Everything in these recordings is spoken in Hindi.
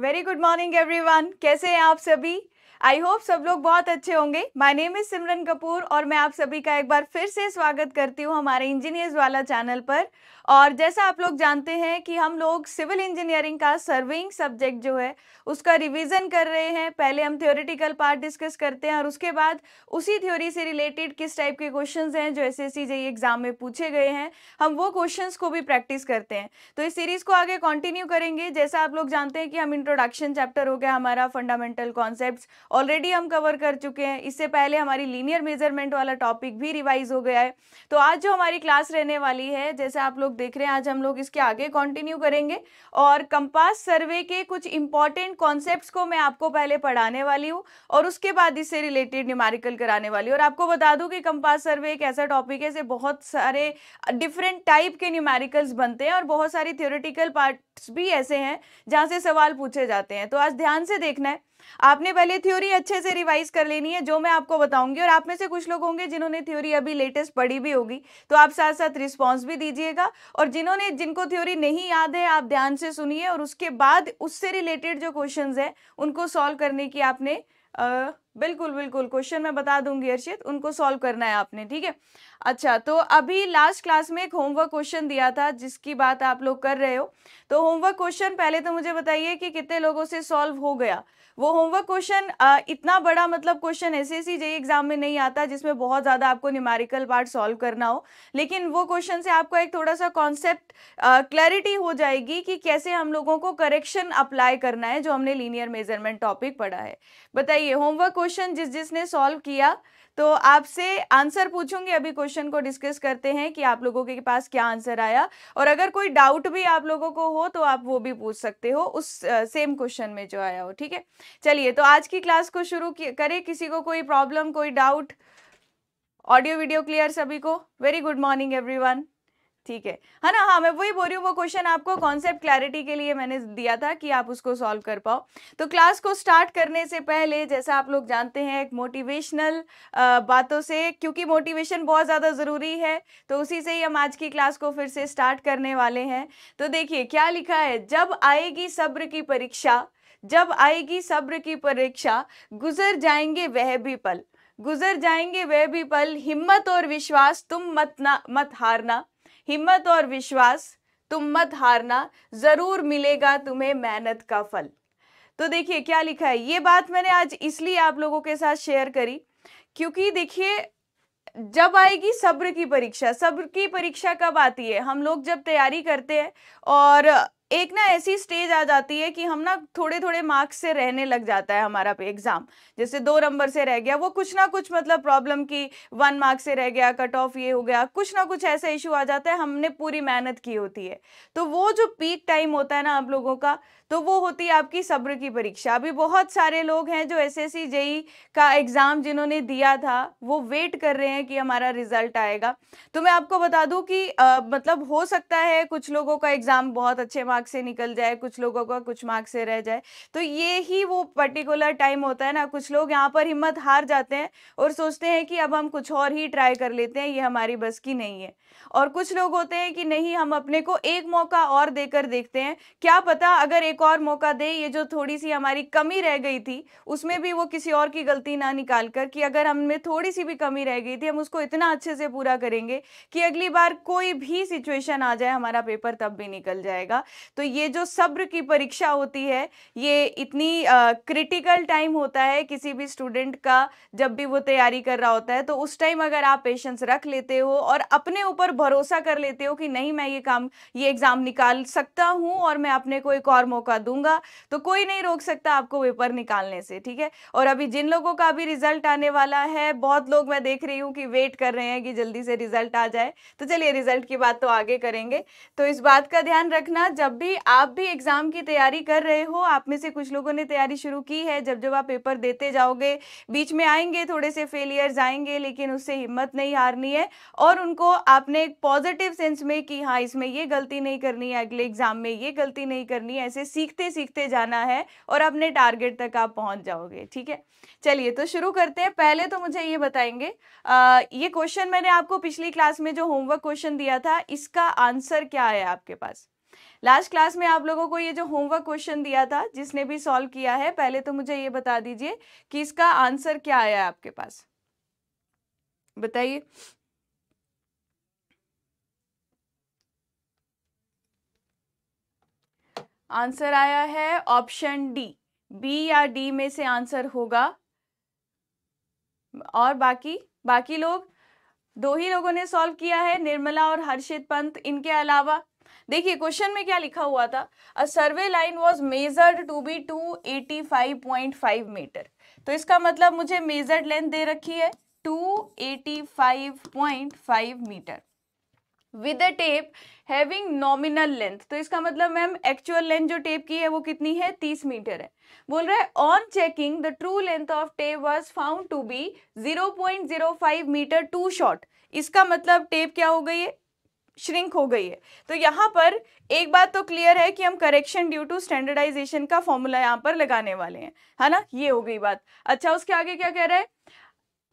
वेरी गुड मॉर्निंग एवरीवन कैसे हैं आप सभी आई होप सब लोग बहुत अच्छे होंगे my name is Simran Kapoor और मैं आप सभी का एक बार फिर से स्वागत करती हूँ हमारे इंजीनियर्स वाला चैनल पर और जैसा आप लोग जानते हैं कि हम लोग सिविल इंजीनियरिंग का सर्विंग सब्जेक्ट जो है उसका रिवीजन कर रहे हैं पहले हम थ्योरेटिकल पार्ट डिस्कस करते हैं और उसके बाद उसी थ्योरी से रिलेटेड किस टाइप के क्वेश्चन हैं जो एस एस एग्ज़ाम में पूछे गए हैं हम वो क्वेश्चन को भी प्रैक्टिस करते हैं तो इस सीरीज़ को आगे कंटिन्यू करेंगे जैसा आप लोग जानते हैं कि हम इंट्रोडक्शन चैप्टर हो गया हमारा फंडामेंटल कॉन्सेप्ट ऑलरेडी हम कवर कर चुके हैं इससे पहले हमारी लीनियर मेजरमेंट वाला टॉपिक भी रिवाइज हो गया है तो आज जो हमारी क्लास रहने वाली है जैसे आप लोग देख रहे हैं आज हम लोग इसके आगे कंटिन्यू करेंगे और कंपास सर्वे के कुछ इंपॉर्टेंट कॉन्सेप्ट को मैं आपको पहले पढ़ाने वाली हूँ और उसके बाद इससे रिलेटेड न्यूमारिकल कराने वाली हूँ और आपको बता दूँ कि कंपास सर्वे एक ऐसा टॉपिक है जैसे बहुत सारे डिफरेंट टाइप के न्यूमेरिकल्स बनते हैं और बहुत सारी थियोरिटिकल पार्ट्स भी ऐसे हैं जहाँ से सवाल पूछे जाते हैं तो आज ध्यान से देखना है आपने पहले थ्योरी अच्छे से रिवाइज कर लेनी है जो मैं आपको बताऊंगी और आप में से कुछ लोग होंगे जिन्होंने थ्योरी अभी लेटेस्ट पढ़ी भी होगी तो आप साथ साथ रिस्पॉन्स भी दीजिएगा और जिन्होंने जिनको थ्योरी नहीं याद है आप ध्यान से सुनिए और उसके बाद उससे रिलेटेड जो क्वेश्चन है उनको सॉल्व करने की आपने आ, बिल्कुल बिल्कुल क्वेश्चन मैं बता दूंगी अर्षित उनको सॉल्व करना है आपने ठीक है अच्छा तो अभी लास्ट क्लास में एक होमवर्क क्वेश्चन दिया था जिसकी बात आप लोग कर रहे हो तो होमवर्क क्वेश्चन पहले तो मुझे बताइए कि कितने लोगों से सॉल्व हो गया वो होमवर्क क्वेश्चन इतना बड़ा मतलब क्वेश्चन ऐसे ऐसी जे एग्जाम में नहीं आता जिसमें बहुत ज़्यादा आपको न्यूमेरिकल पार्ट सॉल्व करना हो लेकिन वो क्वेश्चन से आपको एक थोड़ा सा कॉन्सेप्ट क्लैरिटी हो जाएगी कि कैसे हम लोगों को करेक्शन अप्लाई करना है जो हमने लीनियर मेजरमेंट टॉपिक पढ़ा है बताइए होमवर्क क्वेश्चन जिस जिसने सॉल्व किया तो आपसे आंसर पूछूंगी अभी क्वेश्चन को डिस्कस करते हैं कि आप लोगों के पास क्या आंसर आया और अगर कोई डाउट भी आप लोगों को हो तो आप वो भी पूछ सकते हो उस सेम क्वेश्चन में जो आया हो ठीक है चलिए तो आज की क्लास को शुरू करें किसी को कोई प्रॉब्लम कोई डाउट ऑडियो वीडियो क्लियर सभी को वेरी गुड मॉर्निंग एवरी ठीक है है हाँ ना हाँ मैं वही बोल रही हूँ वो क्वेश्चन आपको कॉन्सेप्ट क्लैरिटी के लिए मैंने दिया था कि आप उसको सॉल्व कर पाओ तो क्लास को स्टार्ट करने से पहले जैसा आप लोग जानते हैं एक मोटिवेशनल बातों से क्योंकि मोटिवेशन बहुत ज़्यादा ज़रूरी है तो उसी से ही हम आज की क्लास को फिर से स्टार्ट करने वाले हैं तो देखिए क्या लिखा है जब आएगी सब्र की परीक्षा जब आएगी सब्र की परीक्षा गुजर जाएंगे वह भी पल गुजर जाएंगे वह भी पल हिम्मत और विश्वास तुम मत ना मत हारना हिम्मत और विश्वास तुम मत हारना ज़रूर मिलेगा तुम्हें मेहनत का फल तो देखिए क्या लिखा है ये बात मैंने आज इसलिए आप लोगों के साथ शेयर करी क्योंकि देखिए जब आएगी सब्र की परीक्षा सब्र की परीक्षा कब आती है हम लोग जब तैयारी करते हैं और एक ना ऐसी स्टेज आ जाती है कि हम ना थोड़े थोड़े मार्क्स से रहने लग जाता है हमारा एग्जाम जैसे दो नंबर से रह गया वो कुछ ना कुछ मतलब प्रॉब्लम की वन मार्क्स से रह गया कट ऑफ ये हो गया कुछ ना कुछ ऐसा इशू आ जाता है हमने पूरी मेहनत की होती है तो वो जो पीक टाइम होता है ना आप लोगों का तो वो होती है आपकी सब्र की परीक्षा अभी बहुत सारे लोग हैं जो एस एस जेई का एग्ज़ाम जिन्होंने दिया था वो वेट कर रहे हैं कि हमारा रिजल्ट आएगा तो मैं आपको बता दूं कि आ, मतलब हो सकता है कुछ लोगों का एग्ज़ाम बहुत अच्छे मार्क्स से निकल जाए कुछ लोगों का कुछ मार्क्स से रह जाए तो ये ही वो पर्टिकुलर टाइम होता है ना कुछ लोग यहाँ पर हिम्मत हार जाते हैं और सोचते हैं कि अब हम कुछ और ही ट्राई कर लेते हैं ये हमारी बस की नहीं है और कुछ लोग होते हैं कि नहीं हम अपने को एक मौका और देकर देखते हैं क्या पता अगर एक एक और मौका दे ये जो थोड़ी सी हमारी कमी रह गई थी उसमें भी वो किसी और की गलती ना निकाल कर कि अगर हमें थोड़ी सी भी कमी रह गई थी हम उसको इतना अच्छे से पूरा करेंगे कि अगली बार कोई भी सिचुएशन आ जाए हमारा पेपर तब भी निकल जाएगा तो ये जो सब्र की परीक्षा होती है ये इतनी क्रिटिकल टाइम होता है किसी भी स्टूडेंट का जब भी वो तैयारी कर रहा होता है तो उस टाइम अगर आप पेशेंस रख लेते हो और अपने ऊपर भरोसा कर लेते हो कि नहीं मैं ये काम ये एग्ज़ाम निकाल सकता हूँ और मैं अपने को एक और मौका मौका दूंगा तो कोई नहीं रोक सकता आपको पेपर निकालने से ठीक है और अभी जिन लोगों का अभी रिजल्ट आने वाला है बहुत लोग मैं देख रही हूँ कि वेट कर रहे हैं कि जल्दी से रिजल्ट आ जाए तो चलिए रिजल्ट की बात तो आगे करेंगे तो इस बात का ध्यान रखना जब भी आप भी एग्ज़ाम की तैयारी कर रहे हो आप में से कुछ लोगों ने तैयारी शुरू की है जब जब आप पेपर देते जाओगे बीच में आएंगे थोड़े से फेलियर्स आएंगे लेकिन उससे हिम्मत नहीं हारनी है और उनको आपने एक पॉजिटिव सेंस में कि हाँ इसमें ये गलती नहीं करनी है अगले एग्ज़ाम में ये गलती नहीं करनी है ऐसे सीखते सीखते जाना है और अपने टारगेट तक आप पहुंच जाओगे ठीक है चलिए तो शुरू करते हैं पहले तो मुझे ये बताएंगे आ, ये क्वेश्चन मैंने आपको पिछली क्लास में जो होमवर्क क्वेश्चन दिया था इसका आंसर क्या है आपके पास लास्ट क्लास में आप लोगों को ये जो होमवर्क क्वेश्चन दिया था जिसने भी सॉल्व किया है पहले तो मुझे ये बता दीजिए कि इसका आंसर क्या आया आपके पास बताइए आंसर आया है ऑप्शन डी बी या डी में से आंसर होगा और बाकी बाकी लोग दो ही लोगों ने सॉल्व किया है निर्मला और हर्षित पंत इनके अलावा देखिए क्वेश्चन में क्या लिखा हुआ था a survey line was measured to be two eighty five point five metre तो इसका मतलब मुझे मेजर्ड लेंथ दे रखी है two eighty five point five metre with a tape having nominal length तो इसका मतलब मैम एक्चुअल लेंथ जो टेप की है वो कितनी है तीस मीटर है बोल रहा है on checking the true length of tape was found to be zero point zero five metre too short इसका मतलब टेप क्या हो गई है श्रिंक हो गई है तो यहाँ पर एक बात तो क्लियर है कि हम करेक्शन ड्यू टू स्टैंडर्डाइजेशन का फॉर्मूला यहाँ पर लगाने वाले हैं है ना ये हो गई बात अच्छा उसके आगे क्या कह रहा है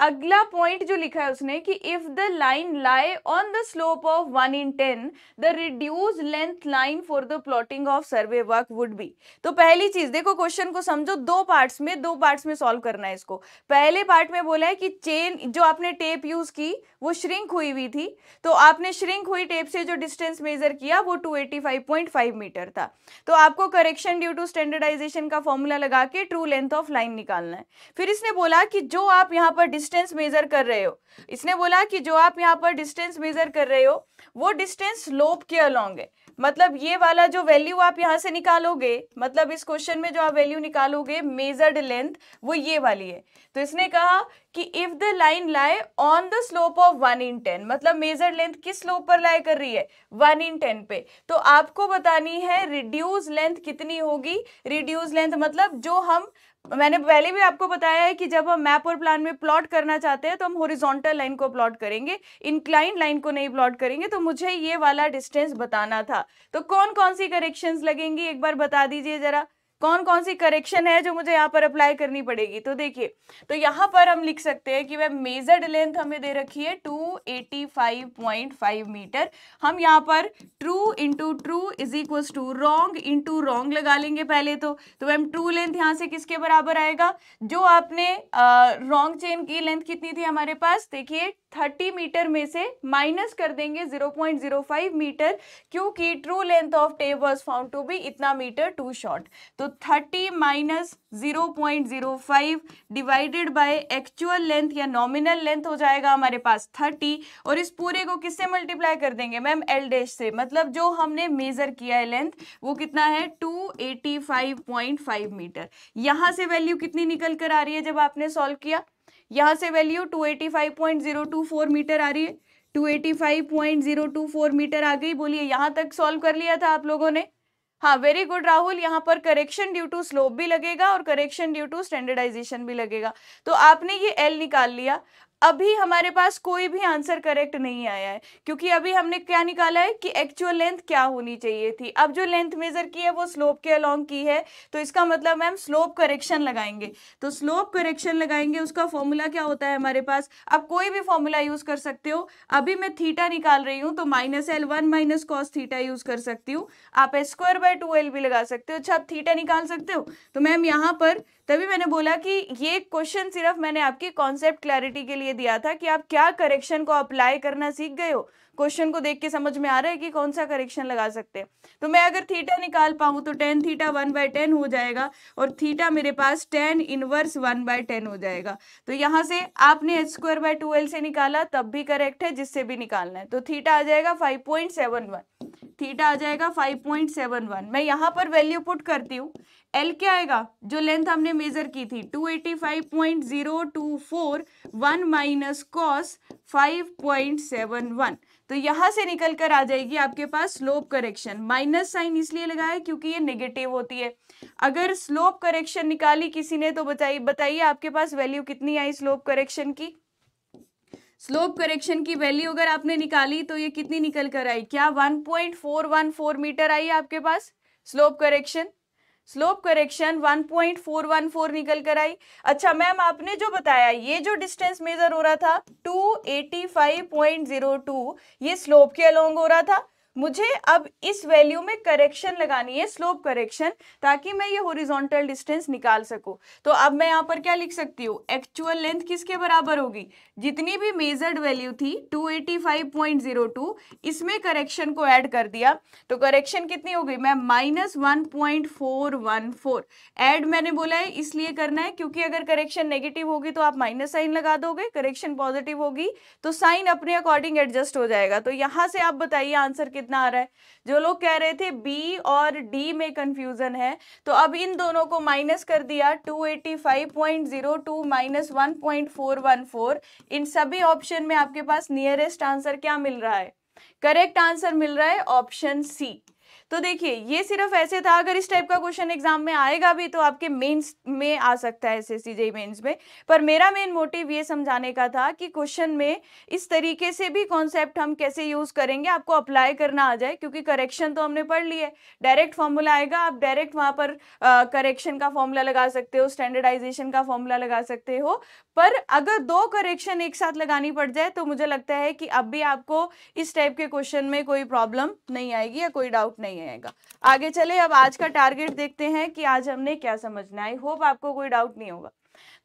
अगला पॉइंट जो लिखा है उसने कि if the line lie on the slope of one in ten the reduce length line for the plotting of survey work would be तो पहली चीज देखो क्वेश्चन को समझो दो पार्ट्स में दो पार्ट्स में सॉल्व करना है इसको पहले पार्ट में बोला है कि चेन जो आपने टेप यूज की वो श्रिंक हुई हुई थी तो आपने श्रिंक हुई टेप से जो डिस्टेंस मेजर किया वो 285.5 मीटर था तो आपको करेक्शन ड्यू टू स्टैंडर्डाइजेशन का फॉर्मूला लगा के ट्रू लेंथ ऑफ लाइन निकालना है फिर इसने बोला कि जो आप यहाँ पर डिस्टेंस मेजर कर रहे हो इसने बोला कि जो आप यहाँ पर डिस्टेंस मेजर कर रहे हो वो डिस्टेंस स्लोप के अलॉन्ग है मतलब ये वाला जो वैल्यू आप यहाँ से निकालोगे मतलब इस क्वेश्चन में जो आप वैल्यू निकालोगे मेजर्ड लेंथ वो ये वाली है तो इसने कहा कि if the line lie on the slope of one in ten मतलब मेजर लेंथ किस स्लोप पर लाए कर रही है वन इन टेन पे तो आपको बतानी है रिड्यूस लेंथ कितनी होगी रिड्यूस लेंथ मतलब जो हम मैंने पहले भी आपको बताया है कि जब हम मैप और प्लान में प्लॉट करना चाहते हैं तो हम होरिजोनटल लाइन को प्लॉट करेंगे इंक्लाइन लाइन को नहीं प्लॉट करेंगे तो मुझे ये वाला डिस्टेंस बताना था तो कौन कौन सी करेक्शंस लगेंगी एक बार बता दीजिए जरा कौन कौन सी करेक्शन है जो मुझे यहाँ पर अप्लाई करनी पड़ेगी तो देखिए तो यहाँ पर हम लिख सकते हैं कि वह मेजर्ड लेंथ हमें दे रखी है 285.5 मीटर हम यहाँ पर true into true is equal to wrong into wrong लगा लेंगे पहले तो तो मैम ट्रू लेंथ यहाँ से किसके बराबर आएगा जो आपने रॉन्ग चेन की लेंथ कितनी थी हमारे पास देखिए 30 मीटर में से माइनस कर देंगे 0.05 मीटर क्योंकि true length of tape was found to be इतना मीटर टू शॉर्ट तो thirty minus zero point zero five divided by actual length या नॉमिनल लेंथ हो जाएगा हमारे पास थर्टी और इस पूरे को किससे मल्टीप्लाई कर देंगे मैम एल डैश से मतलब जो हमने मेजर किया है लेंथ वो कितना है two eighty five point five metre यहाँ से वैल्यू कितनी निकल कर आ रही है जब आपने सॉल्व किया यहाँ से value two eighty five point zero two four metre आ रही है two eighty five point zero two four metre आ गई बोलिए यहाँ तक सॉल्व कर लिया था आप लोगों ने हाँ वेरी गुड राहुल यहाँ पर करेक्शन ड्यू टू स्लोप भी लगेगा और करेक्शन ड्यू टू स्टैंडर्डाइजेशन भी लगेगा तो आपने ये एल निकाल लिया अभी हमारे पास कोई भी आंसर करेक्ट नहीं आया है क्योंकि अभी हमने क्या निकाला है कि एक्चुअल लेंथ क्या होनी चाहिए थी अब जो लेंथ मेजर की है वो स्लोप के अलोंग की है तो इसका मतलब मैम स्लोप करेक्शन लगाएंगे तो स्लोप करेक्शन लगाएंगे उसका फॉर्मूला क्या होता है हमारे पास आप कोई भी फॉर्मूला यूज कर सकते हो अभी मैं थीटा निकाल रही हूँ तो minus L one minus cos theta use कर सकती हूँ आप स्क्वायर बाय टू एल भी लगा सकते हो अच्छा आप थीटा निकाल सकते हो तो मैम यहाँ पर तभी मैंने बोला कि ये क्वेश्चन सिर्फ मैंने आपकी कॉन्सेप्ट क्लैरिटी के लिए दिया था कि आप क्या करेक्शन को अप्लाई करना सीख गए हो क्वेश्चन को देख के समझ में आ रहा है कि कौन सा करेक्शन लगा सकते हैं तो मैं अगर थीटा निकाल पाऊँ तो tan theta one by ten हो जाएगा और थीटा मेरे पास tan inverse one by ten हो जाएगा तो यहाँ से आपने H square by two L से निकाला तब भी करेक्ट है जिससे भी निकालना है तो थीटा आ जाएगा five point seven one theta आ जाएगा फाइव पॉइंट सेवन वन मैं यहाँ पर वैल्यू पुट करती हूँ एल क्या आएगा जो लेंथ हमने मेजर की थी 285.024 eighty five point zero two four one minus cos five तो यहां से निकल कर आ जाएगी आपके पास स्लोप करेक्शन माइनस साइन इसलिए लगा है क्योंकि ये नेगेटिव होती है अगर स्लोप करेक्शन निकाली किसी ने तो बताइए बताइए आपके पास वैल्यू कितनी आई स्लोप करेक्शन की स्लोप करेक्शन की वैल्यू अगर आपने निकाली तो ये कितनी निकल कर आई क्या 1.414 मीटर आई आपके पास स्लोप करेक्शन स्लोप करेक्शन 1.414 निकल कर आई अच्छा मैम आपने जो बताया ये जो डिस्टेंस मेजर हो रहा था 285.02 ये स्लोप के अलोंग हो रहा था मुझे अब इस वैल्यू में करेक्शन लगानी है स्लोप करेक्शन ताकि मैं ये हॉरिजॉन्टल डिस्टेंस निकाल सकूं तो अब मैं यहाँ पर क्या लिख सकती हूँ एक्चुअल लेंथ किसके बराबर होगी जितनी भी मेजर्ड वैल्यू थी 285.02 इसमें करेक्शन को ऐड कर दिया तो करेक्शन कितनी हो गई मैं minus one point four one four add मैंने बोला है इसलिए करना है क्योंकि अगर करेक्शन नेगेटिव होगी तो आप माइनस साइन लगा दोगे करेक्शन पॉजिटिव होगी तो साइन अपने अकॉर्डिंग एडजस्ट हो जाएगा तो यहां से आप बताइए आंसर कितना आ रहा है जो लोग कह रहे थे बी और डी में कन्फ्यूज़न है तो अब इन दोनों को माइनस कर दिया 285.02 माइनस फोर इन सभी ऑप्शन में आपके पास नियरेस्ट आंसर क्या मिल रहा है करेक्ट आंसर मिल रहा है ऑप्शन सी तो देखिए ये सिर्फ ऐसे था अगर इस टाइप का क्वेश्चन एग्जाम में आएगा भी तो आपके मेंस में आ सकता है एस जेई मेंस में पर मेरा मेन मोटिव ये समझाने का था कि क्वेश्चन में इस तरीके से भी कॉन्सेप्ट हम कैसे यूज़ करेंगे आपको अप्लाई करना आ जाए क्योंकि करेक्शन तो हमने पढ़ है डायरेक्ट फॉर्मूला आएगा आप डायरेक्ट वहां पर करेक्शन का फॉर्मूला लगा सकते हो स्टैंडर्डाइजेशन का फॉर्मूला लगा सकते हो पर अगर दो करेक्शन एक साथ लगानी पड़ जाए तो मुझे लगता है कि अब भी आपको इस टाइप के क्वेश्चन में कोई प्रॉब्लम नहीं आएगी या कोई डाउट नहीं आएगा आगे चले अब आज का टारगेट देखते हैं कि आज हमने क्या समझना है आई होप आपको कोई डाउट नहीं होगा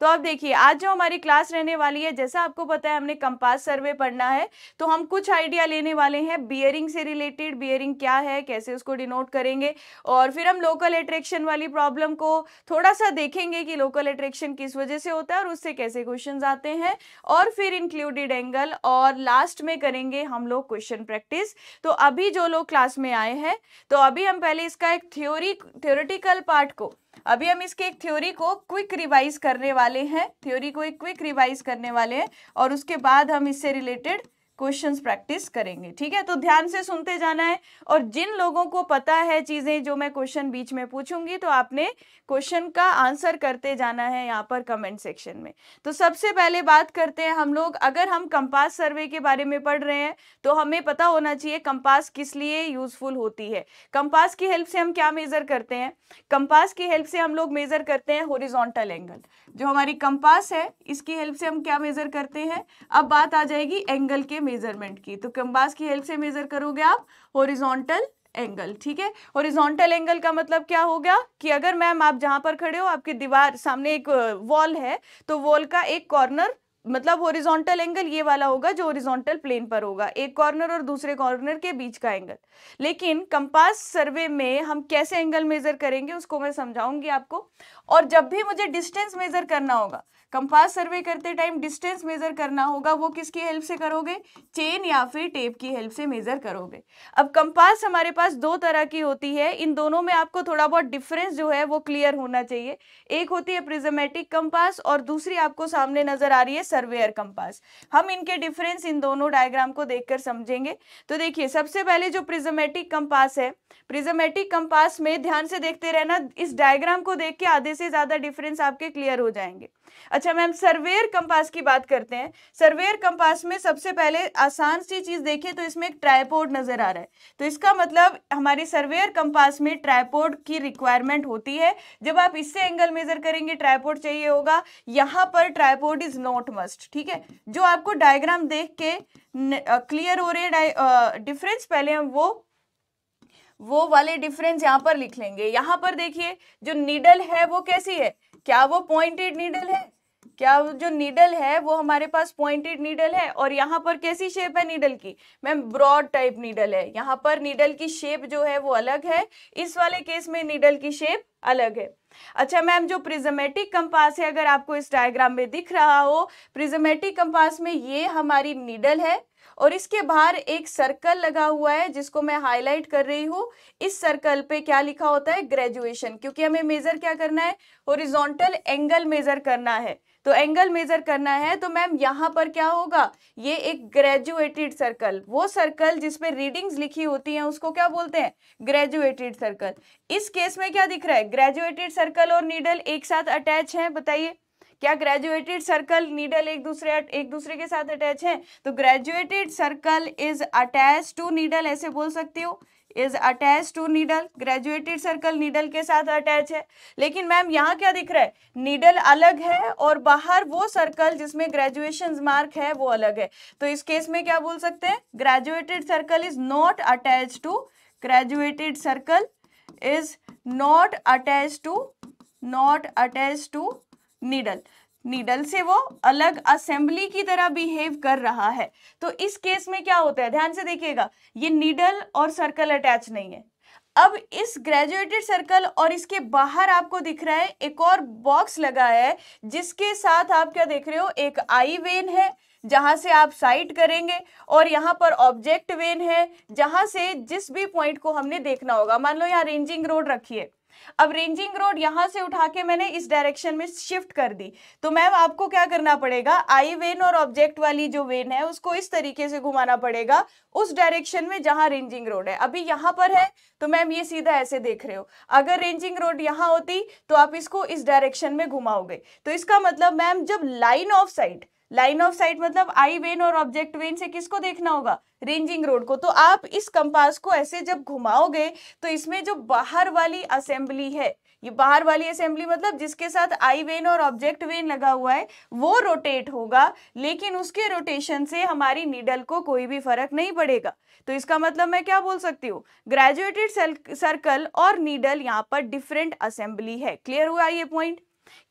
तो अब देखिए आज जो हमारी क्लास रहने वाली है जैसा आपको पता है हमने कंपास सर्वे पढ़ना है तो हम कुछ आइडिया लेने वाले हैं बियरिंग से रिलेटेड बियरिंग क्या है कैसे उसको डिनोट करेंगे और फिर हम लोकल एट्रैक्शन वाली प्रॉब्लम को थोड़ा सा देखेंगे कि लोकल एट्रैक्शन किस वजह से होता है और उससे कैसे क्वेश्चन आते हैं और फिर इंक्लूडेड एंगल और लास्ट में करेंगे हम लोग क्वेश्चन प्रैक्टिस तो अभी जो लोग क्लास में आए हैं तो अभी हम पहले इसका एक थ्योरी थ्योरिटिकल पार्ट को अभी हम इसके एक थ्योरी को क्विक रिवाइज करने वाले वाले हैं थ्योरी को एक क्विक रिवाइज करने वाले हैं और उसके बाद हम इससे रिलेटेड क्वेश्चंस प्रैक्टिस करेंगे ठीक है तो ध्यान से सुनते जाना है और जिन लोगों को पता है चीज़ें जो मैं क्वेश्चन बीच में पूछूंगी तो आपने क्वेश्चन का आंसर करते जाना है यहाँ पर कमेंट सेक्शन में तो सबसे पहले बात करते हैं हम लोग अगर हम कंपास सर्वे के बारे में पढ़ रहे हैं तो हमें पता होना चाहिए कंपास किस लिए यूजफुल होती है कंपास की हेल्प से हम क्या मेज़र करते हैं कंपास की हेल्प से हम लोग मेज़र करते हैं होरिजोंटल एंगल जो हमारी कंपास है इसकी हेल्प से हम क्या मेज़र करते हैं अब बात आ जाएगी एंगल के मेजरमेंट की तो कंबास की हेल्प से मेजर करोगे आप होरिजोंटल एंगल ठीक है हॉरिजॉन्टल एंगल का मतलब क्या हो गया कि अगर मैम आप जहां पर खड़े हो आपके दीवार सामने एक वॉल है तो वॉल का एक कॉर्नर मतलब हॉरिजॉन्टल एंगल ये वाला होगा जो ओरिजोंटल प्लेन पर होगा एक कॉर्नर और दूसरे कॉर्नर के बीच का एंगल लेकिन कंपास सर्वे में हम कैसे एंगल मेजर करेंगे उसको मैं समझाऊंगी आपको और जब भी मुझे डिस्टेंस मेजर करना होगा कंपास सर्वे करते टाइम डिस्टेंस मेजर करना होगा वो किसकी हेल्प से करोगे चेन या फिर टेप की हेल्प से मेजर करोगे अब कंपास हमारे पास दो तरह की होती है इन दोनों में आपको थोड़ा बहुत डिफरेंस जो है वो क्लियर होना चाहिए एक होती है प्रिजमेटिक कंपास और दूसरी आपको सामने नजर आ रही है सर्वेयर कंपास हम इनके डिफरेंस इन दोनों डायग्राम को देख समझेंगे तो देखिए सबसे पहले जो प्रिजमेटिक कंपास है प्रिजमेटिक कंपास में ध्यान से देखते रहना इस डायग्राम को देख के आधे से ज्यादा डिफरेंस आपके क्लियर हो जाएंगे अच्छा मैम सर्वेयर कंपास की बात करते हैं सर्वेयर कंपास में सबसे पहले आसान सी चीज़ देखिए तो इसमें एक ट्राईपोर्ड नज़र आ रहा है तो इसका मतलब हमारी सर्वेयर कंपास में ट्राईपोर्ड की रिक्वायरमेंट होती है जब आप इससे एंगल मेज़र करेंगे ट्राईपोर्ड चाहिए होगा यहाँ पर ट्राईपोर्ड इज़ नॉट मस्ट ठीक है जो आपको डायग्राम देख के क्लियर हो रहे डिफरेंस पहले हम वो वो वाले डिफरेंस यहाँ पर लिख लेंगे यहाँ पर देखिए जो नीडल है वो कैसी है क्या वो पॉइंटेड नीडल है क्या जो नीडल है वो हमारे पास पॉइंटेड नीडल है और यहाँ पर कैसी शेप है नीडल की मैम ब्रॉड टाइप नीडल है यहाँ पर नीडल की शेप जो है वो अलग है इस वाले केस में नीडल की शेप अलग है अच्छा मैम जो प्रिजमेटिक कंपास है अगर आपको इस डायग्राम में दिख रहा हो प्रिजमेटिक कंपास में ये हमारी नीडल है और इसके बाहर एक सर्कल लगा हुआ है जिसको मैं हाईलाइट कर रही हूँ इस सर्कल पे क्या लिखा होता है ग्रेजुएशन क्योंकि हमें मेजर क्या करना है ओरिजोंटल एंगल मेजर करना है तो एंगल मेजर करना है तो मैम यहाँ पर क्या होगा ये एक ग्रेजुएटेड सर्कल वो सर्कल जिसपे रीडिंग्स लिखी होती हैं उसको क्या बोलते हैं ग्रेजुएटेड सर्कल इस केस में क्या दिख रहा है ग्रेजुएटेड सर्कल और नीडल एक साथ अटैच है बताइए क्या ग्रेजुएटेड सर्कल नीडल एक दूसरे एक दूसरे के साथ अटैच है तो graduated circle is attach to needle ऐसे बोल सकती हो is attach to needle graduated circle needle के साथ अटैच है लेकिन मैम यहाँ क्या दिख रहा है नीडल अलग है और बाहर वो सर्कल जिसमें ग्रेजुएशन मार्क है वो अलग है तो इस केस में क्या बोल सकते हैं graduated circle is not attach to graduated circle is not attach to not attach to needle needle से वो अलग असेंबली की तरह बिहेव कर रहा है तो इस केस में क्या होता है ध्यान से देखिएगा ये नीडल और सर्कल अटैच नहीं है अब इस ग्रेजुएटेड सर्कल और इसके बाहर आपको दिख रहा है एक और बॉक्स लगा है जिसके साथ आप क्या देख रहे हो एक आई वेन है जहां से आप साइट करेंगे और यहाँ पर ऑब्जेक्ट वेन है जहां से जिस भी पॉइंट को हमने देखना होगा मान लो यहाँ रेंजिंग रोड रखिए अब रेंजिंग रोड यहां से उठा के मैंने इस डायरेक्शन में शिफ्ट कर दी तो मैम आपको क्या करना पड़ेगा आई वेन और ऑब्जेक्ट वाली जो वेन है उसको इस तरीके से घुमाना पड़ेगा उस डायरेक्शन में जहां रेंजिंग रोड है अभी यहां पर है तो मैम ये सीधा ऐसे देख रहे हो अगर रेंजिंग रोड यहां होती तो आप इसको इस डायरेक्शन में घुमाओगे तो इसका मतलब मैम जब line of sight line of sight मतलब आई वेन और ऑब्जेक्ट वेन से किसको देखना होगा रेंजिंग रोड को तो आप इस कंपास को ऐसे जब घुमाओगे तो इसमें जो बाहर वाली असेंबली है ये बाहर वाली असेंबली मतलब जिसके साथ आई वेन और ऑब्जेक्ट वेन लगा हुआ है वो रोटेट होगा लेकिन उसके रोटेशन से हमारी नीडल को कोई भी फर्क नहीं पड़ेगा तो इसका मतलब मैं क्या बोल सकती हूँ ग्रेजुएटेड सर्कल और नीडल यहाँ पर डिफरेंट असेंबली है क्लियर हुआ ये पॉइंट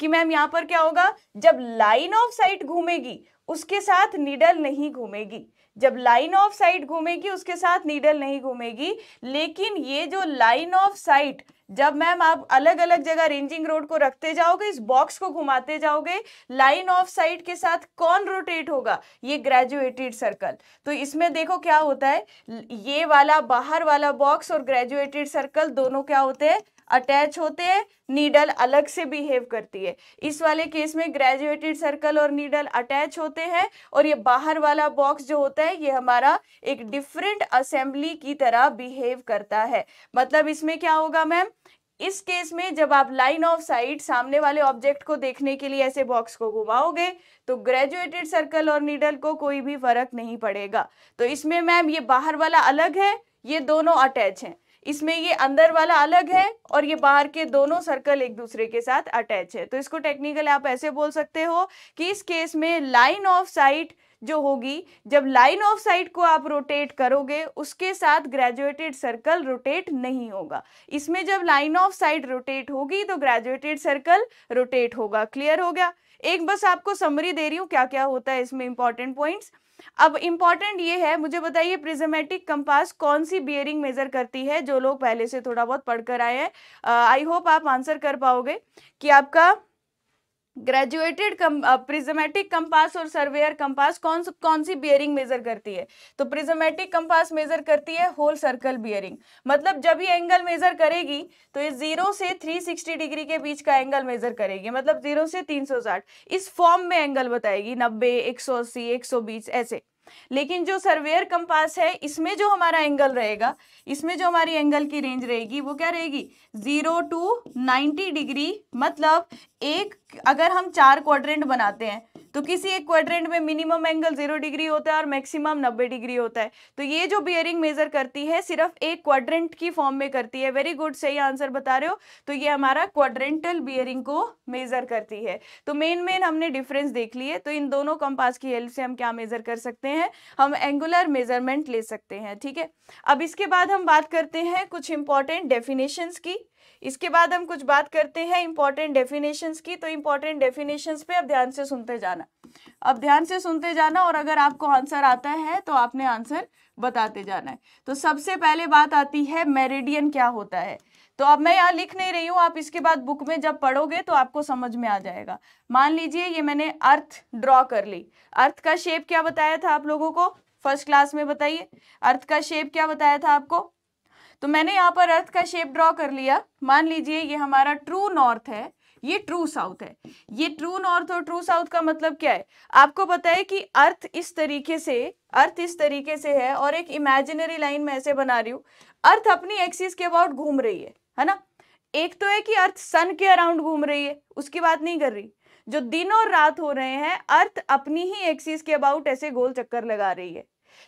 कि मैम यहाँ पर क्या होगा जब लाइन ऑफ साइट घूमेगी उसके साथ नीडल नहीं घूमेगी जब लाइन ऑफ साइट घूमेगी उसके साथ नीडल नहीं घूमेगी लेकिन ये जो लाइन ऑफ साइट जब मैम आप अलग अलग जगह रेंजिंग रोड को रखते जाओगे इस बॉक्स को घुमाते जाओगे लाइन ऑफ साइट के साथ कौन रोटेट होगा ये ग्रेजुएटेड सर्कल तो इसमें देखो क्या होता है ये वाला बाहर वाला बॉक्स और ग्रेजुएटेड सर्कल दोनों क्या होते हैं अटैच होते हैं नीडल अलग से बिहेव करती है इस वाले केस में ग्रेजुएटेड सर्कल और नीडल अटैच होते हैं और ये बाहर वाला बॉक्स जो होता है ये हमारा एक डिफरेंट असेंबली की तरह बिहेव करता है मतलब इसमें क्या होगा मैम इस केस में जब आप लाइन ऑफ साइट सामने वाले ऑब्जेक्ट को देखने के लिए ऐसे बॉक्स को घुमाओगे तो ग्रेजुएटेड सर्कल और नीडल को कोई भी फर्क नहीं पड़ेगा तो इसमें मैम ये बाहर वाला अलग है ये दोनों अटैच हैं इसमें ये अंदर वाला अलग है और ये बाहर के दोनों सर्कल एक दूसरे के साथ अटैच है तो इसको टेक्निकल आप ऐसे बोल सकते हो कि इस केस में लाइन ऑफ साइट जो होगी जब लाइन ऑफ साइट को आप रोटेट करोगे उसके साथ ग्रेजुएटेड सर्कल रोटेट नहीं होगा इसमें जब लाइन ऑफ साइट रोटेट होगी तो ग्रेजुएटेड सर्कल रोटेट होगा क्लियर हो गया एक बस आपको समरी दे रही हूँ क्या क्या होता है इसमें इंपॉर्टेंट पॉइंट्स अब इम्पॉर्टेंट ये है मुझे बताइए प्रिजमेटिक कंपास कौन सी बियरिंग मेजर करती है जो लोग पहले से थोड़ा बहुत पढ़कर आए हैं आई होप आप आंसर कर पाओगे कि आपका ग्रेजुएटेड प्रिजमेटिक कंपास और सर्वेयर कंपास कौन कौन सी बियरिंग मेजर करती है तो प्रिजमेटिक कंपास मेजर करती है होल सर्कल बियरिंग मतलब जब ये एंगल मेजर करेगी तो ये जीरो से 360 डिग्री के बीच का एंगल मेजर करेगी मतलब जीरो से 360 इस फॉर्म में एंगल बताएगी 90 180 120 ऐसे लेकिन जो सर्वेयर कंपास है इसमें जो हमारा एंगल रहेगा इसमें जो हमारी एंगल की रेंज रहेगी वो क्या रहेगी जीरो टू नाइन्टी डिग्री मतलब एक अगर हम चार क्वाड्रेंट बनाते हैं तो किसी एक क्वाड्रेंट में मिनिमम एंगल जीरो डिग्री होता है और मैक्सिमम नब्बे डिग्री होता है तो ये जो बियरिंग मेजर करती है सिर्फ एक क्वाड्रेंट की फॉर्म में करती है वेरी गुड सही आंसर बता रहे हो तो ये हमारा क्वाड्रेंटल बियरिंग को मेजर करती है तो मेन मेन हमने डिफरेंस देख लिए तो इन दोनों कंपास की हेल्प से हम क्या मेजर कर सकते हैं हम एंगुलर मेजरमेंट ले सकते हैं ठीक है अब इसके बाद हम हम बात करते हैं कुछ इंपॉर्टेंट डेफिनेशंस की इसके बाद हम कुछ बात करते हैं इंपॉर्टेंट डेफिनेशंस की तो इंपॉर्टेंट डेफिनेशंस पे अब ध्यान से सुनते जाना अब ध्यान से सुनते जाना और अगर आपको आंसर आता है तो आपने आंसर बताते जाना है तो सबसे पहले बात आती है मेरेडियन क्या होता है तो अब मैं यहाँ लिख नहीं रही हूँ आप इसके बाद बुक में जब पढ़ोगे तो आपको समझ में आ जाएगा मान लीजिए ये मैंने अर्थ ड्रॉ कर ली अर्थ का शेप क्या बताया था आप लोगों को फर्स्ट क्लास में बताइए अर्थ का शेप क्या बताया था आपको तो मैंने यहाँ पर अर्थ का शेप ड्रॉ कर लिया मान लीजिए ये हमारा ट्रू नॉर्थ है ये ट्रू साउथ है ये ट्रू नॉर्थ और ट्रू साउथ का मतलब क्या है आपको पता है कि अर्थ इस तरीके से अर्थ इस तरीके से है और एक इमेजिनरी लाइन में ऐसे बना रही हूँ अर्थ अपनी एक्सिस के अबाउट घूम रही है है ना एक तो है कि अर्थ सन के अराउंड घूम रही है उसकी बात नहीं कर रही जो दिन और रात हो रहे हैं अर्थ अपनी ही एक्सिस के अबाउट ऐसे गोल चक्कर लगा रही है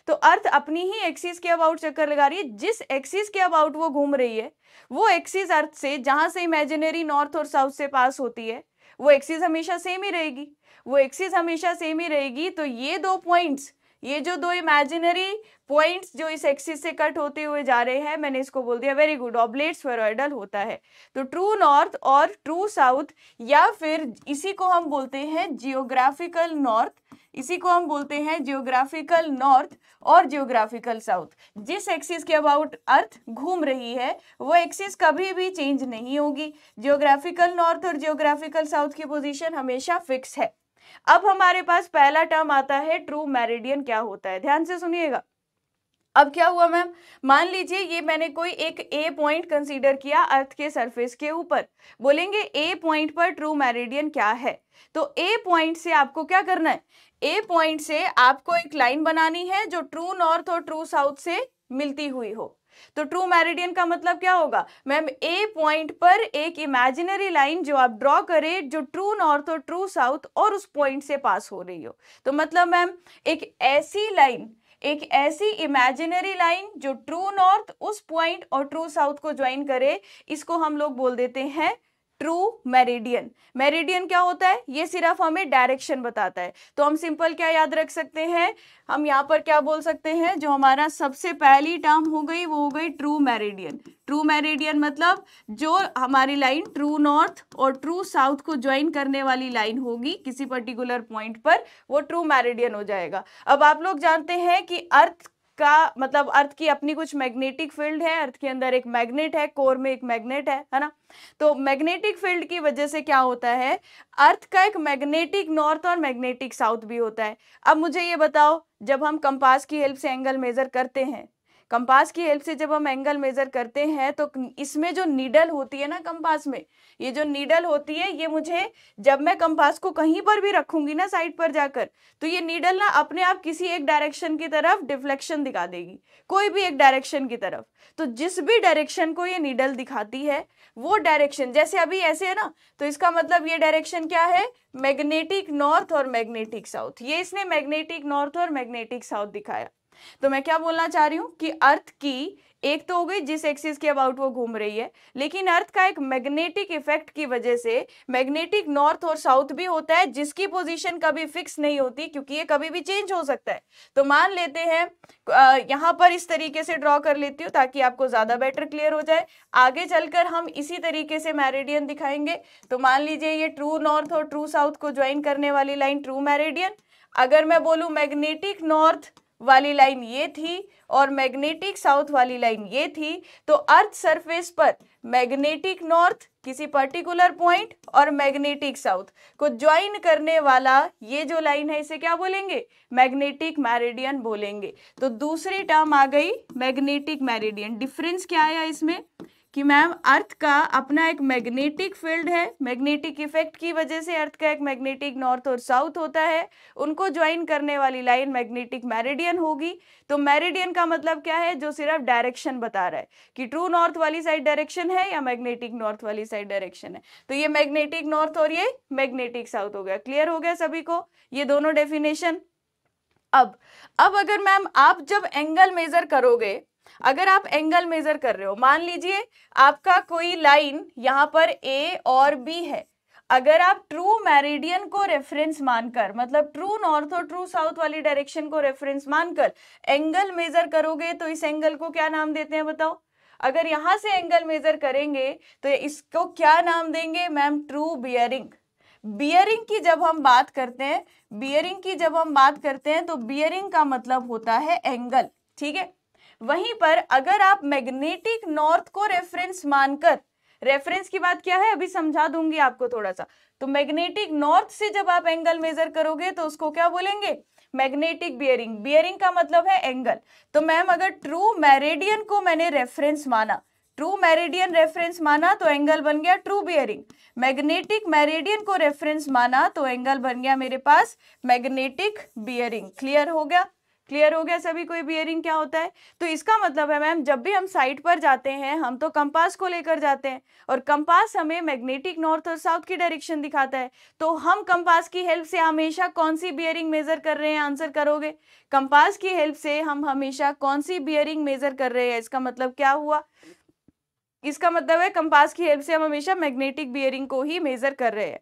तो अर्थ अपनी ही एक्सिस के अबाउट चक्कर लगा रही है जिस एक्सिस के अबाउट वो घूम रही है वो एक्सिस अर्थ से जहां से इमेजिनरी नॉर्थ और साउथ से पास होती है वो एक्सिस हमेशा सेम ही रहेगी वो एक्सिस हमेशा सेम ही रहेगी तो ये दो पॉइंट्स ये जो दो इमेजिनरी पॉइंट्स जो इस एक्सिस से कट होते हुए जा रहे हैं मैंने इसको बोल दिया वेरी गुड ऑबलेट स्फेरॉइडल होता है तो ट्रू नॉर्थ और ट्रू साउथ या फिर इसी को हम बोलते हैं जियोग्राफिकल नॉर्थ इसी को हम बोलते हैं जियोग्राफिकल नॉर्थ और जियोग्राफिकल साउथ जिस एक्सिस के अबाउट अर्थ घूम रही है वो एक्सिस कभी भी चेंज नहीं होगी जियोग्राफिकल नॉर्थ और जियोग्राफिकल साउथ की पोजीशन हमेशा फिक्स है अब हमारे पास पहला टर्म आता है ट्रू मेरिडियन क्या होता है ध्यान से सुनिएगा अब क्या हुआ मैम मान लीजिए ये मैंने कोई एक ए पॉइंट कंसीडर किया अर्थ के सरफेस के ऊपर बोलेंगे ए पॉइंट पर ट्रू मेरिडियन क्या है तो ए पॉइंट से आपको क्या करना है ए पॉइंट से आपको एक लाइन बनानी है जो ट्रू नॉर्थ और ट्रू साउथ से मिलती हुई हो तो ट्रू मेरिडियन का मतलब क्या होगा मैम ए पॉइंट पर एक इमेजिनरी लाइन जो आप ड्रॉ करें जो ट्रू नॉर्थ और ट्रू साउथ और उस पॉइंट से पास हो रही हो तो मतलब मैम एक ऐसी लाइन एक ऐसी इमेजिनरी लाइन जो ट्रू नॉर्थ उस पॉइंट और ट्रू साउथ को ज्वाइन करे इसको हम लोग बोल देते हैं ट्रू मेरिडियन मेरिडियन क्या होता है ये सिर्फ हमें डायरेक्शन बताता है तो हम सिंपल क्या याद रख सकते हैं हम यहाँ पर क्या बोल सकते हैं जो हमारा सबसे पहली टर्म हो गई वो हो गई ट्रू मेरिडियन ट्रू मेरिडियन मतलब जो हमारी लाइन ट्रू नॉर्थ और ट्रू साउथ को ज्वाइन करने वाली लाइन होगी किसी पर्टिकुलर पॉइंट पर वो ट्रू मेरिडियन हो जाएगा अब आप लोग जानते हैं कि अर्थ का मतलब अर्थ की अपनी कुछ मैग्नेटिक फील्ड है अर्थ के अंदर एक मैग्नेट है कोर में एक मैग्नेट है है ना तो मैग्नेटिक फील्ड की वजह से क्या होता है अर्थ का एक मैग्नेटिक नॉर्थ और मैग्नेटिक साउथ भी होता है अब मुझे ये बताओ जब हम कंपास की हेल्प से एंगल मेजर करते हैं कंपास की हेल्प से जब हम एंगल मेजर करते हैं तो इसमें जो नीडल होती है ना कंपास में ये जो नीडल होती है ये मुझे जब मैं कंपास को कहीं पर भी रखूंगी ना साइड पर जाकर तो ये नीडल ना अपने आप किसी एक डायरेक्शन की तरफ डिफ्लेक्शन दिखा देगी कोई भी एक डायरेक्शन की तरफ तो जिस भी डायरेक्शन को ये नीडल दिखाती है वो डायरेक्शन जैसे अभी ऐसे है ना तो इसका मतलब ये डायरेक्शन क्या है मैग्नेटिक नॉर्थ और मैग्नेटिक साउथ ये इसने मैग्नेटिक नॉर्थ और मैग्नेटिक साउथ दिखाया तो मैं क्या बोलना चाह रही हूँ कि अर्थ की एक तो हो गई जिस एक्सिस के अबाउट वो घूम रही है लेकिन अर्थ का एक मैग्नेटिक इफेक्ट की वजह से मैग्नेटिक नॉर्थ और साउथ भी होता है जिसकी पोजीशन कभी फिक्स नहीं होती क्योंकि ये कभी भी चेंज हो सकता है तो मान लेते हैं यहाँ पर इस तरीके से ड्रॉ कर लेती हूँ ताकि आपको ज़्यादा बेटर क्लियर हो जाए आगे चलकर हम इसी तरीके से मैरिडियन दिखाएंगे तो मान लीजिए ये ट्रू नॉर्थ और ट्रू साउथ को ज्वाइन करने वाली लाइन ट्रू मैरिडियन अगर मैं बोलूँ मैग्नेटिक नॉर्थ वाली लाइन ये थी और मैग्नेटिक साउथ वाली लाइन ये थी तो अर्थ सरफेस पर मैग्नेटिक नॉर्थ किसी पर्टिकुलर पॉइंट और मैग्नेटिक साउथ को ज्वाइन करने वाला ये जो लाइन है इसे क्या बोलेंगे मैग्नेटिक मैरिडियन बोलेंगे तो दूसरी टर्म आ गई मैग्नेटिक मैरिडियन डिफरेंस क्या आया इसमें कि मैम अर्थ का अपना एक मैग्नेटिक फील्ड है मैग्नेटिक इफेक्ट की वजह से अर्थ का एक मैग्नेटिक नॉर्थ और साउथ होता है उनको ज्वाइन करने वाली लाइन मैग्नेटिक मैरिडियन होगी तो मैरिडियन का मतलब क्या है जो सिर्फ डायरेक्शन बता रहा है कि ट्रू नॉर्थ वाली साइड डायरेक्शन है या मैग्नेटिक नॉर्थ वाली साइड डायरेक्शन है तो ये मैग्नेटिक नॉर्थ और ये मैग्नेटिक साउथ हो गया क्लियर हो गया सभी को ये दोनों डेफिनेशन अब अब अगर मैम आप जब एंगल मेजर करोगे अगर आप एंगल मेजर कर रहे हो मान लीजिए आपका कोई लाइन यहाँ पर ए और बी है अगर आप ट्रू मैरिडियन को रेफरेंस मानकर मतलब ट्रू नॉर्थ और ट्रू साउथ वाली डायरेक्शन को रेफरेंस मानकर एंगल मेजर करोगे तो इस एंगल को क्या नाम देते हैं बताओ अगर यहां से एंगल मेजर करेंगे तो इसको क्या नाम देंगे मैम ट्रू बियरिंग बियरिंग की जब हम बात करते हैं बियरिंग की जब हम बात करते हैं तो बियरिंग का मतलब होता है एंगल ठीक है वहीं पर अगर आप मैग्नेटिक नॉर्थ को रेफरेंस मानकर रेफरेंस की बात क्या है अभी समझा दूंगी आपको थोड़ा सा तो मैग्नेटिक नॉर्थ से जब आप एंगल मेजर करोगे तो उसको क्या बोलेंगे मैग्नेटिक बियरिंग बियरिंग का मतलब है एंगल तो मैम अगर ट्रू मैरेडियन को मैंने रेफरेंस माना ट्रू मैरिडियन रेफरेंस माना तो एंगल बन गया ट्रू बियरिंग मैग्नेटिक मैरिडियन को रेफरेंस माना तो एंगल बन गया मेरे पास मैग्नेटिक बियरिंग क्लियर हो गया क्लियर हो गया सभी कोई बियरिंग क्या होता है तो इसका मतलब है मैम जब भी हम साइट पर जाते हैं हम तो कंपास को लेकर जाते हैं और कंपास हमें मैग्नेटिक नॉर्थ और साउथ की डायरेक्शन दिखाता है तो हम कंपास की हेल्प से हमेशा कौन सी बियरिंग मेजर कर रहे हैं आंसर करोगे कंपास की हेल्प से हम हमेशा कौन सी बियरिंग मेजर कर रहे हैं इसका मतलब क्या हुआ इसका मतलब है कंपास की हेल्प से हम हमेशा मैग्नेटिक बियरिंग को ही मेजर कर रहे हैं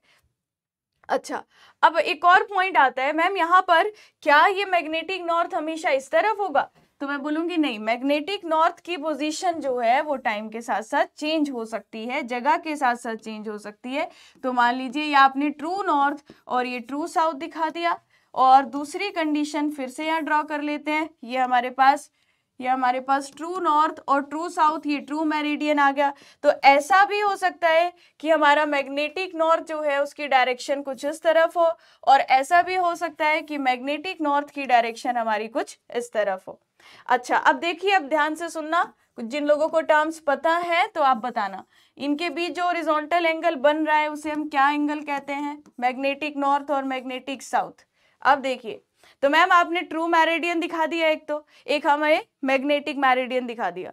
अच्छा अब एक और पॉइंट आता है मैम यहाँ पर क्या ये मैग्नेटिक नॉर्थ हमेशा इस तरफ होगा तो मैं बोलूंगी नहीं मैग्नेटिक नॉर्थ की पोजीशन जो है वो टाइम के साथ साथ चेंज हो सकती है जगह के साथ साथ चेंज हो सकती है तो मान लीजिए ये आपने ट्रू नॉर्थ और ये ट्रू साउथ दिखा दिया और दूसरी कंडीशन फिर से यहाँ ड्रॉ कर लेते हैं ये हमारे पास ये हमारे पास ट्रू नॉर्थ और ट्रू साउथ ये ट्रू मेरिडियन आ गया तो ऐसा भी हो सकता है कि हमारा मैग्नेटिक नॉर्थ जो है उसकी डायरेक्शन कुछ इस तरफ हो और ऐसा भी हो सकता है कि मैग्नेटिक नॉर्थ की डायरेक्शन हमारी कुछ इस तरफ हो अच्छा अब देखिए अब ध्यान से सुनना जिन लोगों को टर्म्स पता है तो आप बताना इनके बीच जो रिजोंटल एंगल बन रहा है उसे हम क्या एंगल कहते हैं मैग्नेटिक नॉर्थ और मैग्नेटिक साउथ अब देखिए तो मैम आपने ट्रू मैरिडियन दिखा दिया एक तो एक हमें मैग्नेटिक मैरिडियन दिखा दिया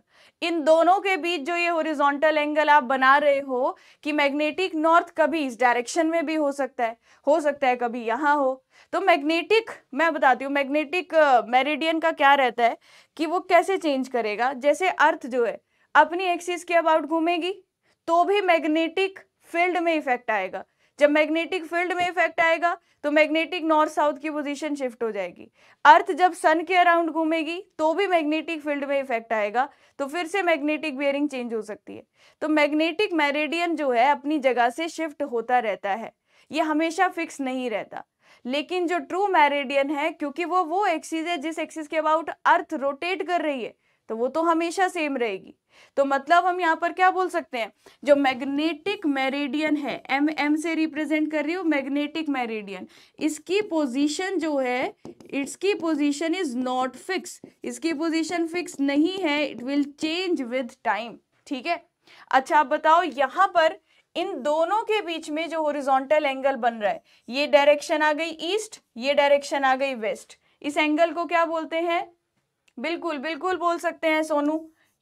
इन दोनों के बीच जो ये होरिजॉन्टल एंगल आप बना रहे हो कि मैग्नेटिक नॉर्थ कभी इस डायरेक्शन में भी हो सकता है हो सकता है कभी यहाँ हो तो मैग्नेटिक मैं बताती हूँ मैग्नेटिक मेरिडियन का क्या रहता है कि वो कैसे चेंज करेगा जैसे अर्थ जो है अपनी एक्सिस के अबाउट घूमेगी तो भी मैग्नेटिक फील्ड में इफेक्ट आएगा जब मैग्नेटिक फील्ड में इफेक्ट आएगा तो मैग्नेटिक नॉर्थ साउथ की पोजीशन शिफ्ट हो जाएगी अर्थ जब सन के अराउंड घूमेगी तो भी मैग्नेटिक फील्ड में इफेक्ट आएगा तो फिर से मैग्नेटिक बियरिंग चेंज हो सकती है तो मैग्नेटिक मेरेडियन जो है अपनी जगह से शिफ्ट होता रहता है ये हमेशा फिक्स नहीं रहता लेकिन जो ट्रू मैरेडियन है क्योंकि वो वो एक्सिस है जिस एक्सिस के अबाउट अर्थ रोटेट कर रही है तो वो तो हमेशा सेम रहेगी तो मतलब हम यहाँ पर क्या बोल सकते हैं जो मैग्नेटिक मेरेडियन है एम एम से रिप्रेजेंट कर रही हूँ मैग्नेटिक मेरेडियन इसकी पोजीशन जो है इसकी पोजीशन इज नॉट फिक्स इसकी पोजीशन फिक्स नहीं है it will change with time ठीक है अच्छा आप बताओ यहाँ पर इन दोनों के बीच में जो हॉरिजॉन्टल एंगल बन रहा है ये डायरेक्शन आ गई ईस्ट ये डायरेक्शन आ गई वेस्ट इस एंगल को क्या बोलते हैं बिल्कुल बिल्कुल बोल सकते हैं सोनू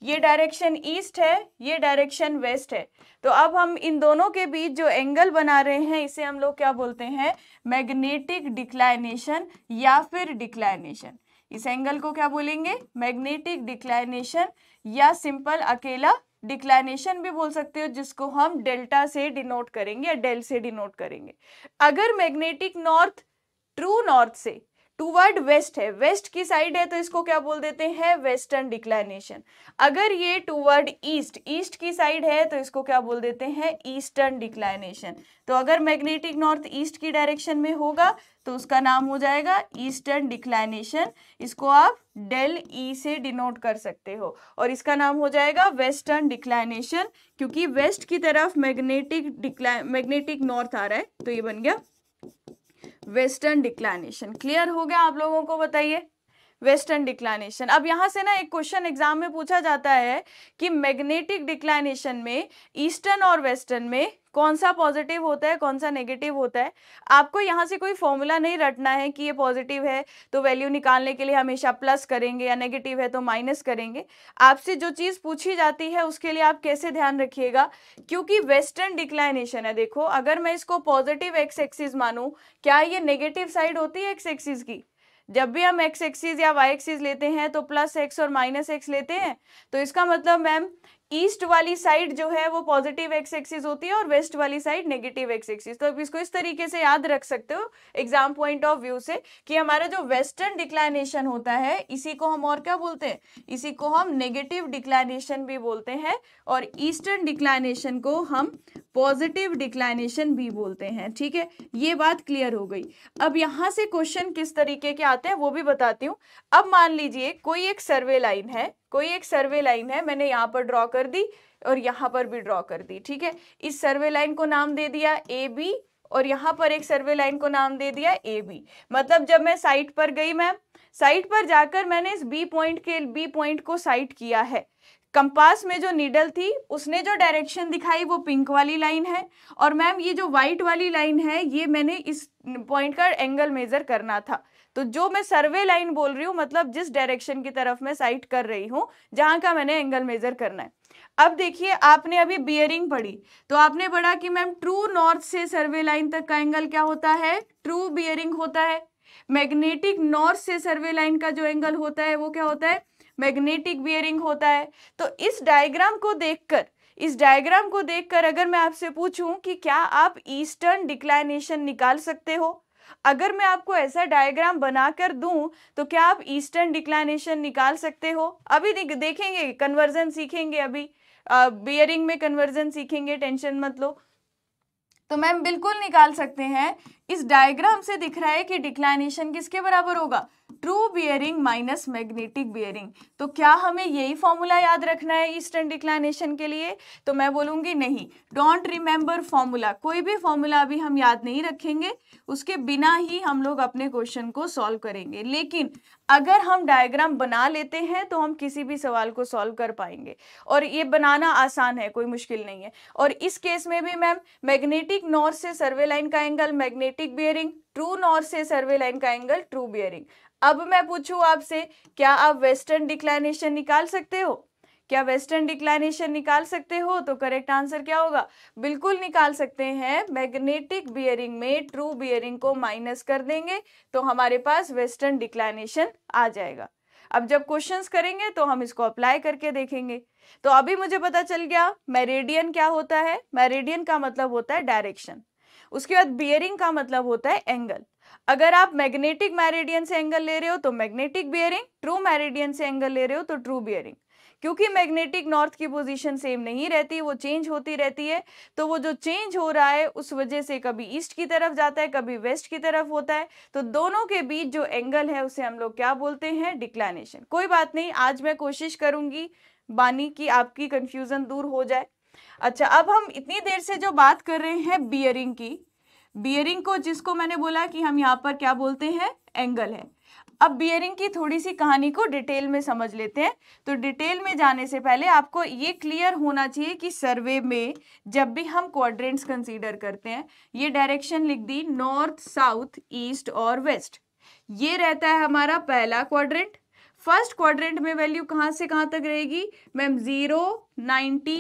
ये डायरेक्शन ईस्ट है ये डायरेक्शन वेस्ट है तो अब हम इन दोनों के बीच जो एंगल बना रहे हैं इसे हम लोग क्या बोलते हैं मैग्नेटिक डिक्लाइनेशन या फिर डिक्लाइनेशन इस एंगल को क्या बोलेंगे मैग्नेटिक डिक्लाइनेशन या सिंपल अकेला डिक्लाइनेशन भी बोल सकते हो जिसको हम डेल्टा से डिनोट करेंगे या डेल से डिनोट करेंगे अगर मैग्नेटिक नॉर्थ ट्रू नॉर्थ से टूवर्ड वेस्ट है वेस्ट की साइड है तो इसको क्या बोल देते हैं वेस्टर्न डिक्लाइनेशन अगर ये टूवर्ड ईस्ट ईस्ट की साइड है तो इसको क्या बोल देते हैं ईस्टर्न डिक्लाइनेशन तो अगर मैग्नेटिक नॉर्थ ईस्ट की डायरेक्शन में होगा तो उसका नाम हो जाएगा ईस्टर्न डिक्लाइनेशन इसको आप डेल ई से डिनोट कर सकते हो और इसका नाम हो जाएगा वेस्टर्न डिक्लाइनेशन क्योंकि वेस्ट की तरफ मैग्नेटिक डिक्लाइन मैग्नेटिक नॉर्थ आ रहा है तो ये बन गया वेस्टर्न डिक्लाइनेशन क्लियर हो गया आप लोगों को बताइए वेस्टर्न डिक्लाइनेशन अब यहाँ से ना एक क्वेश्चन एग्जाम में पूछा जाता है कि मैग्नेटिक डिक्लाइनेशन में ईस्टर्न और वेस्टर्न में कौन सा पॉजिटिव होता है कौन सा नेगेटिव होता है आपको यहाँ से कोई फॉर्मूला नहीं रटना है कि ये पॉजिटिव है तो वैल्यू निकालने के लिए हमेशा प्लस करेंगे या नेगेटिव है तो माइनस करेंगे आपसे जो चीज़ पूछी जाती है उसके लिए आप कैसे ध्यान रखिएगा क्योंकि वेस्टर्न डिक्लाइनेशन है देखो अगर मैं इसको पॉजिटिव एक्स एक्सिस मानूँ क्या ये नेगेटिव साइड होती है एक्स एक्सिस की जब भी हम एक्स एक्सिस या वाई एक्सिस लेते हैं तो प्लस एक्स और माइनस एक्स लेते हैं तो इसका मतलब मैम ईस्ट वाली साइड जो है वो पॉजिटिव एक्स एक्सिस होती है और वेस्ट वाली साइड नेगेटिव एक्स एक्सिस तो आप इसको इस तरीके से याद रख सकते हो एग्जाम पॉइंट ऑफ व्यू से कि हमारा जो वेस्टर्न डिक्लाइनेशन होता है इसी को हम और क्या बोलते हैं इसी को हम नेगेटिव डिक्लाइनेशन भी बोलते हैं और ईस्टर्न डिक्लाइनेशन को हम पॉजिटिव डिक्लाइनेशन भी बोलते हैं ठीक है ये बात क्लियर हो गई अब यहाँ से क्वेश्चन किस तरीके के आते हैं वो भी बताती हूँ अब मान लीजिए कोई एक सर्वे लाइन है कोई एक सर्वे लाइन है मैंने यहाँ पर ड्रॉ कर दी और यहाँ पर भी ड्रॉ कर दी ठीक है इस सर्वे लाइन को नाम दे दिया ए बी और यहाँ पर एक सर्वे लाइन को नाम दे दिया ए बी मतलब जब मैं साइट पर गई मैम साइट पर जाकर मैंने इस बी पॉइंट के बी पॉइंट को साइट किया है कंपास में जो नीडल थी उसने जो डायरेक्शन दिखाई वो पिंक वाली लाइन है और मैम ये जो वाइट वाली लाइन है ये मैंने इस पॉइंट का एंगल मेजर करना था तो जो मैं सर्वे लाइन बोल रही हूँ मतलब जिस डायरेक्शन की तरफ मैं साइट कर रही हूँ जहाँ का मैंने एंगल मेजर करना है अब देखिए आपने अभी बियरिंग पढ़ी तो आपने पढ़ा कि मैम ट्रू नॉर्थ से सर्वे लाइन तक का एंगल क्या होता है ट्रू बियरिंग होता है मैग्नेटिक नॉर्थ से सर्वे लाइन का जो एंगल होता है वो क्या होता है मैग्नेटिक बियरिंग होता है तो इस डायग्राम को देखकर इस डायग्राम को देखकर अगर मैं आपसे पूछूं कि क्या आप ईस्टर्न डिक्लाइनेशन निकाल सकते हो अगर मैं आपको ऐसा डायग्राम बनाकर दूं तो क्या आप ईस्टर्न डिक्लाइनेशन निकाल सकते हो अभी देखेंगे कन्वर्जन सीखेंगे अभी बियरिंग में कन्वर्जन सीखेंगे टेंशन मत लो तो मैम बिल्कुल निकाल सकते हैं इस डायग्राम से दिख रहा है कि डिक्लाइनेशन किसके बराबर होगा true bearing minus magnetic bearing तो क्या हमें यही फॉर्मूला याद रखना है ईस्टर्न डिक्लाइनेशन के लिए तो मैं बोलूंगी नहीं डोंट रिमेंबर फॉर्मूला कोई भी फॉर्मूला अभी हम याद नहीं रखेंगे उसके बिना ही हम लोग अपने क्वेश्चन को सॉल्व करेंगे लेकिन अगर हम डायग्राम बना लेते हैं तो हम किसी भी सवाल को सॉल्व कर पाएंगे और ये बनाना आसान है कोई मुश्किल नहीं है और इस केस में भी मैम मैग्नेटिक नॉर्थ से सर्वे लाइन का angle magnetic magnetic bearing true north से सर्वे लाइन का एंगल ट्रू बियरिंग अब मैं पूछूं आपसे क्या आप वेस्टर्न डिक्लाइनेशन निकाल सकते हो क्या वेस्टर्न डिक्लाइनेशन निकाल सकते हो तो करेक्ट आंसर क्या होगा बिल्कुल निकाल सकते हैं मैग्नेटिक बियरिंग में ट्रू बियरिंग को माइनस कर देंगे तो हमारे पास वेस्टर्न डिक्लाइनेशन आ जाएगा अब जब क्वेश्चंस करेंगे तो हम इसको अप्लाई करके देखेंगे तो अभी मुझे पता चल गया मेरेडियन क्या होता है मेरेडियन का मतलब होता है डायरेक्शन उसके बाद बियरिंग का मतलब होता है एंगल अगर आप मैग्नेटिक मैरिडियन से एंगल ले रहे हो तो मैग्नेटिक बियरिंग ट्रू मैरिडियन से एंगल ले रहे हो तो ट्रू बियरिंग क्योंकि मैग्नेटिक नॉर्थ की पोजीशन सेम नहीं रहती वो चेंज होती रहती है तो वो जो चेंज हो रहा है उस वजह से कभी ईस्ट की तरफ जाता है कभी वेस्ट की तरफ होता है तो दोनों के बीच जो एंगल है उसे हम लोग क्या बोलते हैं डिक्लाइनेशन कोई बात नहीं आज मैं कोशिश करूंगी बानी की आपकी कन्फ्यूज़न दूर हो जाए अच्छा अब हम इतनी देर से जो बात कर रहे हैं बियरिंग की बियरिंग को जिसको मैंने बोला कि हम यहाँ पर क्या बोलते हैं एंगल है अब बियरिंग की थोड़ी सी कहानी को डिटेल में समझ लेते हैं तो डिटेल में जाने से पहले आपको ये क्लियर होना चाहिए कि सर्वे में जब भी हम क्वाड्रेंट्स कंसीडर करते हैं ये डायरेक्शन लिख दी नॉर्थ साउथ ईस्ट और वेस्ट ये रहता है हमारा पहला क्वाड्रेंट फर्स्ट क्वाड्रेंट में वैल्यू कहां से कहां तक रहेगी ma'am zero ninety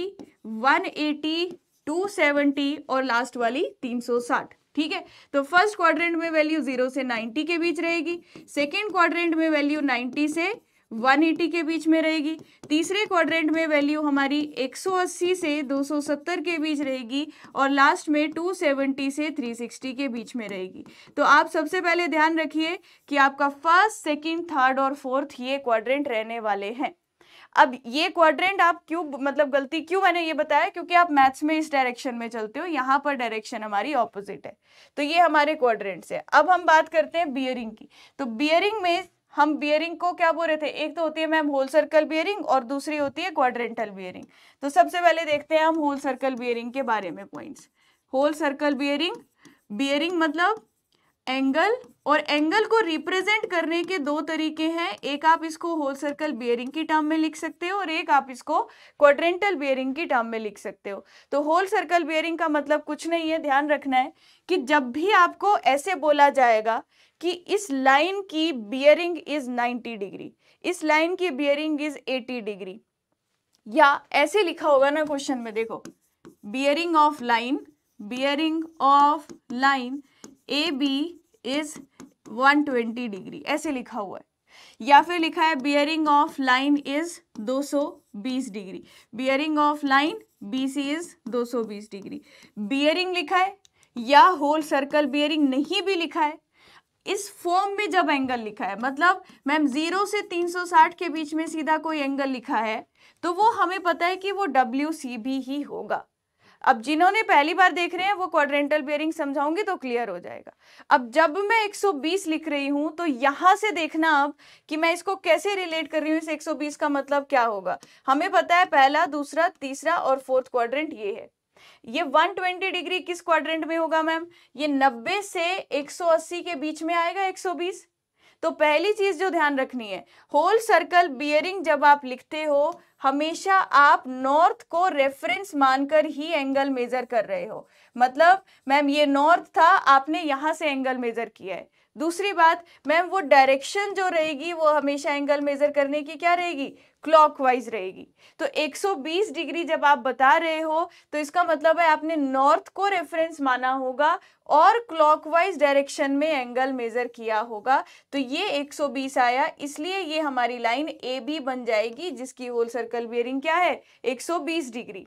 one eighty two seventy और लास्ट वाली तीन सौ साठ ठीक है तो फर्स्ट क्वाड्रेंट में वैल्यू जीरो से नाइन्टी के बीच रहेगी सेकेंड क्वाड्रेंट में वैल्यू नाइन्टी से 180 के बीच में रहेगी तीसरे क्वाड्रेंट में वैल्यू हमारी 180 से 270 के बीच रहेगी और लास्ट में 270 से 360 के बीच में रहेगी तो आप सबसे पहले ध्यान रखिए कि आपका फर्स्ट सेकंड, थर्ड और फोर्थ ये क्वाड्रेंट रहने वाले हैं अब ये क्वाड्रेंट आप क्यों मतलब गलती क्यों मैंने ये बताया क्योंकि आप मैथ्स में इस डायरेक्शन में चलते हो यहाँ पर डायरेक्शन हमारी ऑपोजिट है तो ये हमारे क्वाड्रेंट्स है अब हम बात करते हैं बियरिंग की तो बियरिंग में हम बियरिंग को क्या बोल रहे थे एक तो होती है मैम होल सर्कल बियरिंग और दूसरी होती है क्वाड्रेंटल बियरिंग तो सबसे पहले देखते हैं हम होल सर्कल बियरिंग के बारे में points whole circle bearing bearing मतलब एंगल और एंगल को रिप्रेजेंट करने के दो तरीके हैं एक आप इसको होल सर्कल बियरिंग की टर्म में लिख सकते हो और एक आप इसको क्वाड्रेंटल बियरिंग की टर्म में लिख सकते हो तो होल सर्कल बियरिंग का मतलब कुछ नहीं है ध्यान रखना है कि जब भी आपको ऐसे बोला जाएगा कि इस लाइन की बियरिंग इज 90 डिग्री इस लाइन की बियरिंग इज 80 डिग्री या ऐसे लिखा होगा ना क्वेश्चन में देखो bearing of line bearing of line A B is 120 degree ऐसे लिखा हुआ है या फिर लिखा है bearing of line is 220 degree bearing of line B C is 220 degree bearing लिखा है या होल सर्कल बियरिंग नहीं भी लिखा है इस फॉर्म में जब एंगल लिखा है मतलब मैम जीरो से 360 के बीच में सीधा कोई एंगल लिखा है तो वो हमें पता है कि वो डब्ल्यू भी ही होगा अब जिन्होंने पहली बार देख रहे हैं वो क्वाड्रेंटल बेयरिंग समझाऊंगी तो क्लियर हो जाएगा अब जब मैं 120 लिख रही हूँ तो यहां से देखना अब कि मैं इसको कैसे रिलेट कर रही हूँ इस 120 का मतलब क्या होगा हमें पता है पहला दूसरा तीसरा और फोर्थ क्वाड्रेंट ये है ये 120 डिग्री किस क्वाड्रेंट में होगा मैम ये 90 से 180 के बीच में आएगा 120 तो पहली चीज जो ध्यान रखनी है होल सर्कल बियरिंग जब आप लिखते हो हमेशा आप नॉर्थ को रेफरेंस मानकर ही एंगल मेजर कर रहे हो मतलब मैम ये नॉर्थ था आपने यहां से एंगल मेजर किया है दूसरी बात मैम वो डायरेक्शन जो रहेगी वो हमेशा एंगल मेजर करने की क्या रहेगी क्लॉकवाइज रहेगी तो 120 डिग्री जब आप बता रहे हो तो इसका मतलब है आपने नॉर्थ को रेफरेंस माना होगा और क्लॉकवाइज डायरेक्शन में एंगल मेजर किया होगा तो ये 120 आया इसलिए ये हमारी लाइन ए बी बन जाएगी जिसकी होल सर्कल बियरिंग क्या है 120 डिग्री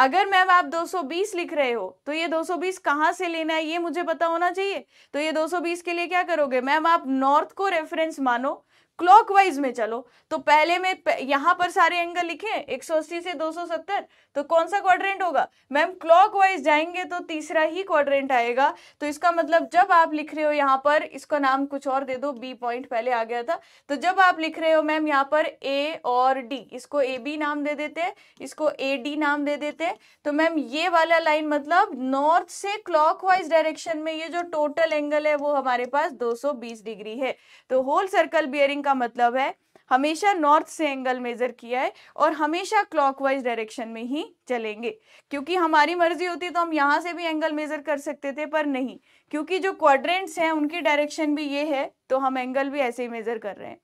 अगर मैम आप 220 लिख रहे हो तो ये 220 कहाँ से लेना है ये मुझे पता होना चाहिए तो ये 220 के लिए क्या करोगे मैम आप नॉर्थ को रेफरेंस मानो क्लॉकवाइज में चलो तो पहले में यहां पर सारे एंगल लिखे 180 से 270 तो कौन सा क्वाड्रेंट होगा मैम क्लॉकवाइज जाएंगे तो तीसरा ही क्वाड्रेंट आएगा तो इसका मतलब जब आप लिख रहे हो यहाँ पर इसका नाम कुछ और दे दो बी पॉइंट पहले आ गया था तो जब आप लिख रहे हो मैम यहाँ पर ए और डी इसको ए बी नाम दे देते हैं इसको ए डी नाम दे देते हैं तो मैम ये वाला लाइन मतलब नॉर्थ से क्लॉकवाइज डायरेक्शन में ये जो टोटल एंगल है वो हमारे पास दो डिग्री है तो होल सर्कल बियरिंग का मतलब है हमेशा नॉर्थ से एंगल मेज़र किया है और हमेशा क्लॉकवाइज डायरेक्शन में ही चलेंगे क्योंकि हमारी मर्जी होती तो हम यहाँ से भी एंगल मेज़र कर सकते थे पर नहीं क्योंकि जो क्वाड्रेंट्स हैं उनकी डायरेक्शन भी ये है तो हम एंगल भी ऐसे ही मेज़र कर रहे हैं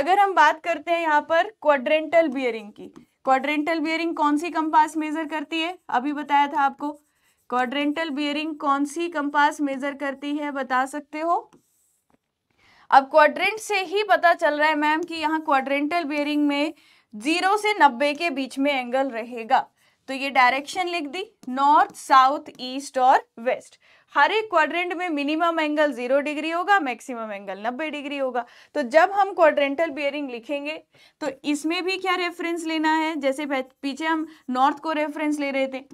अगर हम बात करते हैं यहाँ पर क्वाड्रेंटल बियरिंग की क्वाड्रेंटल बियरिंग कौन सी कंपास मेज़र करती है अभी बताया था आपको क्वाड्रेंटल बियरिंग कौन सी कंपास मेज़र करती है बता सकते हो अब क्वाड्रेंट से ही पता चल रहा है मैम कि यहाँ क्वाड्रेंटल बेयरिंग में जीरो से नब्बे के बीच में एंगल रहेगा तो ये डायरेक्शन लिख दी नॉर्थ साउथ ईस्ट और वेस्ट हर एक क्वाड्रेंट में मिनिमम एंगल जीरो डिग्री होगा मैक्सिमम एंगल नब्बे डिग्री होगा तो जब हम क्वाड्रेंटल बियरिंग लिखेंगे तो इसमें भी क्या रेफरेंस लेना है जैसे पीछे हम नॉर्थ को रेफरेंस ले रहे थे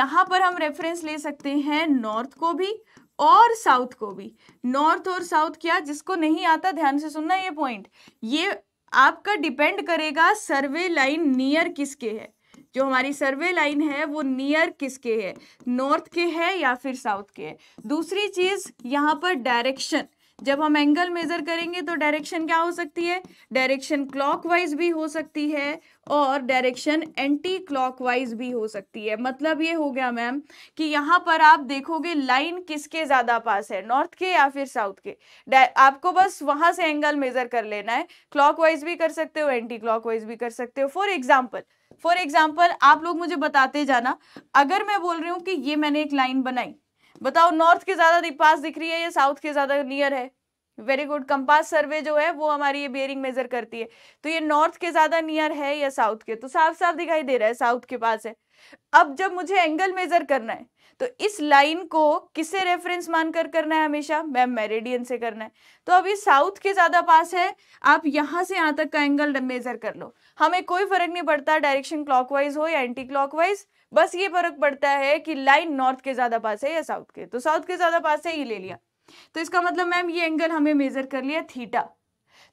यहाँ पर हम रेफरेंस ले सकते हैं नॉर्थ को भी और साउथ को भी नॉर्थ और साउथ क्या जिसको नहीं आता ध्यान से सुनना ये पॉइंट ये आपका डिपेंड करेगा सर्वे लाइन नियर किसके है जो हमारी सर्वे लाइन है वो नियर किसके है नॉर्थ के है या फिर साउथ के है दूसरी चीज़ यहाँ पर डायरेक्शन जब हम एंगल मेजर करेंगे तो डायरेक्शन क्या हो सकती है डायरेक्शन क्लॉकवाइज भी हो सकती है और डायरेक्शन एंटी क्लॉकवाइज भी हो सकती है मतलब ये हो गया मैम कि यहाँ पर आप देखोगे लाइन किसके ज़्यादा पास है नॉर्थ के या फिर साउथ के आपको बस वहाँ से एंगल मेज़र कर लेना है क्लॉकवाइज भी कर सकते हो एंटी क्लॉकवाइज भी कर सकते हो फॉर एग्जाम्पल फॉर एग्जाम्पल आप लोग मुझे बताते जाना अगर मैं बोल रही हूँ कि ये मैंने एक लाइन बनाई बताओ नॉर्थ के ज़्यादा पास दिख रही है या साउथ के ज़्यादा नियर है वेरी गुड कंपास सर्वे जो है वो हमारी ये बियरिंग मेजर करती है तो ये नॉर्थ के ज्यादा नियर है या साउथ के तो साफ साफ दिखाई दे रहा है साउथ के पास है अब जब मुझे एंगल मेजर करना है तो इस लाइन को किसे रेफरेंस मानकर करना है हमेशा मैम मेरेडियन से करना है तो अभी साउथ के ज़्यादा पास है आप यहाँ से यहां तक का एंगल मेजर कर लो हमें कोई फर्क नहीं पड़ता डायरेक्शन क्लॉकवाइज हो या एंटी क्लॉकवाइज बस ये फर्क पड़ता है कि लाइन नॉर्थ के ज़्यादा पास है या साउथ के तो साउथ के ज़्यादा पास है ये ले लिया तो इसका मतलब मैम ये एंगल हमें मेज़र कर लिया थीटा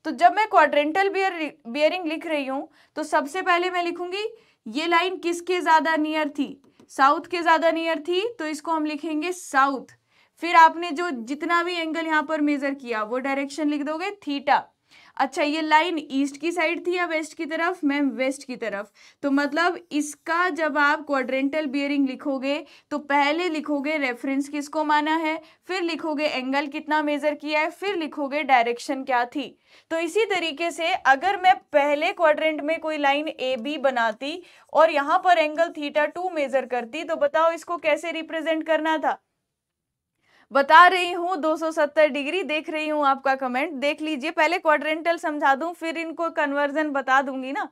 तो जब मैं क्वाड्रेंटल बियर बियरिंग लिख रही हूँ तो सबसे पहले मैं लिखूंगी ये लाइन किसके ज़्यादा नियर थी साउथ के ज़्यादा नियर थी तो इसको हम लिखेंगे साउथ फिर आपने जो जितना भी एंगल यहाँ पर मेज़र किया वो डायरेक्शन लिख दोगे थीटा अच्छा ये लाइन ईस्ट की साइड थी या वेस्ट की तरफ मैम वेस्ट की तरफ तो मतलब इसका जब आप क्वाड्रेंटल बियरिंग लिखोगे तो पहले लिखोगे रेफरेंस किसको माना है फिर लिखोगे एंगल कितना मेज़र किया है फिर लिखोगे डायरेक्शन क्या थी तो इसी तरीके से अगर मैं पहले क्वाड्रेंट में कोई लाइन ए बी बनाती और यहाँ पर एंगल थीटा टू मेज़र करती तो बताओ इसको कैसे रिप्रेजेंट करना था बता रही हूँ 270 डिग्री देख रही हूँ आपका कमेंट देख लीजिए पहले क्वाड्रेंटल समझा दूँ फिर इनको कन्वर्जन बता दूंगी ना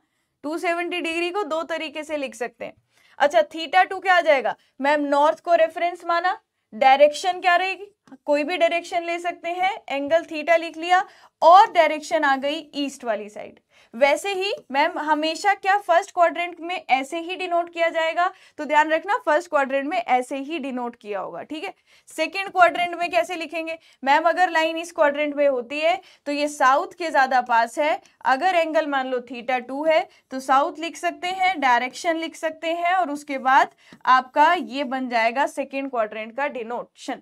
270 डिग्री को दो तरीके से लिख सकते हैं अच्छा थीटा टू क्या आ जाएगा मैम नॉर्थ को रेफरेंस माना डायरेक्शन क्या रहेगी कोई भी डायरेक्शन ले सकते हैं एंगल थीटा लिख लिया और डायरेक्शन आ गई ईस्ट वाली साइड वैसे ही मैम हमेशा क्या फर्स्ट क्वाड्रेंट में ऐसे ही डिनोट किया जाएगा तो ध्यान रखना फर्स्ट क्वाड्रेंट में ऐसे ही डिनोट किया होगा ठीक है सेकेंड क्वाड्रेंट में कैसे लिखेंगे मैम अगर लाइन इस क्वाड्रेंट में होती है तो ये साउथ के ज़्यादा पास है अगर एंगल मान लो थीटा टू है तो साउथ लिख सकते हैं डायरेक्शन लिख सकते हैं और उसके बाद आपका ये बन जाएगा सेकेंड क्वाड्रेंट का डिनोटेशन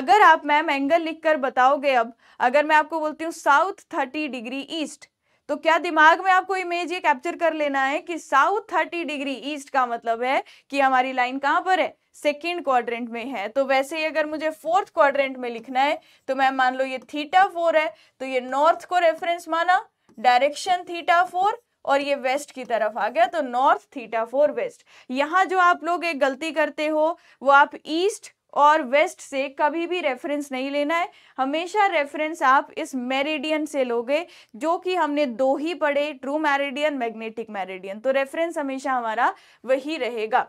अगर आप मैम एंगल लिखकर बताओगे अब अगर मैं आपको बोलती हूँ साउथ थर्टी डिग्री ईस्ट तो क्या दिमाग में आपको इमेज ये कैप्चर कर लेना है कि साउथ थर्टी डिग्री ईस्ट का मतलब है कि हमारी लाइन कहां पर है सेकेंड क्वाड्रेंट में है तो वैसे ही अगर मुझे फोर्थ क्वाड्रेंट में लिखना है तो मैं मान लो ये थीटा फोर है तो ये नॉर्थ को रेफरेंस माना डायरेक्शन थीटा फोर और ये वेस्ट की तरफ आ गया तो नॉर्थ थीटा फोर वेस्ट यहाँ जो आप लोग एक गलती करते हो वो आप ईस्ट और वेस्ट से कभी भी रेफरेंस नहीं लेना है हमेशा रेफरेंस आप इस मेरिडियन से लोगे जो कि हमने दो ही पढ़े ट्रू मेरिडियन मैग्नेटिक मेरिडियन तो रेफरेंस हमेशा हमारा वही रहेगा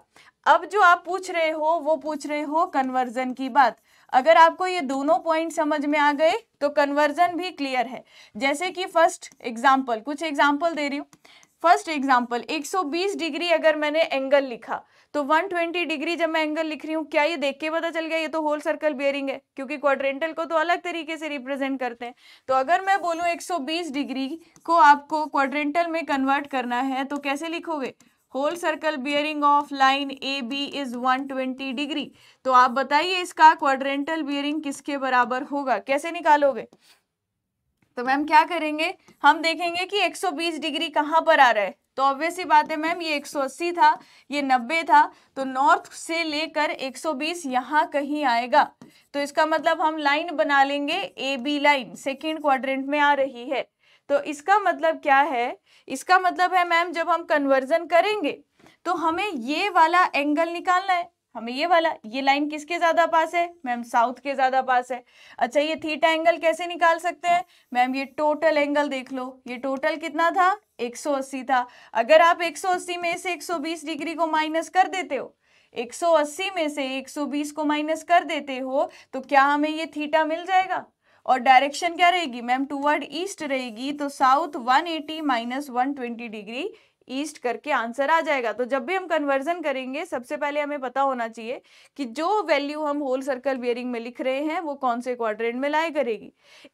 अब जो आप पूछ रहे हो वो पूछ रहे हो कन्वर्जन की बात अगर आपको ये दोनों पॉइंट समझ में आ गए तो कन्वर्जन भी क्लियर है जैसे कि फर्स्ट एग्जाम्पल कुछ एग्जाम्पल दे रही हूँ फर्स्ट एग्जाम्पल 120 डिग्री अगर मैंने एंगल लिखा तो 120 डिग्री जब मैं एंगल लिख रही हूँ क्या ये देख के पता चल गया ये तो होल सर्कल बियरिंग है क्योंकि क्वाड्रेंटल को तो अलग तरीके से रिप्रेजेंट करते हैं तो अगर मैं बोलूँ 120 डिग्री को आपको क्वाड्रेंटल में कन्वर्ट करना है तो कैसे लिखोगे whole circle bearing of line A B is 120 degree तो आप बताइए इसका क्वाड्रेंटल बियरिंग किसके बराबर होगा कैसे निकालोगे तो मैम क्या करेंगे हम देखेंगे कि 120 डिग्री कहाँ पर आ रहा है तो ऑब्वियस ही बात है मैम ये 180 था ये 90 था तो नॉर्थ से लेकर 120 यहाँ कहीं आएगा तो इसका मतलब हम लाइन बना लेंगे A B line second quadrant में आ रही है तो इसका मतलब क्या है इसका मतलब है मैम जब हम कन्वर्जन करेंगे तो हमें ये वाला एंगल निकालना है हमें ये वाला ये लाइन किसके ज्यादा पास है मैम साउथ के ज्यादा पास है अच्छा ये थीटा एंगल कैसे निकाल सकते हैं मैम ये टोटल एंगल देख लो ये टोटल कितना था 180 था अगर आप 180 में से 120 डिग्री को माइनस कर देते हो 180 में से 120 को माइनस कर देते हो तो क्या हमें ये थीटा मिल जाएगा और डायरेक्शन क्या रहेगी मैम टूवर्ड ईस्ट रहेगी तो south one eighty minus degree east करके आंसर आ जाएगा तो जब भी हम कन्वर्जन करेंगे सबसे पहले हमें पता होना चाहिए कि जो वैल्यू हम होल सर्कल बियरिंग में लिख रहे हैं वो कौन से क्वाड्रेंट में लाए करेगी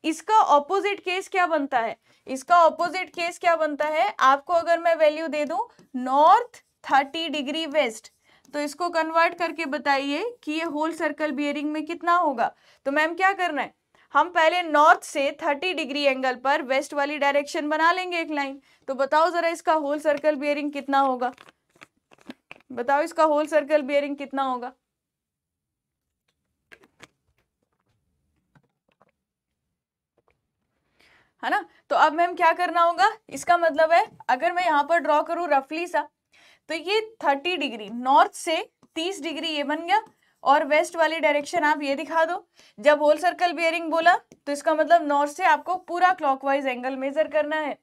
इसका ऑपोजिट केस क्या बनता है इसका ऑपोजिट केस क्या बनता है आपको अगर मैं वैल्यू दे दू नॉर्थ थर्टी डिग्री वेस्ट तो इसको कन्वर्ट करके बताइए कि ये होल सर्कल बियरिंग में कितना होगा तो मैम क्या करना है हम पहले नॉर्थ से 30 डिग्री एंगल पर वेस्ट वाली डायरेक्शन बना लेंगे एक लाइन तो बताओ ज़रा इसका होल सर्कल बियरिंग कितना होगा बताओ इसका होल सर्कल बियरिंग कितना होगा है ना तो अब मैम क्या करना होगा इसका मतलब है अगर मैं यहां पर ड्रॉ करूं रफली सा तो ये थर्टी डिग्री नॉर्थ से तीस डिग्री ये बन गया और वेस्ट वाली डायरेक्शन आप ये दिखा दो जब होल सर्कल बियरिंग बोला तो इसका मतलब नॉर्थ से आपको पूरा क्लॉकवाइज एंगल मेजर करना है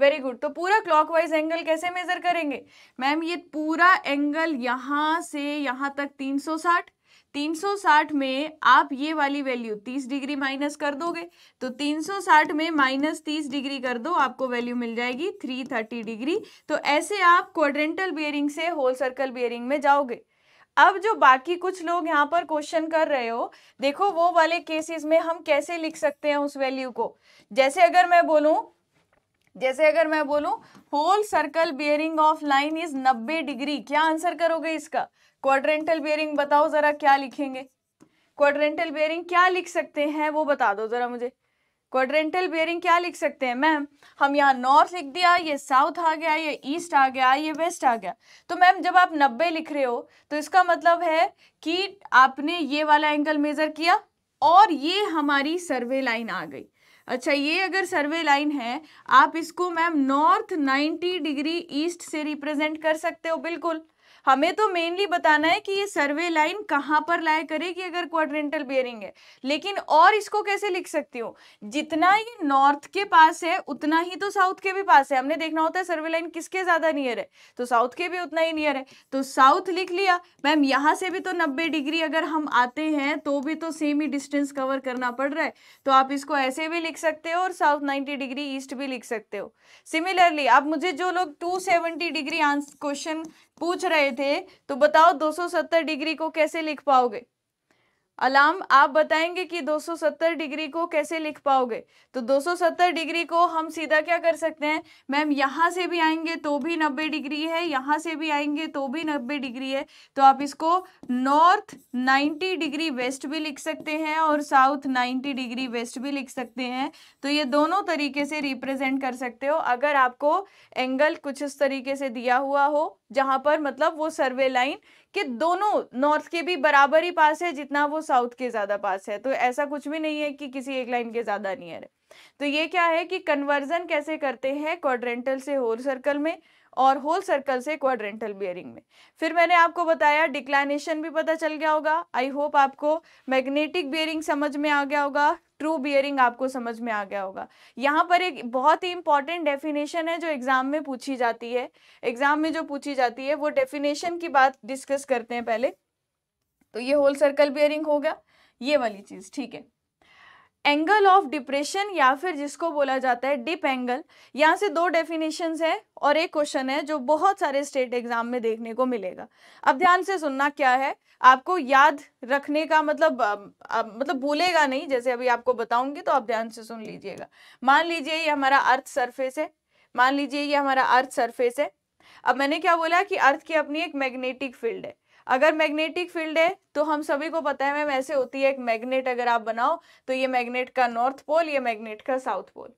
वेरी गुड तो पूरा क्लॉकवाइज एंगल कैसे मेजर करेंगे मैम ये पूरा एंगल यहाँ से यहाँ तक 360 360 में आप ये वाली वैल्यू 30 डिग्री माइनस कर दोगे तो 360 में माइनस 30 डिग्री कर दो आपको वैल्यू मिल जाएगी 330 डिग्री तो ऐसे आप क्वाड्रेंटल बियरिंग से होल सर्कल बियरिंग में जाओगे अब जो बाकी कुछ लोग यहाँ पर क्वेश्चन कर रहे हो देखो वो वाले केसेस में हम कैसे लिख सकते हैं उस वैल्यू को जैसे अगर मैं बोलू जैसे अगर मैं बोलू whole circle bearing of line is 90 degree क्या आंसर करोगे इसका क्वाड्रेंटल बियरिंग बताओ जरा क्या लिखेंगे क्वाड्रेंटल बियरिंग क्या लिख सकते हैं वो बता दो जरा मुझे क्वाड्रेंटल बेयरिंग क्या लिख सकते हैं मैम हम यहाँ नॉर्थ लिख दिया ये साउथ आ गया ये ईस्ट आ गया ये वेस्ट आ गया तो मैम जब आप नब्बे लिख रहे हो तो इसका मतलब है कि आपने ये वाला एंगल मेज़र किया और ये हमारी सर्वे लाइन आ गई अच्छा ये अगर सर्वे लाइन है आप इसको मैम नॉर्थ 90 डिग्री ईस्ट से रिप्रेजेंट कर सकते हो बिल्कुल हमें तो मेनली बताना है कि ये सर्वे लाइन कहाँ पर लाया करेगी अगर क्वाड्रेंटल बियरिंग है लेकिन और इसको कैसे लिख सकती हूँ जितना ये नॉर्थ के पास है उतना ही तो साउथ के भी पास है हमने देखना होता है सर्वे लाइन किसके ज़्यादा नियर है तो साउथ के भी उतना ही नियर है तो साउथ लिख लिया मैम यहाँ से भी तो नब्बे डिग्री अगर हम आते हैं तो भी तो सेम ही डिस्टेंस कवर करना पड़ रहा है तो आप इसको ऐसे भी लिख सकते हो और साउथ नाइन्टी डिग्री ईस्ट भी लिख सकते हो सिमिलरली आप मुझे जो लोग टू सेवेंटी डिग्री क्वेश्चन पूछ रहे थे तो बताओ 270 डिग्री को कैसे लिख पाओगे अलाम आप बताएंगे कि 270 डिग्री को कैसे लिख पाओगे तो 270 डिग्री को हम सीधा क्या कर सकते हैं मैम यहाँ से भी आएंगे तो भी 90 डिग्री है यहाँ से भी आएंगे तो भी 90 डिग्री है तो आप इसको नॉर्थ 90 डिग्री वेस्ट भी लिख सकते हैं और साउथ 90 डिग्री वेस्ट भी लिख सकते हैं तो ये दोनों तरीके से रिप्रेजेंट कर सकते हो अगर आपको एंगल कुछ इस तरीके से दिया हुआ हो जहाँ पर मतलब वो सर्वे लाइन कि दोनों नॉर्थ के भी बराबर ही पास है जितना वो साउथ के ज़्यादा पास है तो ऐसा कुछ भी नहीं है कि किसी एक लाइन के ज़्यादा नियर है तो ये क्या है कि कन्वर्जन कैसे करते हैं क्वाड्रेंटल से होल सर्कल में और होल सर्कल से क्वाड्रेंटल बियरिंग में फिर मैंने आपको बताया डिक्लाइनेशन भी पता चल गया होगा आई होप आपको मैग्नेटिक बियरिंग समझ में आ गया होगा ट्रू बियरिंग आपको समझ में आ गया होगा यहाँ पर एक बहुत ही इंपॉर्टेंट डेफिनेशन है जो एग्जाम में पूछी जाती है एग्जाम में जो पूछी जाती है वो डेफिनेशन की बात डिस्कस करते हैं पहले तो ये होल सर्कल बियरिंग होगा ये वाली चीज़ ठीक है एंगल ऑफ डिप्रेशन या फिर जिसको बोला जाता है डिप एंगल यहाँ से दो डेफिनेशन है और एक क्वेश्चन है जो बहुत सारे स्टेट एग्जाम में देखने को मिलेगा अब ध्यान से सुनना क्या है आपको याद रखने का मतलब आ, आ, मतलब भूलेगा नहीं जैसे अभी आपको बताऊंगी तो आप ध्यान से सुन लीजिएगा मान लीजिए ये हमारा अर्थ सरफेस है मान लीजिए ये हमारा अर्थ सरफेस है अब मैंने क्या बोला कि अर्थ की अपनी एक मैग्नेटिक फील्ड है अगर मैग्नेटिक फील्ड है तो हम सभी को पता है मैम ऐसे होती है एक मैग्नेट अगर आप बनाओ तो ये मैग्नेट का नॉर्थ पोल ये मैग्नेट का साउथ पोल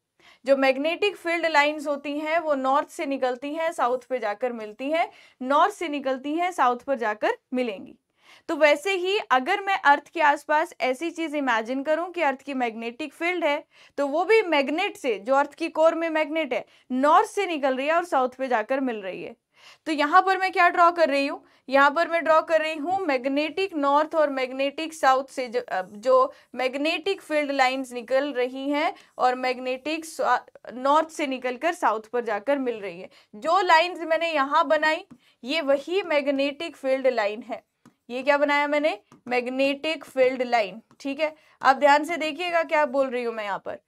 जो मैग्नेटिक फील्ड लाइंस होती हैं वो नॉर्थ से निकलती हैं साउथ पे जाकर मिलती हैं नॉर्थ से निकलती हैं साउथ पर जाकर मिलेंगी तो वैसे ही अगर मैं अर्थ के आसपास ऐसी चीज इमेजिन करूं कि अर्थ की मैग्नेटिक फील्ड है तो वो भी मैग्नेट से जो अर्थ की कोर में मैग्नेट है नॉर्थ से निकल रही है और साउथ पे जाकर मिल रही है तो यहाँ पर मैं क्या ड्रॉ कर रही हूँ यहाँ पर मैं ड्रॉ कर रही हूँ मैग्नेटिक नॉर्थ और मैग्नेटिक साउथ से जो जो मैग्नेटिक फील्ड लाइंस निकल रही हैं और मैग्नेटिक नॉर्थ से निकलकर साउथ पर जाकर मिल रही है जो लाइंस मैंने यहाँ बनाई ये वही मैग्नेटिक फील्ड लाइन है ये क्या बनाया मैंने मैग्नेटिक फील्ड लाइन ठीक है आप ध्यान से देखिएगा क्या बोल रही हूँ मैं यहाँ पर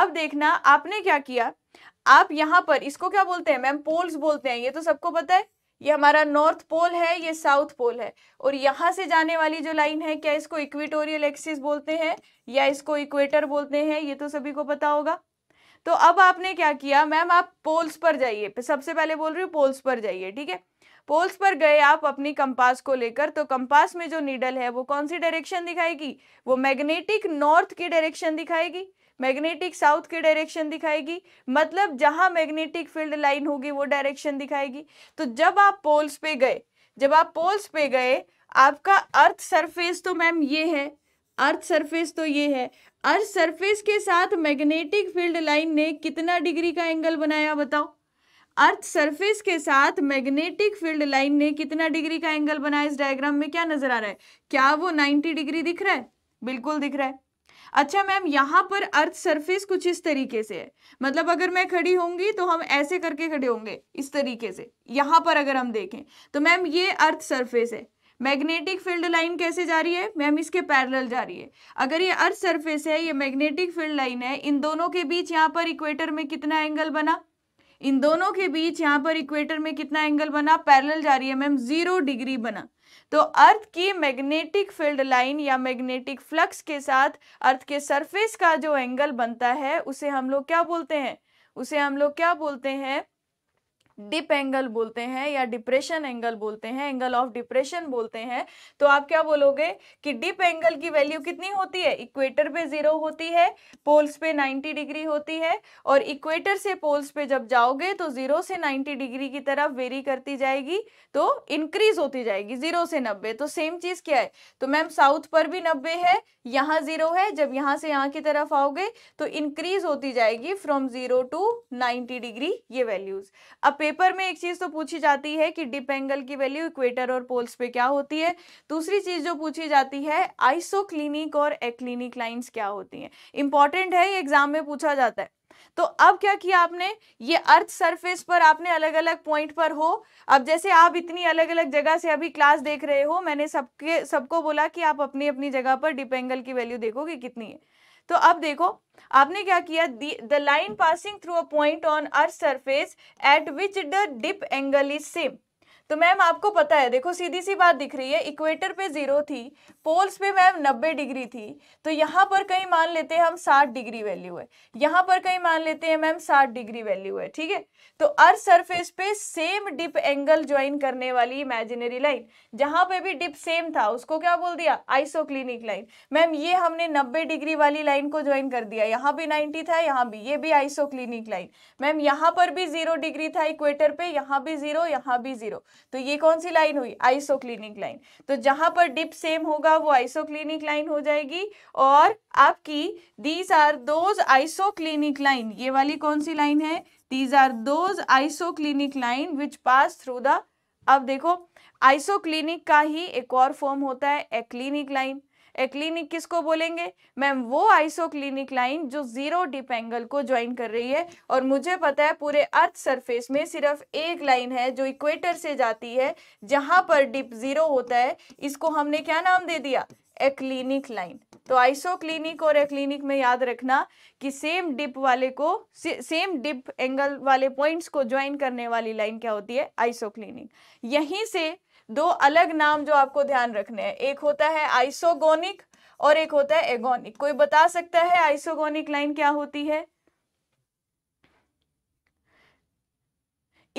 अब देखना आपने क्या किया आप यहाँ पर इसको क्या बोलते हैं मैम पोल्स बोलते हैं ये तो सबको पता है ये हमारा नॉर्थ पोल है ये साउथ पोल है और यहाँ से जाने वाली जो लाइन है क्या इसको इक्वेटोरियल एक्सिस बोलते हैं या इसको इक्वेटर बोलते हैं ये तो सभी को पता होगा तो अब आपने क्या किया मैम आप पोल्स पर जाइए सबसे पहले बोल रही हूँ पोल्स पर जाइए ठीक है पोल्स पर गए आप अपनी कंपास को लेकर तो कंपास में जो नीडल है वो कौन सी डायरेक्शन दिखाएगी वो मैग्नेटिक नॉर्थ की डायरेक्शन दिखाएगी मैग्नेटिक साउथ की डायरेक्शन दिखाएगी मतलब जहां मैग्नेटिक फील्ड लाइन होगी वो डायरेक्शन दिखाएगी तो जब आप पोल्स पे गए जब आप पोल्स पे गए आपका अर्थ सरफेस तो मैम ये है अर्थ सरफेस तो ये है अर्थ सरफेस के साथ मैग्नेटिक फील्ड लाइन ने कितना डिग्री का एंगल बनाया बताओ अर्थ सरफेस के साथ मैग्नेटिक फील्ड लाइन ने कितना डिग्री का एंगल बनाया इस डायग्राम में क्या नजर आ रहा है क्या वो 90 डिग्री दिख रहा है बिल्कुल दिख रहा है अच्छा मैम यहाँ पर अर्थ सरफेस कुछ इस तरीके से है मतलब अगर मैं खड़ी होंगी तो हम ऐसे करके खड़े होंगे इस तरीके से यहाँ पर अगर हम देखें तो मैम ये अर्थ सरफेस है मैग्नेटिक फील्ड लाइन कैसे जा रही है मैम इसके पैरेलल जा रही है अगर ये अर्थ सरफेस है ये मैग्नेटिक फील्ड लाइन है इन दोनों के बीच यहाँ पर इक्वेटर में कितना एंगल बना इन दोनों के बीच यहाँ पर इक्वेटर में कितना एंगल बना पैरेलल जा रही है मैम जीरो डिग्री बना तो अर्थ की मैग्नेटिक फील्ड लाइन या मैग्नेटिक फ्लक्स के साथ अर्थ के सरफेस का जो एंगल बनता है उसे हम लोग क्या बोलते हैं उसे हम लोग क्या बोलते हैं डिप एंगल बोलते हैं या डिप्रेशन एंगल बोलते हैं एंगल ऑफ डिप्रेशन बोलते हैं तो आप क्या बोलोगे कि डिप एंगल की वैल्यू कितनी होती है इक्वेटर पे जीरो होती है पोल्स पे नाइन्टी डिग्री होती है और इक्वेटर से पोल्स पे जब जाओगे तो जीरो से नाइन्टी डिग्री की तरफ वेरी करती जाएगी तो इंक्रीज होती जाएगी जीरो से नब्बे तो सेम चीज क्या है तो मैम साउथ पर भी नब्बे है यहाँ जीरो है जब यहाँ से यहाँ की तरफ आओगे तो इंक्रीज होती जाएगी from zero to ninety degree ये वैल्यूज अब पेपर में एक चीज़ तो पूछी जाती है कि डिप एंगल की वैल्यू इक्वेटर और पोल्स पे क्या होती है दूसरी चीज़ जो पूछी जाती है आइसो क्लिनिक और एक्लिनिक लाइन्स क्या होती हैं इंपॉर्टेंट है ये एग्जाम में पूछा जाता है तो अब क्या किया आपने ये अर्थ सरफेस पर आपने अलग अलग पॉइंट पर हो अब जैसे आप इतनी अलग अलग जगह से अभी क्लास देख रहे हो मैंने सबके सबको बोला कि आप अपनी अपनी जगह पर डिप एंगल की वैल्यू देखो कि कितनी है तो अब देखो आपने क्या किया the line passing through a point on earth surface at which the dip angle is same तो मैम आपको पता है देखो सीधी सी बात दिख रही है इक्वेटर पे जीरो थी पोल्स पे मैम नब्बे डिग्री थी तो यहाँ पर कहीं मान लेते हैं हम साठ डिग्री वैल्यू है यहाँ पर कहीं मान लेते हैं मैम साठ डिग्री वैल्यू है ठीक है तो अर्थ सरफेस पे सेम डिप एंगल ज्वाइन करने वाली इमेजिनरी लाइन जहां पे भी डिप सेम था उसको क्या बोल दिया आइसोक्लिनिक लाइन मैम ये हमने नब्बे डिग्री वाली लाइन को ज्वाइन कर दिया यहाँ भी नाइन्टी था यहाँ भी ये भी आइसोक्लिनिक लाइन मैम यहाँ पर भी जीरो डिग्री था इक्वेटर पे यहाँ भी जीरो यहाँ भी जीरो तो ये कौन सी लाइन हुई आइसोक्लिनिक लाइन तो जहां पर डिप सेम होगा वो आइसोक्लिनिक लाइन हो जाएगी और आपकी these are those isoclinic line ये वाली कौन सी लाइन है these are those isoclinic line which pass through the अब देखो आइसोक्लिनिक का ही एक और फॉर्म होता है एक्लिनिक लाइन ए क्लिनिक किसको बोलेंगे मैम वो आइसो क्लिनिक लाइन जो जीरो डिप एंगल को ज्वाइन कर रही है और मुझे पता है पूरे अर्थ सरफेस में सिर्फ एक लाइन है जो इक्वेटर से जाती है जहां पर डिप जीरो होता है इसको हमने क्या नाम दे दिया एक्लिनिक लाइन तो आइसो क्लिनिक और एक्लिनिक में याद रखना कि सेम डिप वाले को से, सेम डिप एंगल वाले पॉइंट्स को ज्वाइन करने वाली लाइन क्या होती है आइसो क्लिनिक यहीं से दो अलग नाम जो आपको ध्यान रखने हैं एक होता है आइसोगोनिक और एक होता है एगोनिक कोई बता सकता है आइसोगोनिक लाइन क्या होती है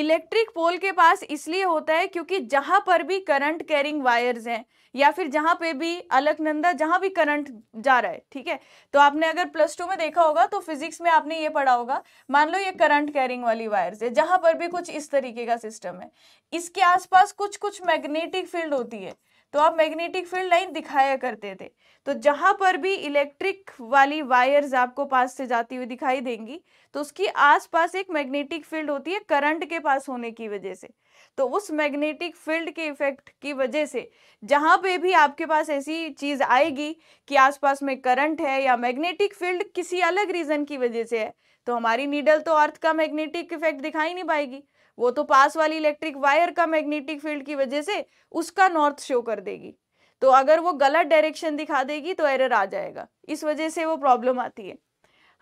इलेक्ट्रिक पोल के पास इसलिए होता है क्योंकि जहां पर भी करंट कैरिंग वायर्स हैं या फिर जहाँ पे भी अलकनंदा जहाँ भी करंट जा रहा है ठीक है तो आपने अगर प्लस टू में देखा होगा तो फिजिक्स में आपने ये पढ़ा होगा मान लो ये करंट कैरिंग वाली वायर्स है जहाँ पर भी कुछ इस तरीके का सिस्टम है इसके आसपास कुछ कुछ मैग्नेटिक फील्ड होती है तो आप मैग्नेटिक फील्ड लाइन दिखाया करते थे तो जहाँ पर भी इलेक्ट्रिक वाली वायर्स आपको पास से जाती हुई दिखाई देंगी तो उसकी आसपास एक मैग्नेटिक फील्ड होती है करंट के पास होने की वजह से तो उस मैग्नेटिक फील्ड के इफेक्ट की वजह से जहाँ पे भी आपके पास ऐसी चीज़ आएगी कि आसपास में करंट है या मैग्नेटिक फील्ड किसी अलग रीज़न की वजह से है तो हमारी नीडल तो अर्थ का मैग्नेटिक इफेक्ट दिखाई नहीं पाएगी वो तो पास वाली इलेक्ट्रिक वायर का मैग्नेटिक फील्ड की वजह से उसका नॉर्थ शो कर देगी तो अगर वो गलत डायरेक्शन दिखा देगी तो एरर आ जाएगा इस वजह से वो प्रॉब्लम आती है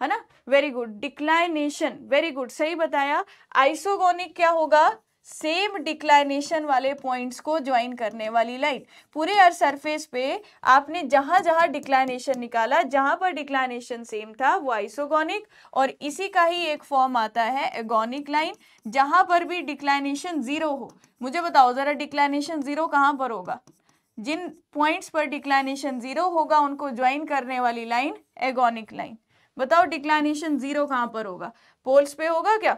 है ना very good declination very good सही बताया आइसोगोनिक क्या होगा सेम डिक्लाइनेशन वाले पॉइंट्स को ज्वाइन करने वाली लाइन पूरे अर्थ सरफेस पे आपने जहां जहां डिक्लाइनेशन निकाला जहां पर डिक्लाइनेशन सेम था वो आइसोगोनिक और इसी का ही एक फॉर्म आता है एगोनिक लाइन जहां पर भी डिक्लाइनेशन ज़ीरो हो मुझे बताओ ज़रा डिक्लाइनेशन ज़ीरो कहाँ पर होगा जिन पॉइंट्स पर डिक्लाइनेशन ज़ीरो होगा उनको ज्वाइन करने वाली लाइन एगोनिक लाइन बताओ डिक्लाइनेशन ज़ीरो कहाँ पर होगा पोल्स पे होगा क्या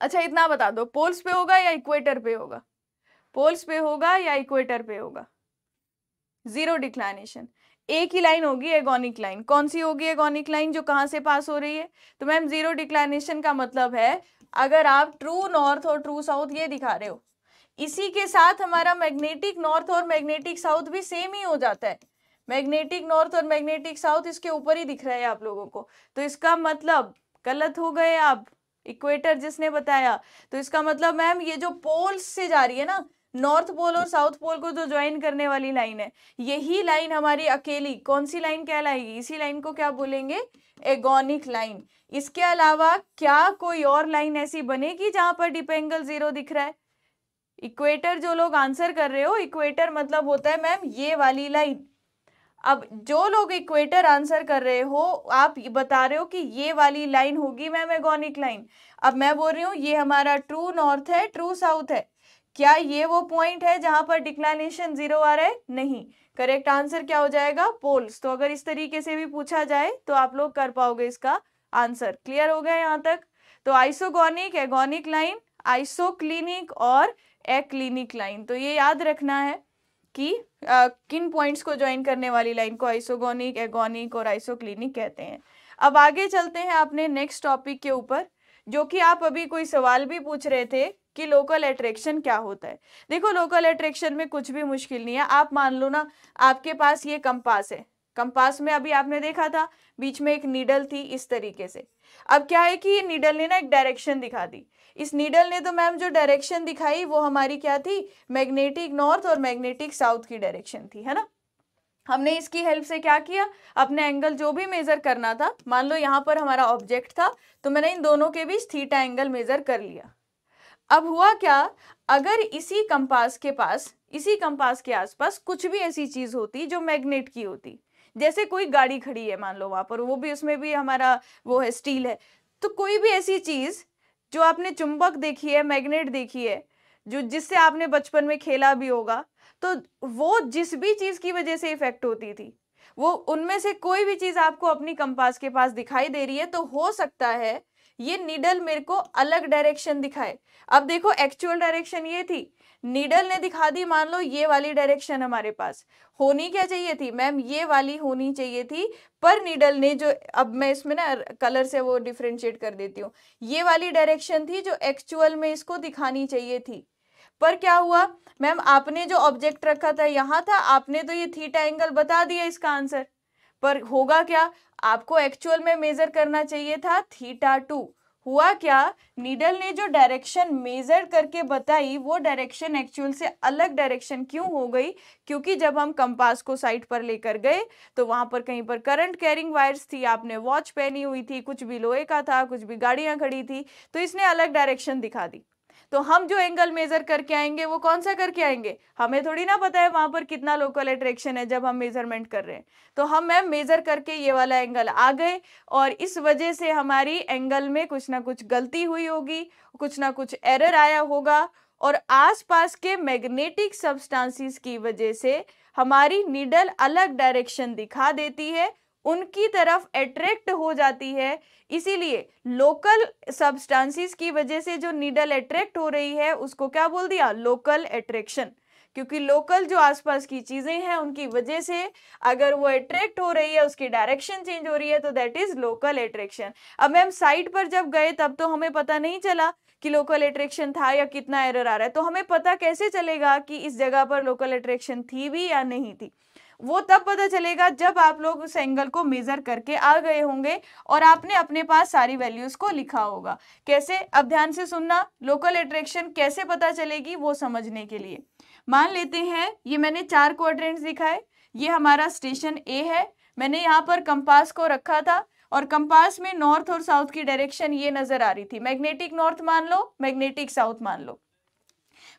अच्छा इतना बता दो पोल्स पे होगा या इक्वेटर पे होगा पोल्स पे होगा या इक्वेटर पे होगा जीरो डिक्लाइनेशन एक ही लाइन होगी एगोनिक लाइन कौन सी होगी एगोनिक लाइन जो कहां से पास हो रही है तो मैम जीरो डिक्लाइनेशन का मतलब है अगर आप ट्रू नॉर्थ और ट्रू साउथ ये दिखा रहे हो इसी के साथ हमारा मैग्नेटिक नॉर्थ और मैग्नेटिक साउथ भी सेम ही हो जाता है मैग्नेटिक नॉर्थ और मैग्नेटिक साउथ इसके ऊपर ही दिख रहा है आप लोगों को तो इसका मतलब गलत हो गए आप इक्वेटर जिसने बताया तो इसका मतलब मैम ये जो पोल्स से जा रही है ना नॉर्थ पोल और साउथ पोल को जो तो ज्वाइन करने वाली लाइन है यही लाइन हमारी अकेली कौन सी लाइन क्या लाएगी इसी लाइन को क्या बोलेंगे एगोनिक लाइन इसके अलावा क्या कोई और लाइन ऐसी बनेगी जहां पर डिपेंगल जीरो दिख रहा है इक्वेटर जो लोग आंसर कर रहे हो इक्वेटर मतलब होता है मैम ये वाली लाइन अब जो लोग इक्वेटर आंसर कर रहे हो आप बता रहे हो कि ये वाली लाइन होगी मैम एगोनिक लाइन अब मैं बोल रही हूँ ये हमारा ट्रू नॉर्थ है ट्रू साउथ है क्या ये वो पॉइंट है जहां पर डिक्लाइनेशन जीरो आ रहा है नहीं करेक्ट आंसर क्या हो जाएगा पोल्स तो अगर इस तरीके से भी पूछा जाए तो आप लोग कर पाओगे इसका आंसर क्लियर हो गया यहाँ तक तो आइसोगोनिक एगोनिक लाइन आइसोक्लिनिक और एक्लिनिक लाइन तो ये याद रखना है कि आ, किन पॉइंट्स को ज्वाइन करने वाली लाइन को आइसोगोनिक एगोनिक और आइसोक्लिनिक कहते हैं अब आगे चलते हैं अपने नेक्स्ट टॉपिक के ऊपर जो कि आप अभी कोई सवाल भी पूछ रहे थे कि लोकल अट्रैक्शन क्या होता है देखो लोकल अट्रैक्शन में कुछ भी मुश्किल नहीं है आप मान लो ना आपके पास ये कंपास है कंपास में अभी आपने देखा था बीच में एक नीडल थी इस तरीके से अब क्या है कि ये नीडल ने ना एक डायरेक्शन दिखा दी इस नीडल ने तो मैम जो डायरेक्शन दिखाई वो हमारी क्या थी मैग्नेटिक नॉर्थ और मैग्नेटिक साउथ की डायरेक्शन थी है ना हमने इसकी हेल्प से क्या किया अपने एंगल जो भी मेज़र करना था मान लो यहाँ पर हमारा ऑब्जेक्ट था तो मैंने इन दोनों के बीच थीटा एंगल मेज़र कर लिया अब हुआ क्या अगर इसी कंपास के पास इसी कंपास के आसपास कुछ भी ऐसी चीज़ होती जो मैग्नेट की होती जैसे कोई गाड़ी खड़ी है मान लो वहाँ पर वो भी उसमें भी हमारा वो है स्टील है तो कोई भी ऐसी चीज़ जो आपने चुंबक देखी है मैग्नेट देखी है जो जिससे आपने बचपन में खेला भी होगा तो वो जिस भी चीज़ की वजह से इफेक्ट होती थी वो उनमें से कोई भी चीज़ आपको अपनी कंपास के पास दिखाई दे रही है तो हो सकता है ये नीडल मेरे को अलग डायरेक्शन दिखाए अब देखो एक्चुअल डायरेक्शन ये थी नीडल ने दिखा दी मान लो ये वाली डायरेक्शन हमारे पास होनी क्या चाहिए थी मैम ये वाली होनी चाहिए थी पर नीडल ने जो अब मैं इसमें ना कलर से वो डिफ्रेंशिएट कर देती हूँ ये वाली डायरेक्शन थी जो एक्चुअल में इसको दिखानी चाहिए थी पर क्या हुआ मैम आपने जो ऑब्जेक्ट रखा था यहाँ था आपने तो ये थीटा एंगल बता दिया इसका आंसर पर होगा क्या आपको एक्चुअल में मेजर करना चाहिए था थीटा टू हुआ क्या नीडल ने जो डायरेक्शन मेजर करके बताई वो डायरेक्शन एक्चुअल से अलग डायरेक्शन क्यों हो गई क्योंकि जब हम कंपास को साइड पर लेकर गए तो वहां पर कहीं पर करंट कैरिंग वायर्स थी आपने वॉच पहनी हुई थी कुछ भी लोहे का था कुछ भी गाड़ियां खड़ी थी तो इसने अलग डायरेक्शन दिखा दी तो हम जो एंगल मेजर करके आएंगे वो कौन सा करके आएंगे हमें थोड़ी ना पता है वहां पर कितना लोकल अट्रैक्शन है जब हम मेजरमेंट कर रहे हैं तो हम मैम मेजर करके ये वाला एंगल आ गए और इस वजह से हमारी एंगल में कुछ ना कुछ गलती हुई होगी कुछ ना कुछ एरर आया होगा और आसपास के मैग्नेटिक सब्सटेंसेस की वजह से हमारी नीडल अलग डायरेक्शन दिखा देती है उनकी तरफ अट्रैक्ट हो जाती है इसीलिए लोकल सब्सटेंसेस की वजह से जो नीडल अट्रैक्ट हो रही है उसको क्या बोल दिया लोकल अट्रैक्शन क्योंकि लोकल जो आसपास की चीज़ें हैं उनकी वजह से अगर वो अट्रैक्ट हो रही है उसकी डायरेक्शन चेंज हो रही है तो दैट इज़ लोकल अट्रैक्शन अब मैम साइट पर जब गए तब तो हमें पता नहीं चला कि लोकल अट्रैक्शन था या कितना एरर आ रहा है तो हमें पता कैसे चलेगा कि इस जगह पर लोकल अट्रैक्शन थी भी या नहीं थी वो तब पता चलेगा जब आप लोग उस एंगल को मेज़र करके आ गए होंगे और आपने अपने पास सारी वैल्यूज़ को लिखा होगा कैसे अब ध्यान से सुनना लोकल अट्रैक्शन कैसे पता चलेगी वो समझने के लिए मान लेते हैं ये मैंने चार क्वाड्रेंट्स दिखाए ये हमारा स्टेशन ए है मैंने यहाँ पर कंपास को रखा था और कंपास में नॉर्थ और साउथ की डायरेक्शन ये नज़र आ रही थी मैग्नेटिक नॉर्थ मान लो मैग्नेटिक साउथ मान लो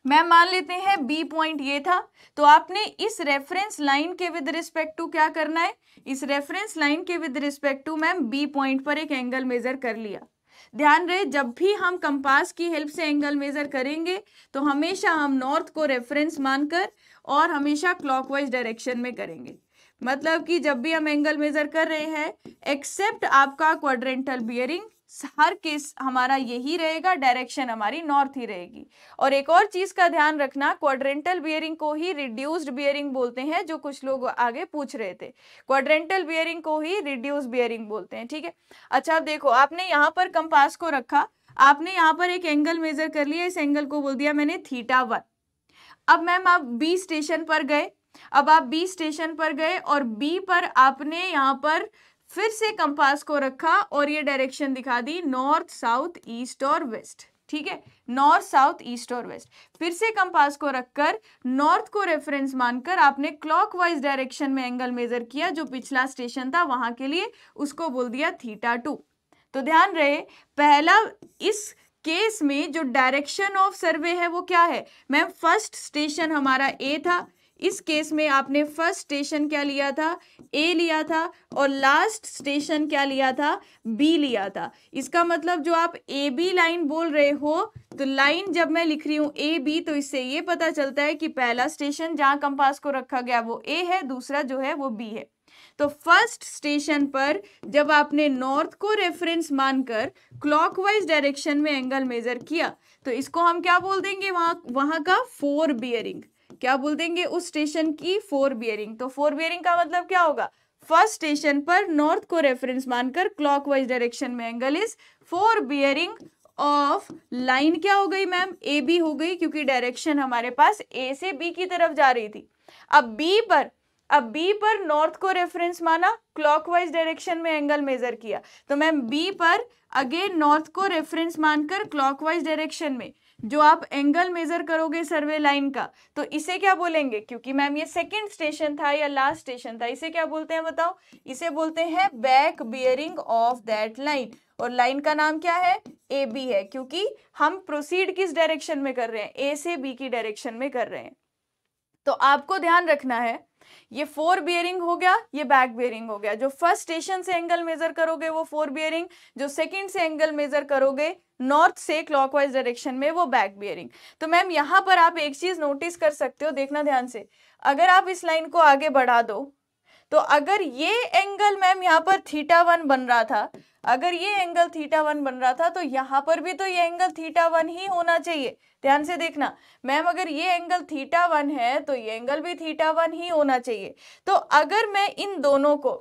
मैम मान लेते हैं बी पॉइंट ये था तो आपने इस रेफरेंस लाइन के विद रिस्पेक्ट टू क्या करना है इस रेफरेंस लाइन के with respect to ma'am B point पर एक एंगल मेजर कर लिया ध्यान रहे जब भी हम कंपास की हेल्प से एंगल मेजर करेंगे तो हमेशा हम नॉर्थ को रेफरेंस मानकर और हमेशा क्लॉकवाइज डायरेक्शन में करेंगे मतलब कि जब भी हम एंगल मेजर कर रहे हैं एक्सेप्ट आपका क्वाड्रेंटल बियरिंग हर केस हमारा यही रहेगा डायरेक्शन हमारी नॉर्थ ही रहेगी और एक और चीज़ का ध्यान रखना क्वाड्रेंटल बियरिंग को ही रिड्यूस्ड बियरिंग बोलते हैं जो कुछ लोग आगे पूछ रहे थे क्वाड्रेंटल बियरिंग को ही रिड्यूस बियरिंग बोलते हैं ठीक है अच्छा अब देखो आपने यहाँ पर कंपास को रखा आपने यहाँ पर एक एंगल मेजर कर लिया इस एंगल को बोल दिया मैंने थीटा वन अब मैम आप बी स्टेशन पर गए अब आप बी स्टेशन पर गए और बी पर आपने यहाँ पर फिर से कंपास को रखा और ये डायरेक्शन दिखा दी नॉर्थ साउथ ईस्ट और वेस्ट ठीक है नॉर्थ साउथ ईस्ट और वेस्ट फिर से कंपास को रखकर नॉर्थ को रेफरेंस मानकर आपने क्लॉकवाइज डायरेक्शन में एंगल मेजर किया जो पिछला स्टेशन था वहां के लिए उसको बोल दिया थीटा टू तो ध्यान रहे पहला इस केस में जो डायरेक्शन ऑफ सर्वे है वो क्या है मैम फर्स्ट स्टेशन हमारा ए था इस केस में आपने फर्स्ट स्टेशन क्या लिया था ए लिया था और लास्ट स्टेशन क्या लिया था बी लिया था इसका मतलब जो आप ए बी लाइन बोल रहे हो तो लाइन जब मैं लिख रही हूँ ए बी तो इससे ये पता चलता है कि पहला स्टेशन जहाँ कंपास को रखा गया वो ए है दूसरा जो है वो बी है तो फर्स्ट स्टेशन पर जब आपने नॉर्थ को रेफरेंस मानकर क्लॉकवाइज डायरेक्शन में एंगल मेजर किया तो इसको हम क्या बोल देंगे वहां वहाँ का फोर बियरिंग क्या बोल देंगे उस स्टेशन की फोर बियरिंग तो फोर बियरिंग का मतलब क्या होगा फर्स्ट स्टेशन पर नॉर्थ को रेफरेंस मानकर क्लॉकवाइज डायरेक्शन में angle is fore bearing of line क्या हो गई मैम ए बी हो गई क्योंकि डायरेक्शन हमारे पास ए से बी की तरफ जा रही थी अब बी पर अब बी पर नॉर्थ को रेफरेंस माना क्लॉकवाइज डायरेक्शन में एंगल मेजर किया तो मैम बी पर अगेन नॉर्थ को रेफरेंस मानकर क्लॉकवाइज डायरेक्शन में जो आप एंगल मेजर करोगे सर्वे लाइन का तो इसे क्या बोलेंगे क्योंकि मैम ये सेकेंड स्टेशन था या लास्ट स्टेशन था इसे क्या बोलते हैं बताओ इसे बोलते हैं back bearing of that line और लाइन का नाम क्या है ए बी है क्योंकि हम प्रोसीड किस डायरेक्शन में कर रहे हैं ए से बी की डायरेक्शन में कर रहे हैं तो आपको ध्यान रखना है ये फोर बियरिंग हो गया ये बैक बियरिंग हो गया जो फर्स्ट स्टेशन से एंगल मेजर करोगे वो फोर बियरिंग जो सेकेंड से एंगल मेजर करोगे नॉर्थ से क्लॉकवाइज डायरेक्शन में वो बैक बियरिंग तो मैम यहां पर आप एक चीज नोटिस कर सकते हो देखना ध्यान से अगर आप इस लाइन को आगे बढ़ा दो तो अगर ये एंगल मैम यहाँ पर थीटा वन बन रहा था अगर ये एंगल थीटा वन बन रहा था तो यहाँ पर भी तो ये एंगल थीटा वन ही होना चाहिए ध्यान से देखना मैम अगर ये एंगल थीटा वन है तो ये एंगल भी थीटा वन ही होना चाहिए तो अगर मैं इन दोनों को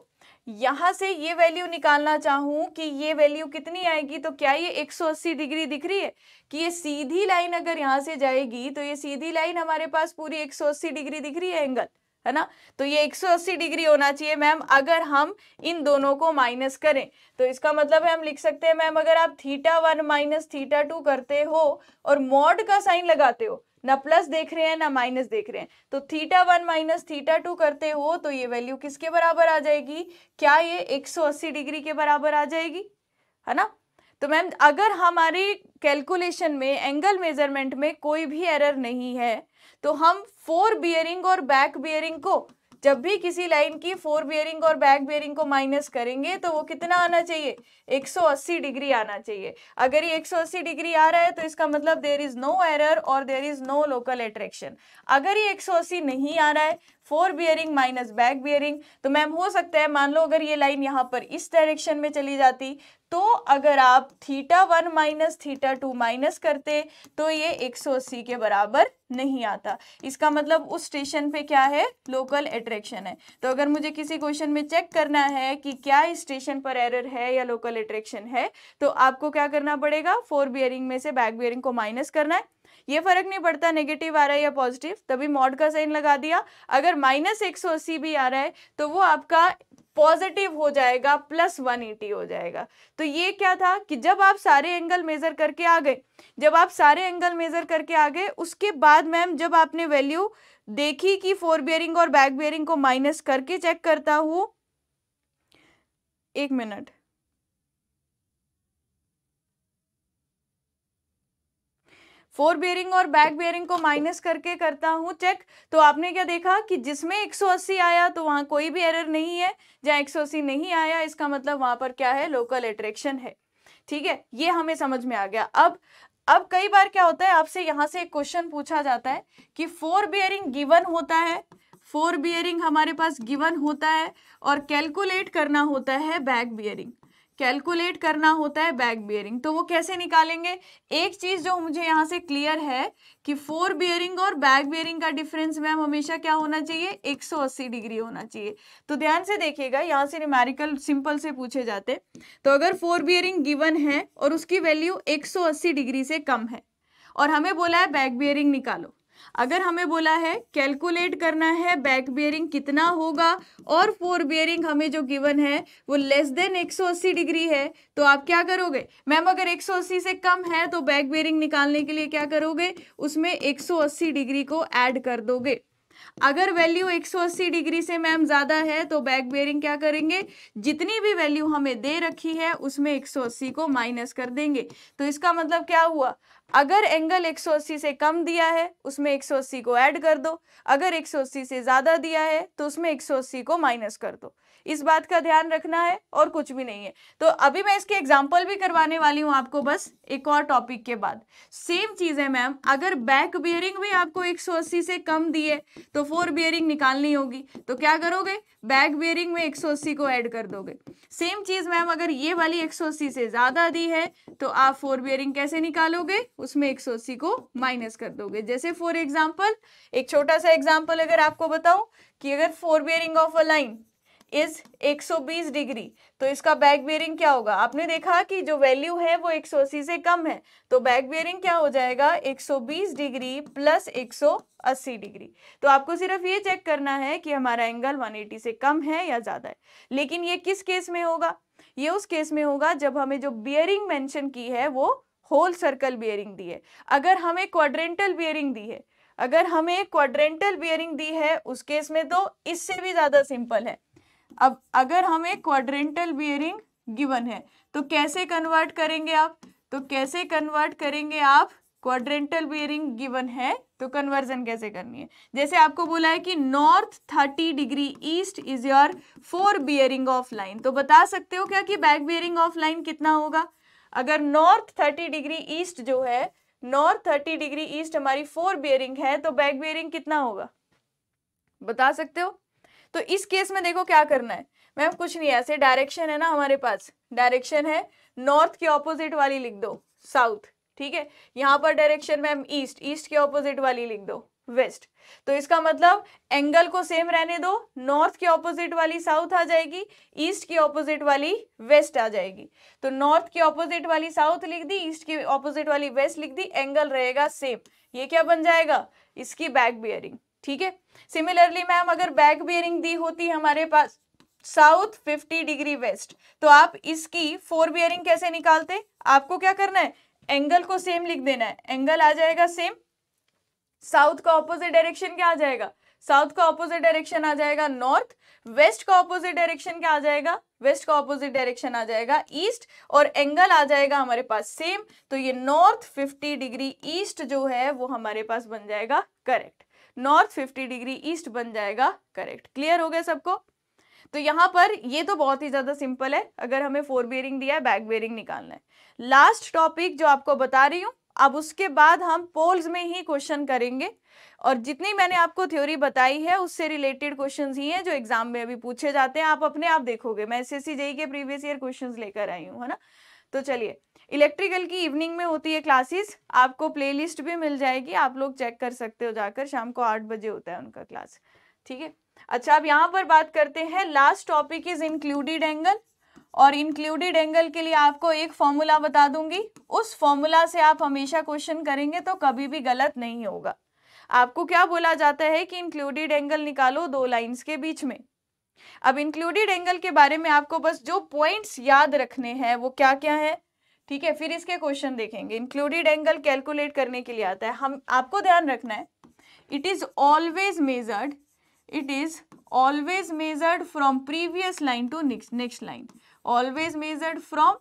यहाँ से ये वैल्यू निकालना चाहूँ कि ये वैल्यू कितनी आएगी तो क्या ये 180 डिग्री दिख रही है कि ये सीधी लाइन अगर यहाँ से जाएगी तो ये सीधी लाइन हमारे पास पूरी 180 डिग्री दिख रही है एंगल है ना तो ये 180 डिग्री होना चाहिए मैम अगर हम इन दोनों को माइनस करें तो इसका मतलब है हम लिख सकते हैं मैम अगर आप theta one minus theta two करते हो और मॉड का साइन लगाते हो ना प्लस देख रहे हैं ना माइनस देख रहे हैं तो theta one minus theta two करते हो तो ये वैल्यू किसके बराबर आ जाएगी क्या ये 180 डिग्री के बराबर आ जाएगी है ना तो मैम अगर हमारी कैलकुलेशन में एंगल मेजरमेंट में कोई भी एरर नहीं है तो हम फोर बियरिंग और बैक बियरिंग को जब भी किसी लाइन की फोर बियरिंग और बैक बियरिंग को माइनस करेंगे तो वो कितना आना चाहिए 180 डिग्री आना चाहिए अगर ये 180 डिग्री आ रहा है तो इसका मतलब देर इज नो एरर और there is no local attraction अगर ये 180 नहीं आ रहा है fore bearing minus back bearing तो मैम हो सकता है मान लो अगर ये लाइन यहाँ पर इस डायरेक्शन में चली जाती तो अगर आप theta one minus theta two minus करते तो ये 180 के बराबर नहीं आता इसका मतलब उस स्टेशन पे क्या है लोकल एट्रैक्शन है तो अगर मुझे किसी क्वेश्चन में चेक करना है कि क्या इस स्टेशन पर एरर है या लोकल एट्रैक्शन है तो आपको क्या करना पड़ेगा फोर बियरिंग में से बैक बियरिंग को माइनस करना है ये फर्क नहीं पड़ता नेगेटिव आ रहा है या पॉजिटिव तभी मॉड का साइन लगा दिया अगर माइनस एक भी आ रहा है तो वो आपका पॉजिटिव हो जाएगा प्लस 180 हो जाएगा तो ये क्या था कि जब आप सारे एंगल मेजर करके आ गए जब आप सारे एंगल मेजर करके आ गए उसके बाद मैम जब आपने वैल्यू देखी कि फोर बियरिंग और बैक बियरिंग को माइनस करके चेक करता हूं एक मिनट फोर बेयरिंग और बैक बेयरिंग को माइनस करके करता हूँ चेक तो आपने क्या देखा कि जिसमें 180 आया तो वहाँ कोई भी एरर नहीं है जहाँ 180 नहीं आया इसका मतलब वहाँ पर क्या है लोकल एट्रैक्शन है ठीक है ये हमें समझ में आ गया अब अब कई बार क्या होता है आपसे यहाँ से एक क्वेश्चन पूछा जाता है कि फोर बियरिंग गिवन होता है फोर बियरिंग हमारे पास गिवन होता है और कैलकुलेट करना होता है बैक बियरिंग कैलकुलेट करना होता है बैक बियरिंग तो वो कैसे निकालेंगे एक चीज़ जो मुझे यहाँ से क्लियर है कि फोर बियरिंग और बैक बियरिंग का डिफरेंस मैम हमेशा क्या होना चाहिए 180 डिग्री होना चाहिए तो ध्यान से देखिएगा यहाँ से निमेरिकल सिंपल से पूछे जाते तो अगर फोर बियरिंग गिवन है और उसकी वैल्यू एक डिग्री से कम है और हमें बोला है बैक बियरिंग निकालो अगर हमें बोला है कैलकुलेट करना है बैक बियरिंग कितना होगा और फोर बियरिंग हमें जो गिवन है वो लेस देन 180 डिग्री है तो आप क्या करोगे मैम अगर 180 से कम है तो बैक बियरिंग निकालने के लिए क्या करोगे उसमें 180 डिग्री को ऐड कर दोगे अगर वैल्यू 180 डिग्री से मैम ज़्यादा है तो बैक बियरिंग क्या करेंगे जितनी भी वैल्यू हमें दे रखी है उसमें 180 को माइनस कर देंगे तो इसका मतलब क्या हुआ अगर एंगल 180 से कम दिया है उसमें 180 को ऐड कर दो अगर 180 से ज़्यादा दिया है तो उसमें 180 को माइनस कर दो इस बात का ध्यान रखना है और कुछ भी नहीं है तो अभी मैं इसके एग्जाम्पल भी करवाने वाली हूँ आपको बस एक और टॉपिक के बाद सेम चीज़ है मैम अगर बैक बियरिंग भी आपको 180 से कम दिए तो फोर बियरिंग निकालनी होगी तो क्या करोगे बैक बियरिंग में 180 को ऐड कर दोगे सेम चीज़ मैम अगर ये वाली 180 से ज़्यादा दी है तो आप फोर बियरिंग कैसे निकालोगे उसमें 180 को माइनस कर दोगे जैसे फॉर एग्जाम्पल एक छोटा सा एग्जाम्पल अगर आपको बताऊं कि अगर fore bearing of a line is 120 degree तो इसका बैक बेयरिंग क्या होगा आपने देखा कि जो वैल्यू है वो 180 से कम है तो बैक बेयरिंग क्या हो जाएगा 120 डिग्री प्लस 180 डिग्री तो आपको सिर्फ ये चेक करना है कि हमारा एंगल 180 से कम है या ज़्यादा है लेकिन ये किस केस में होगा ये उस केस में होगा जब हमें जो बियरिंग मैंशन की है वो होल सर्कल बियरिंग दी है अगर हमें क्वाड्रेंटल बियरिंग दी है अगर हमें क्वाड्रेंटल बियरिंग दी है उस केस में तो इससे भी ज़्यादा सिंपल है अब अगर हमें क्वाड्रेंटल बियरिंग गिवन है तो कैसे कन्वर्ट करेंगे आप तो कैसे कन्वर्ट करेंगे आप क्वाड्रेंटल बियरिंग गिवन है तो कन्वर्जन कैसे करनी है जैसे आपको बोला है कि north thirty degree east is your fore bearing of line तो बता सकते हो क्या कि बैक बियरिंग ऑफ लाइन कितना होगा अगर नॉर्थ थर्टी डिग्री ईस्ट जो है नॉर्थ थर्टी डिग्री ईस्ट हमारी फोर बियरिंग है तो बैक बियरिंग कितना होगा बता सकते हो तो इस केस में देखो क्या करना है मैम कुछ नहीं ऐसे डायरेक्शन है ना हमारे पास डायरेक्शन है नॉर्थ के ऑपोजिट वाली लिख दो साउथ ठीक है यहाँ पर डायरेक्शन मैम ईस्ट ईस्ट के ऑपोजिट वाली लिख दो वेस्ट तो इसका मतलब एंगल को सेम रहने दो नॉर्थ के ऑपोजिट वाली साउथ आ जाएगी ईस्ट की ऑपोजिट वाली वेस्ट आ जाएगी तो नॉर्थ की ऑपोजिट वाली साउथ लिख दी ईस्ट की ऑपोजिट वाली वेस्ट लिख दी एंगल रहेगा सेम ये क्या बन जाएगा इसकी बैक बियरिंग ठीक है सिमिलरली मैम अगर बैक बियरिंग दी होती हमारे पास साउथ 50 डिग्री वेस्ट तो आप इसकी फोर बियरिंग कैसे निकालते आपको क्या करना है एंगल को सेम लिख देना है एंगल आ जाएगा सेम साउथ का ऑपोजिट डायरेक्शन क्या आ जाएगा साउथ का ऑपोजिट डायरेक्शन आ जाएगा नॉर्थ वेस्ट का ऑपोजिट डायरेक्शन क्या आ जाएगा वेस्ट का ऑपोजिट डायरेक्शन आ जाएगा ईस्ट और एंगल आ जाएगा हमारे पास सेम तो ये नॉर्थ 50 डिग्री ईस्ट जो है वो हमारे पास बन जाएगा correct north fifty degree east बन जाएगा करेक्ट क्लियर हो गया सबको तो यहाँ पर ये तो बहुत ही ज़्यादा सिंपल है अगर हमें फोर बियरिंग दिया है बैक बेयरिंग निकालना है लास्ट टॉपिक जो आपको बता रही हूँ अब उसके बाद हम पोल्स में ही क्वेश्चन करेंगे और जितनी मैंने आपको थ्योरी बताई है उससे रिलेटेड क्वेश्चंस ही हैं जो एग्जाम में अभी पूछे जाते हैं आप अपने आप देखोगे मैं एस एस के प्रीवियस ईयर क्वेश्चंस लेकर आई हूँ है ना तो चलिए इलेक्ट्रिकल की इवनिंग में होती है क्लासेस आपको प्लेलिस्ट भी मिल जाएगी आप लोग चेक कर सकते हो जाकर शाम को आठ बजे होता है उनका क्लास ठीक है अच्छा अब यहाँ पर बात करते हैं last topic is included angle और इंक्लूडेड एंगल के लिए आपको एक फॉर्मूला बता दूंगी उस फॉर्मूला से आप हमेशा क्वेश्चन करेंगे तो कभी भी गलत नहीं होगा आपको क्या बोला जाता है कि इंक्लूडेड एंगल निकालो दो लाइंस के बीच में अब इंक्लूडेड एंगल के बारे में आपको बस जो पॉइंट्स याद रखने हैं वो क्या क्या है ठीक है फिर इसके क्वेश्चन देखेंगे इंक्लूडेड एंगल कैलकुलेट करने के लिए आता है हम आपको ध्यान रखना है it is always measured it is always measured from previous line to next line always measured from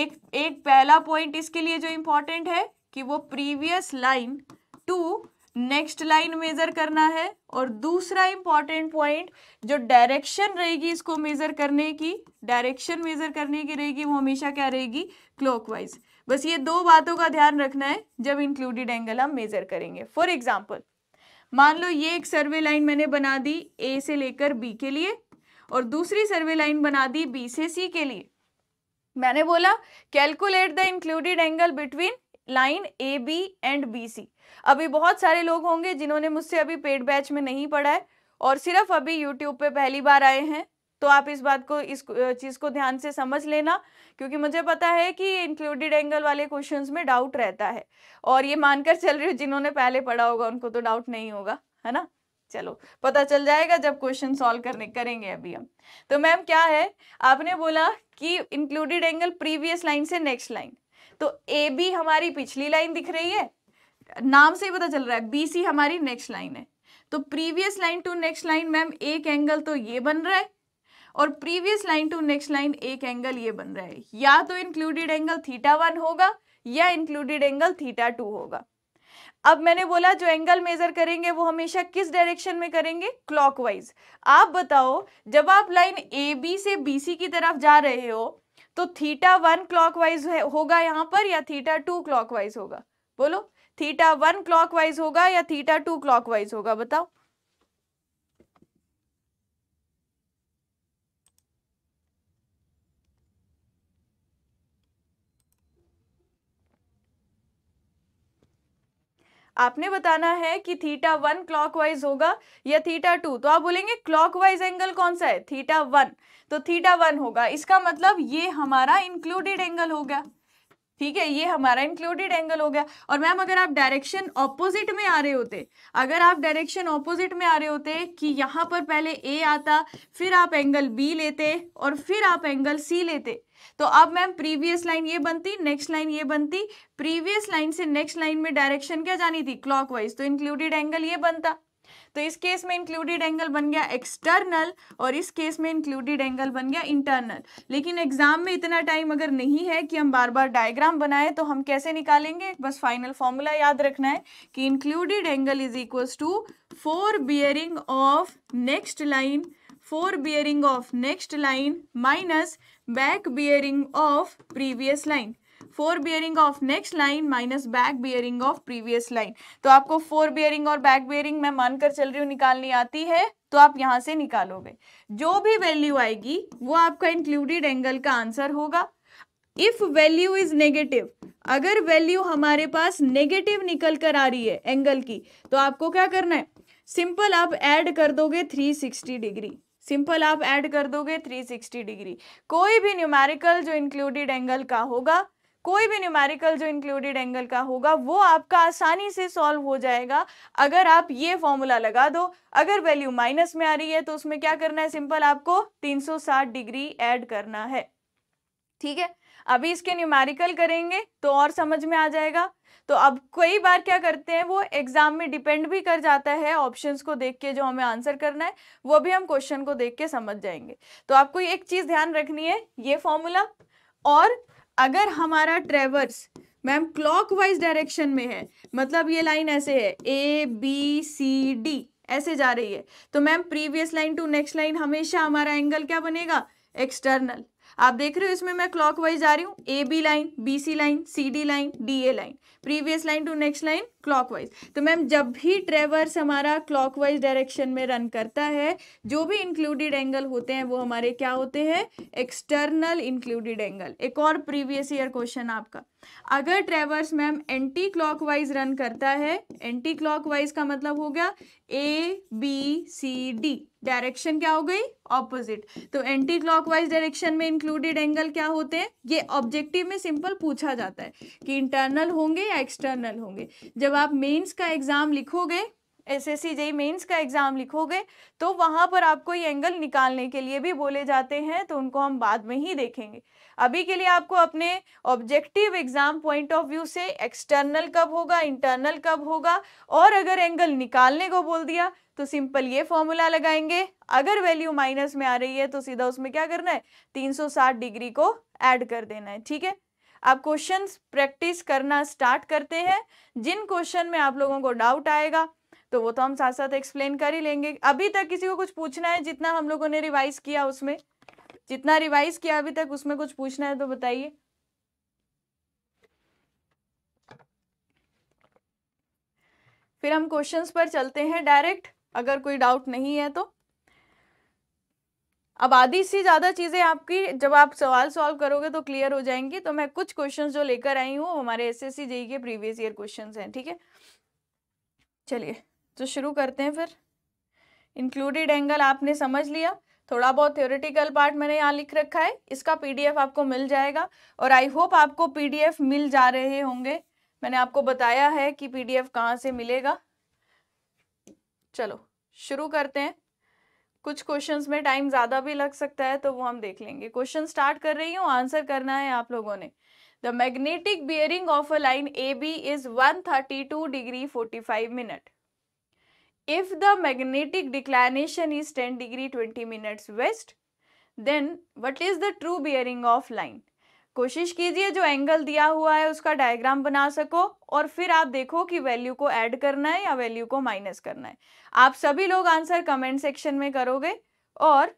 एक एक पहला पॉइंट इसके लिए जो इम्पोर्टेंट है कि वो previous line to next line measure करना है और दूसरा इंपॉर्टेंट पॉइंट जो डायरेक्शन रहेगी इसको मेजर करने की डायरेक्शन मेजर करने की रहेगी वो हमेशा क्या रहेगी क्लॉकवाइज बस ये दो बातों का ध्यान रखना है जब इंक्लूडेड एंगल हम मेजर करेंगे फॉर एग्जाम्पल मान लो ये एक सर्वे लाइन मैंने बना दी ए से लेकर बी के लिए और दूसरी सर्वे लाइन बना दी बी से सी के लिए मैंने बोला calculate the included angle between line A B and B C अभी बहुत सारे लोग होंगे जिन्होंने मुझसे अभी पेड बैच में नहीं पढ़ा है और सिर्फ अभी यूट्यूब पे पहली बार आए हैं तो आप इस बात को इस चीज़ को ध्यान से समझ लेना क्योंकि मुझे पता है कि इंक्लूडेड एंगल वाले क्वेश्चंस में डाउट रहता है और ये मानकर चल रही हूँ जिन्होंने पहले पढ़ा होगा उनको तो डाउट नहीं होगा है ना चलो पता चल जाएगा जब क्वेश्चन सॉल्व करने करेंगे अभी हम तो मैम क्या है आपने बोला कि इंक्लूडेड एंगल प्रीवियस लाइन से नेक्स्ट लाइन तो ए बी हमारी पिछली लाइन दिख रही है नाम से ही पता चल रहा है बी सी हमारी नेक्स्ट लाइन है तो previous line to next line ma'am एक एंगल तो ये बन रहा है और previous line to next line एक एंगल ये बन रहा है या तो इंक्लूडेड एंगल थीटा वन होगा या इंक्लूडेड एंगल थीटा टू होगा अब मैंने बोला जो एंगल मेजर करेंगे वो हमेशा किस डायरेक्शन में करेंगे क्लॉकवाइज आप बताओ जब आप लाइन ए बी से बी सी की तरफ जा रहे हो तो थीटा वन क्लॉकवाइज होगा यहां पर या थीटा टू क्लॉकवाइज होगा बोलो थीटा वन क्लॉकवाइज होगा या थीटा टू क्लॉकवाइज होगा बताओ आपने बताना है कि थीटा वन क्लॉकवाइज होगा या थीटा टू तो आप बोलेंगे क्लॉकवाइज एंगल कौन सा है थीटा वन तो थीटा वन होगा इसका मतलब ये हमारा इंक्लूडेड एंगल हो गया ठीक है ये हमारा इंक्लूडेड एंगल हो गया और मैम अगर आप डायरेक्शन ऑपोजिट में आ रहे होते अगर आप डायरेक्शन ऑपोजिट में आ रहे होते कि यहाँ पर पहले ए आता फिर आप एंगल बी लेते और फिर आप एंगल सी लेते तो अब मैम प्रीवियस लाइन ये बनती नेक्स्ट लाइन ये बनती प्रीवियस लाइन से नेक्स्ट लाइन में डायरेक्शन क्या जानी थी क्लॉकवाइज तो इंक्लूडेड एंगल ये बनता तो इस केस में इंक्लूडेड एंगल बन गया एक्सटर्नल और इस केस में इंक्लूडेड एंगल बन गया इंटरनल लेकिन एग्जाम में इतना टाइम अगर नहीं है कि हम बार बार डायग्राम बनाएं तो हम कैसे निकालेंगे बस फाइनल फॉर्मूला याद रखना है कि included angle is equals to fore bearing of next line fore bearing of next line minus back bearing of previous line fore bearing of next line minus back bearing of previous line तो आपको फोर बियरिंग और बैक बियरिंग मैं मानकर चल रही हूँ निकालनी आती है तो आप यहाँ से निकालोगे जो भी वैल्यू आएगी वो आपका इंक्लूडेड एंगल का आंसर होगा इफ वैल्यू इज नेगेटिव अगर वैल्यू हमारे पास नेगेटिव निकल कर आ रही है एंगल की तो आपको क्या करना है सिंपल आप ऐड कर दोगे 360 डिग्री सिंपल आप ऐड कर दोगे 360 डिग्री कोई भी न्यूमेरिकल जो इंक्लूडेड एंगल का होगा कोई भी न्यूमेरिकल जो इंक्लूडेड एंगल का होगा वो आपका आसानी से सॉल्व हो जाएगा अगर आप ये फॉर्मूला लगा दो अगर वैल्यू माइनस में आ रही है तो उसमें क्या करना है सिंपल आपको 360 डिग्री ऐड करना है ठीक है अभी इसके न्यूमेरिकल करेंगे तो और समझ में आ जाएगा तो अब कई बार क्या करते हैं वो एग्जाम में डिपेंड भी कर जाता है ऑप्शंस को देख के जो हमें आंसर करना है वो भी हम क्वेश्चन को देख के समझ जाएंगे तो आपको एक चीज़ ध्यान रखनी है ये फॉर्मूला और अगर हमारा ट्रेवर्स मैम क्लॉकवाइज डायरेक्शन में है मतलब ये लाइन ऐसे है ए बी सी डी ऐसे जा रही है तो ma'am previous line to next line हमेशा हमारा एंगल क्या बनेगा एक्सटर्नल आप देख रहे हो इसमें मैं क्लॉक वाइज आ रही हूँ A B line B C line C D line D A line previous line to next line clockwise तो मैम जब भी ट्रेवर्स हमारा क्लॉक वाइज डायरेक्शन में रन करता है जो भी इंक्लूडेड एंगल होते हैं वो हमारे क्या होते हैं एक्सटर्नल इंक्लूडेड एंगल एक और प्रीवियस ईयर क्वेश्चन आपका अगर traverse ma'am anti wise run करता है एंटी वाइज का मतलब हो गया A B C D direction क्या हो गई ऑपोजिट तो एंटी क्लॉकवाइज डायरेक्शन में इंक्लूडेड एंगल क्या होते हैं ये ऑब्जेक्टिव में सिंपल पूछा जाता है कि इंटरनल होंगे या एक्सटर्नल होंगे जब आप मेंस का एग्जाम लिखोगे S S C JE mains का एग्ज़ाम लिखोगे तो वहां पर आपको ये एंगल निकालने के लिए भी बोले जाते हैं तो उनको हम बाद में ही देखेंगे अभी के लिए आपको अपने objective exam point of view से एक्सटर्नल कब होगा इंटरनल कब होगा और अगर एंगल निकालने को बोल दिया तो सिंपल ये फॉर्मूला लगाएंगे अगर वैल्यू माइनस में आ रही है तो सीधा उसमें क्या करना है 360 डिग्री को ऐड कर देना है ठीक है आप क्वेश्चन प्रैक्टिस करना स्टार्ट करते हैं जिन क्वेश्चन में आप लोगों को डाउट आएगा तो वो तो हम साथ साथ एक्सप्लेन कर ही लेंगे अभी तक किसी को कुछ पूछना है जितना हम लोगों ने रिवाइज किया उसमें जितना रिवाइज किया अभी तक उसमें कुछ पूछना है तो बताइए फिर हम क्वेश्चंस पर चलते हैं डायरेक्ट अगर कोई डाउट नहीं है तो अब आधी से ज़्यादा चीज़ें आपकी जब आप सवाल सॉल्व करोगे तो क्लियर हो जाएंगी तो मैं कुछ क्वेश्चंस जो लेकर आई हूँ हमारे एस एस जेई के प्रीवियस ईयर क्वेश्चंस हैं ठीक है चलिए तो शुरू करते हैं फिर इंक्लूडेड एंगल आपने समझ लिया थोड़ा बहुत थियोरिटिकल पार्ट मैंने यहाँ लिख रखा है इसका पीडीएफ आपको मिल जाएगा और आई होप आपको पीडीएफ मिल जा रहे होंगे मैंने आपको बताया है कि पीडीएफ कहाँ से मिलेगा चलो शुरू करते हैं कुछ क्वेश्चंस में टाइम ज़्यादा भी लग सकता है तो वो हम देख लेंगे क्वेश्चन स्टार्ट कर रही हूँ आंसर करना है आप लोगों ने the magnetic bearing of a line A B is two degree five minute if the magnetic declination is 10 degree 20 minutes west then what is the true bearing of line कोशिश कीजिए जो एंगल दिया हुआ है उसका डायग्राम बना सको और फिर आप देखो कि वैल्यू को ऐड करना है या वैल्यू को माइनस करना है आप सभी लोग आंसर कमेंट सेक्शन में करोगे और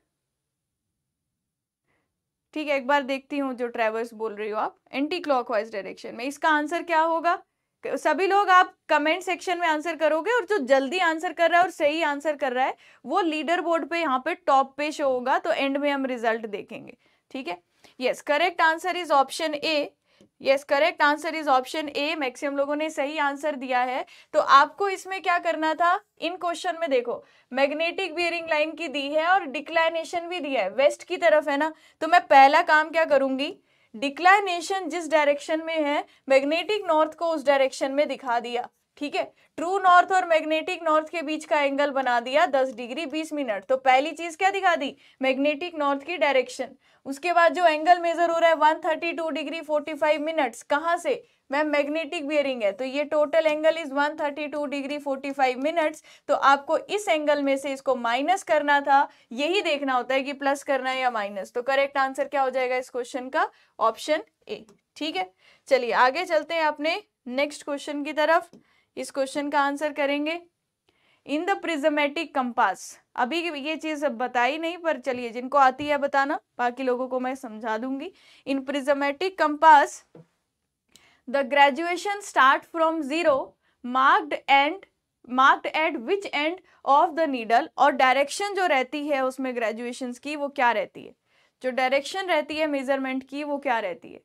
ठीक है एक बार देखती हूँ जो ट्रेवर्स बोल रही हो आप एंटी क्लॉकवाइज डायरेक्शन में इसका आंसर क्या होगा सभी लोग आप कमेंट सेक्शन में आंसर करोगे और जो जल्दी आंसर कर रहा है और सही आंसर कर रहा है वो लीडर बोर्ड पे यहाँ पे टॉप पे शो होगा तो एंड में हम रिजल्ट देखेंगे ठीक है yes correct answer is option A yes correct answer is option A maximum लोगों ने सही आंसर दिया है तो आपको इसमें क्या करना था इन क्वेश्चन में देखो मैग्नेटिक बियरिंग लाइन की दी है और डिक्लाइनेशन भी दिया है वेस्ट की तरफ है ना तो मैं पहला काम क्या करूंगी डिक्लाइनेशन जिस डायरेक्शन में है मैग्नेटिक नॉर्थ को उस डायरेक्शन में दिखा दिया ठीक है ट्रू नॉर्थ और मैग्नेटिक नॉर्थ के बीच का एंगल बना दिया 10 डिग्री 20 मिनट तो पहली चीज क्या दिखा दी मैग्नेटिक नॉर्थ की डायरेक्शन उसके बाद जो एंगल मेजर हो रहा है 132 डिग्री 45 मिनट्स कहाँ से मैम मैग्नेटिक बियरिंग है तो ये total angle is 132 degree 45 minutes तो आपको इस एंगल में से इसको माइनस करना था यही देखना होता है कि प्लस करना है या माइनस तो करेक्ट आंसर क्या हो जाएगा इस क्वेश्चन का ऑप्शन ए ठीक है चलिए आगे चलते हैं अपने नेक्स्ट क्वेश्चन की तरफ इस क्वेश्चन का आंसर करेंगे इन द प्रिजमेटिक कंपास अभी ये चीज़ बताई नहीं पर चलिए जिनको आती है बताना बाकी लोगों को मैं समझा दूंगी in prismatic compass the graduation start from zero marked end marked at which end of the needle और डायरेक्शन जो रहती है उसमें ग्रेजुएशन की वो क्या रहती है जो डायरेक्शन रहती है मेजरमेंट की वो क्या रहती है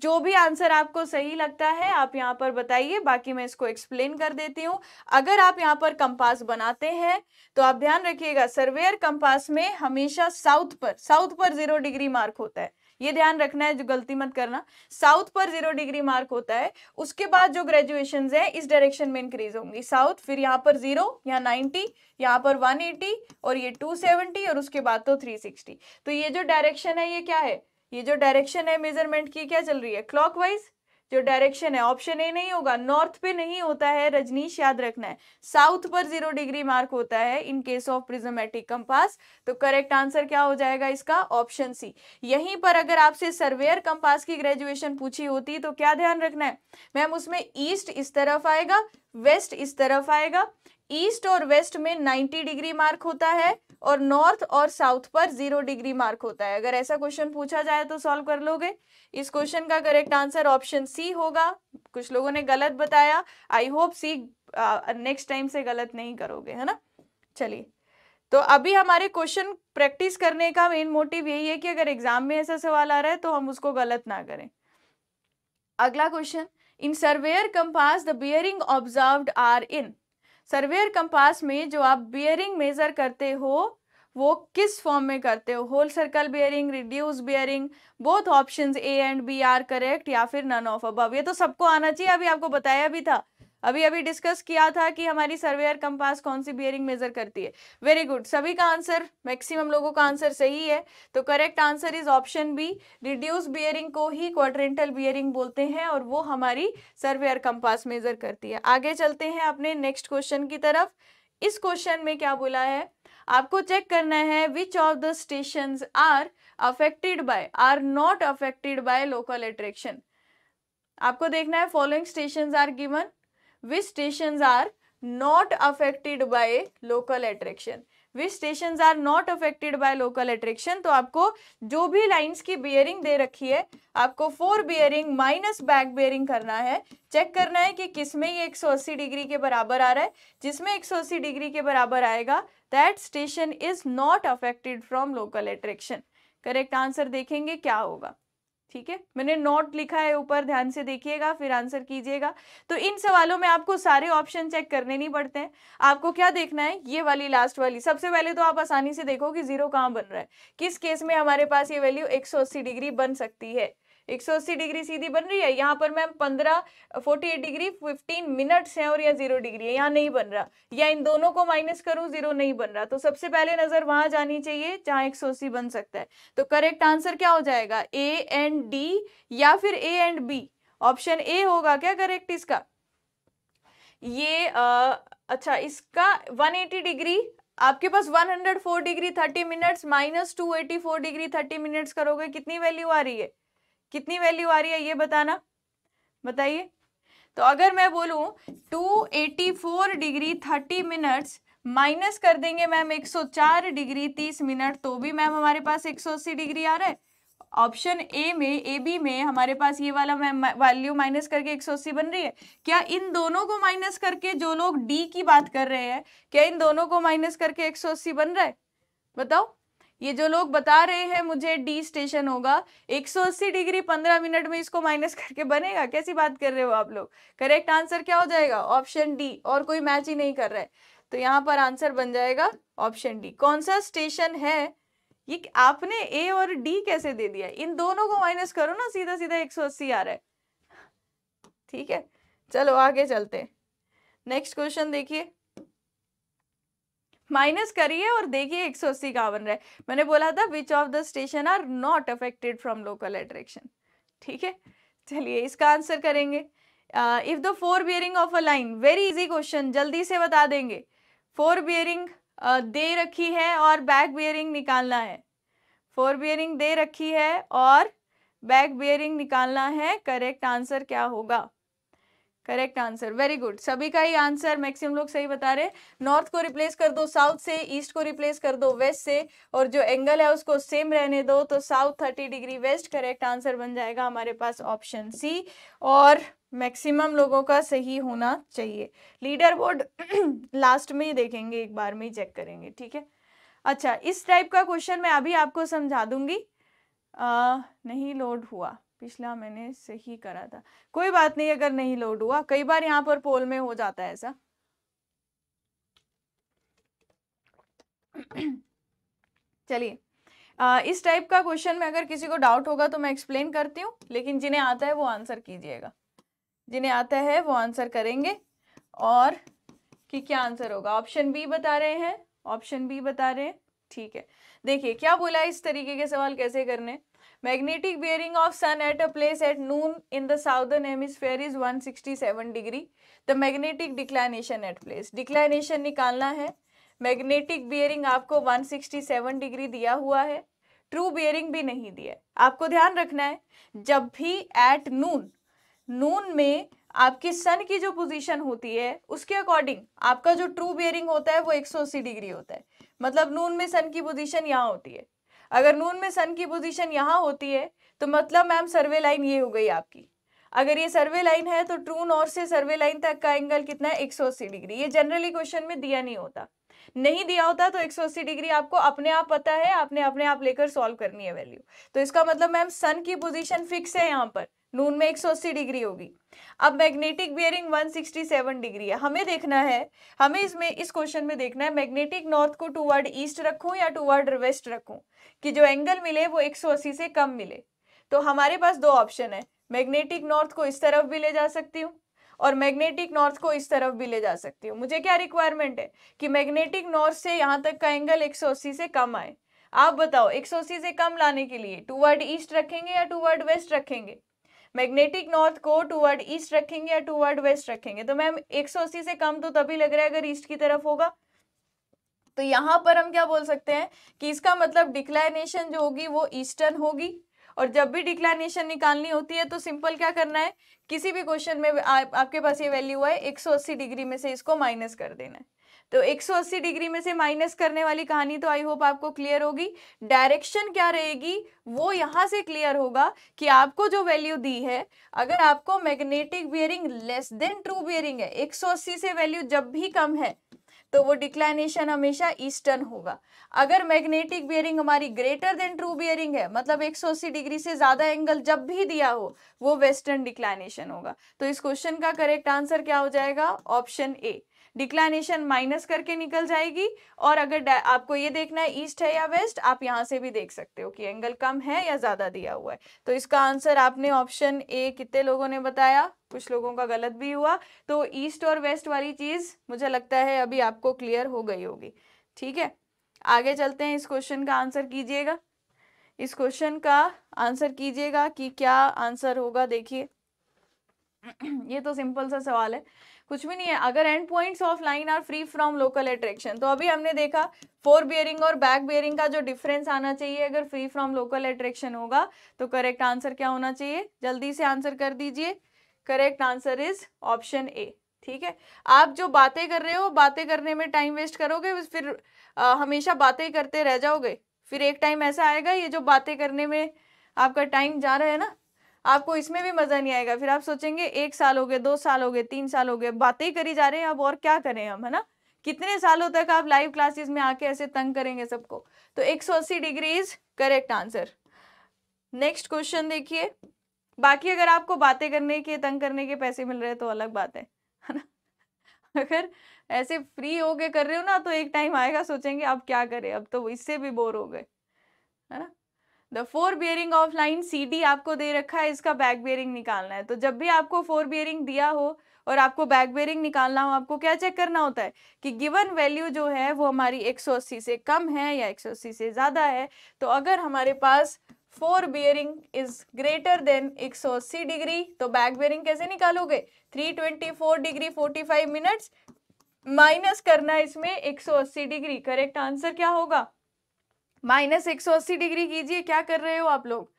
जो भी आंसर आपको सही लगता है आप यहाँ पर बताइए बाकी मैं इसको एक्सप्लेन कर देती हूँ अगर आप यहाँ पर कंपास बनाते हैं तो आप ध्यान रखिएगा सर्वेयर कंपास में हमेशा साउथ पर साउथ पर जीरो डिग्री मार्क होता है ये ध्यान रखना है जो गलती मत करना साउथ पर जीरो डिग्री मार्क होता है उसके बाद जो ग्रेजुएशन है इस डायरेक्शन में इंक्रीज होंगी साउथ फिर यहाँ पर जीरो यहाँ नाइनटी यहाँ पर वन एटी और ये टू सेवेंटी और उसके बाद तो थ्री सिक्सटी तो ये जो डायरेक्शन है ये क्या है ये जो डायरेक्शन है मेजरमेंट की क्या चल रही है क्लॉक वाइज जो डायरेक्शन है ऑप्शन ए नहीं होगा नॉर्थ पे नहीं होता है रजनीश याद रखना है साउथ पर जीरो डिग्री मार्क होता है in case of prismatic compass तो करेक्ट आंसर क्या हो जाएगा इसका ऑप्शन सी यहीं पर अगर आपसे सर्वेयर कंपास की ग्रेजुएशन पूछी होती तो क्या ध्यान रखना है मैम उसमें ईस्ट इस तरफ आएगा वेस्ट इस तरफ आएगा ईस्ट और वेस्ट में 90 डिग्री मार्क होता है और नॉर्थ और साउथ पर जीरो डिग्री मार्क होता है अगर ऐसा क्वेश्चन पूछा जाए तो सॉल्व कर लोगे इस क्वेश्चन का करेक्ट आंसर ऑप्शन सी होगा कुछ लोगों ने गलत बताया I hope see next time से गलत नहीं करोगे है ना चलिए तो अभी हमारे क्वेश्चन प्रैक्टिस करने का मेन मोटिव यही है कि अगर एग्जाम में ऐसा सवाल आ रहा है तो हम उसको गलत ना करें अगला question in surveyor compass the bearing observe are in surveyor compass में जो आप बियरिंग मेज़र करते हो वो किस फॉर्म में करते हो whole circle bearing reduce bearing both options A and B are correct या फिर नन ऑफ अब ये तो सबको आना चाहिए अभी आपको बताया भी था अभी अभी डिस्कस किया था कि हमारी सर्वेयर कंपास कौन सी बियरिंग मेजर करती है वेरी गुड सभी का आंसर मैक्सिमम लोगों का आंसर सही है तो correct answer is option B reduce bearing को ही क्वाड्रेंटल बियरिंग बोलते हैं और वो हमारी सर्वेयर कंपास मेजर करती है आगे चलते हैं अपने नेक्स्ट क्वेश्चन की तरफ इस क्वेश्चन में क्या बोला है आपको चेक करना है which of the station are affected by or not affected by local attraction आपको देखना है following station are given which station are not affected by local attraction which station are not affected by local attraction तो आपको जो भी लाइन्स की बियरिंग दे रखी है आपको fore bearing minus back bearing करना है चेक करना है कि किसमें ये 180 डिग्री के बराबर आ रहा है जिसमें 180 डिग्री के बराबर आएगा that station is not affected from local attraction correct answer देखेंगे क्या होगा ठीक है मैंने नोट लिखा है ऊपर ध्यान से देखिएगा फिर आंसर कीजिएगा तो इन सवालों में आपको सारे ऑप्शन चेक करने नहीं पड़ते हैं आपको क्या देखना है ये वाली लास्ट वाली सबसे पहले तो आप आसानी से देखो कि जीरो कहाँ बन रहा है किस केस में हमारे पास ये वैल्यू 180 डिग्री बन सकती है 180 डिग्री सीधी बन रही है यहाँ पर मैम 15 48 डिग्री 15 मिनट्स हैं और यह जीरो डिग्री है यहाँ नहीं बन रहा या इन दोनों को माइनस करूँ जीरो नहीं बन रहा तो सबसे पहले नजर वहां जानी चाहिए जहाँ एक बन सकता है तो करेक्ट आंसर क्या हो जाएगा ए एंड डी या फिर A and B option A होगा क्या करेक्ट इसका ये आ, अच्छा इसका एटी डिग्री आपके पास 104 degree 30 minutes minus 284 degree 30 minutes करोगे कितनी वैल्यू आ रही है कितनी वैल्यू आ रही है ये बताना बताइए तो अगर मैं बोलूं 284 डिग्री 30 मिनट्स माइनस कर देंगे मैम 104 डिग्री 30 मिनट तो भी मैम हमारे पास 180 डिग्री आ रहा है ऑप्शन ए में ए बी में हमारे पास ये वाला मैम वैल्यू माइनस करके 180 बन रही है क्या इन दोनों को माइनस करके जो लोग डी की बात कर रहे हैं क्या इन दोनों को माइनस करके 180 बन रहा है बताओ ये जो लोग बता रहे हैं मुझे डी स्टेशन होगा 180 डिग्री 15 मिनट में इसको माइनस करके बनेगा कैसी बात कर रहे हो आप लोग करेक्ट आंसर क्या हो जाएगा ऑप्शन डी और कोई मैच ही नहीं कर रहा है तो यहाँ पर आंसर बन जाएगा ऑप्शन डी कौन सा स्टेशन है ये आपने ए और डी कैसे दे दिया इन दोनों को माइनस करो ना सीधा सीधा 180 आ रहा है ठीक है चलो आगे चलते नेक्स्ट क्वेश्चन देखिए माइनस करिए और देखिए एक सौ अस्सी कावन रहे मैंने बोला था which of the station are not affected from local attraction ठीक है चलिए इसका आंसर करेंगे if the fore bearing of a line very easy question जल्दी से बता देंगे फोर बियरिंग दे रखी है और बैक बियरिंग निकालना है फोर बियरिंग दे रखी है और बैक बियरिंग निकालना है करेक्ट आंसर क्या होगा करेक्ट आंसर वेरी गुड सभी का ही आंसर मैक्सिमम लोग सही बता रहे नॉर्थ को रिप्लेस कर दो साउथ से ईस्ट को रिप्लेस कर दो वेस्ट से और जो एंगल है उसको सेम रहने दो तो south thirty degree west correct answer बन जाएगा हमारे पास ऑप्शन सी और मैक्सिमम लोगों का सही होना चाहिए लीडर बोर्ड लास्ट में ही देखेंगे एक बार में ही चेक करेंगे ठीक है अच्छा इस टाइप का क्वेश्चन मैं अभी आपको समझा दूंगी आ, नहीं लोड हुआ पिछला मैंने सही करा था कोई बात नहीं अगर नहीं लोड हुआ कई बार यहाँ पर पोल में हो जाता है ऐसा चलिए इस टाइप का क्वेश्चन में अगर किसी को डाउट होगा तो मैं एक्सप्लेन करती हूँ लेकिन जिन्हें आता है वो आंसर कीजिएगा जिन्हें आता है वो आंसर करेंगे और कि क्या आंसर होगा ऑप्शन बी बता रहे हैं ऑप्शन बी बता रहे हैं ठीक है देखिए क्या बोला इस तरीके के सवाल कैसे करने magnetic bearing of sun at a place at noon in the southern hemisphere is one sixty seven degree the magnetic declination at place declination निकालना है मैग्नेटिक बियरिंग आपको वन सिक्सटी सेवन डिग्री दिया हुआ है ट्रू बियरिंग भी नहीं दिया है आपको ध्यान रखना है जब भी एट नून नून में आपकी सन की जो पोजीशन होती है उसके अकॉर्डिंग आपका जो ट्रू बियरिंग होता है वो एक सौ अस्सी डिग्री होता है मतलब नून में सन की पोजीशन यहाँ होती है अगर नून में सन की पोजीशन यहाँ होती है तो मतलब मैम सर्वे लाइन ये हो गई आपकी अगर ये सर्वे लाइन है तो ट्रू और से सर्वे लाइन तक का एंगल कितना है एक डिग्री ये जनरली क्वेश्चन में दिया नहीं होता नहीं दिया होता तो एक डिग्री आपको अपने आप पता है आपने अपने आप लेकर सॉल्व करनी है वैल्यू तो इसका मतलब मैम सन की पोजीशन फिक्स है यहाँ पर नून में 180 डिग्री होगी अब मैग्नेटिक बियरिंग 167 डिग्री है हमें देखना है हमें इसमें इस क्वेश्चन में देखना है मैग्नेटिक नॉर्थ को टूवर्ड ईस्ट रखूं या टूवर्ड वेस्ट रखूं कि जो एंगल मिले वो 180 से कम मिले तो हमारे पास दो ऑप्शन है मैग्नेटिक नॉर्थ को इस तरफ भी ले जा सकती हूँ और मैग्नेटिक नॉर्थ को इस तरफ भी ले जा सकती हूँ मुझे क्या रिक्वायरमेंट है कि मैग्नेटिक नॉर्थ से यहाँ तक का एंगल एक से कम आए आप बताओ एक से कम लाने के लिए टू वर्ड ईस्ट रखेंगे या टू वर्ड वेस्ट रखेंगे मैग्नेटिक नॉर्थ को टूवर्ड ईस्ट रखेंगे या टूवर्ड वेस्ट रखेंगे तो मैम 180 से कम तो तभी लग रहा है अगर ईस्ट की तरफ होगा तो यहाँ पर हम क्या बोल सकते हैं कि इसका मतलब डिक्लाइनेशन जो होगी वो ईस्टर्न होगी और जब भी डिक्लाइनेशन निकालनी होती है तो सिंपल क्या करना है किसी भी क्वेश्चन में आ, आपके पास ये वैल्यू है 180 डिग्री में से इसको माइनस कर देना है तो 180 डिग्री में से माइनस करने वाली कहानी तो आई होप आपको क्लियर होगी डायरेक्शन क्या रहेगी वो यहाँ से क्लियर होगा कि आपको जो वैल्यू दी है अगर आपको magnetic bearing less than true bearing है 180 से वैल्यू जब भी कम है तो वो डिक्लाइनेशन हमेशा ईस्टर्न होगा अगर मैग्नेटिक बियरिंग हमारी ग्रेटर देन ट्रू बियरिंग है मतलब 180 डिग्री से ज़्यादा एंगल जब भी दिया हो वो वेस्टर्न डिक्लाइनेशन होगा तो इस क्वेश्चन का करेक्ट आंसर क्या हो जाएगा ऑप्शन ए डिक्लाइनेशन माइनस करके निकल जाएगी और अगर आपको ये देखना है ईस्ट है या वेस्ट आप यहाँ से भी देख सकते हो कि एंगल कम है या ज़्यादा दिया हुआ है तो इसका आंसर आपने ऑप्शन ए कितने लोगों ने बताया कुछ लोगों का गलत भी हुआ तो ईस्ट और वेस्ट वाली चीज़ मुझे लगता है अभी आपको क्लियर हो गई होगी ठीक है आगे चलते हैं इस क्वेश्चन का आंसर कीजिएगा इस क्वेश्चन का आंसर कीजिएगा कि क्या आंसर होगा देखिए ये तो सिंपल सा सवाल है कुछ भी नहीं है अगर end points of line are free from local attraction तो अभी हमने देखा फोर बियरिंग और बैक बियरिंग का जो डिफरेंस आना चाहिए अगर फ्री फ्रॉम लोकल अट्रैक्शन होगा तो करेक्ट आंसर क्या होना चाहिए जल्दी से आंसर कर दीजिए correct answer is option A ठीक है आप जो बातें कर रहे हो बातें करने में टाइम वेस्ट करोगे फिर आ, हमेशा बातें करते रह जाओगे फिर एक टाइम ऐसा आएगा ये जो बातें करने में आपका टाइम जा रहा है ना आपको इसमें भी मज़ा नहीं आएगा फिर आप सोचेंगे एक साल हो गए दो साल हो गए तीन साल हो गए बातें करी जा रहे हैं अब और क्या करें हम है ना कितने सालों तक आप लाइव क्लासेस में आके ऐसे तंग करेंगे सबको तो 180 degree is correct answer next question देखिए बाकी अगर आपको बातें करने के तंग करने के पैसे मिल रहे हैं तो अलग बात है ना अगर ऐसे फ्री होके कर रहे हो ना तो एक टाइम आएगा सोचेंगे अब क्या करें अब तो इससे भी बोर हो गए है ना the fore bearing of line C D आपको दे रखा है इसका बैक बियरिंग निकालना है तो जब भी आपको फोर बियरिंग दिया हो और आपको बैक बेरिंग निकालना हो आपको क्या चेक करना होता है कि गिवन वैल्यू जो है वो हमारी 180 से कम है या 180 से ज़्यादा है तो अगर हमारे पास fore bearing is greater than 180 degree तो बैक बेरिंग कैसे निकालोगे 324 डिग्री 45 मिनट्स माइनस करना इसमें 180 डिग्री करेक्ट आंसर क्या होगा माइनस एक सौ अस्सी डिग्री कीजिए क्या कर रहे हो आप लोग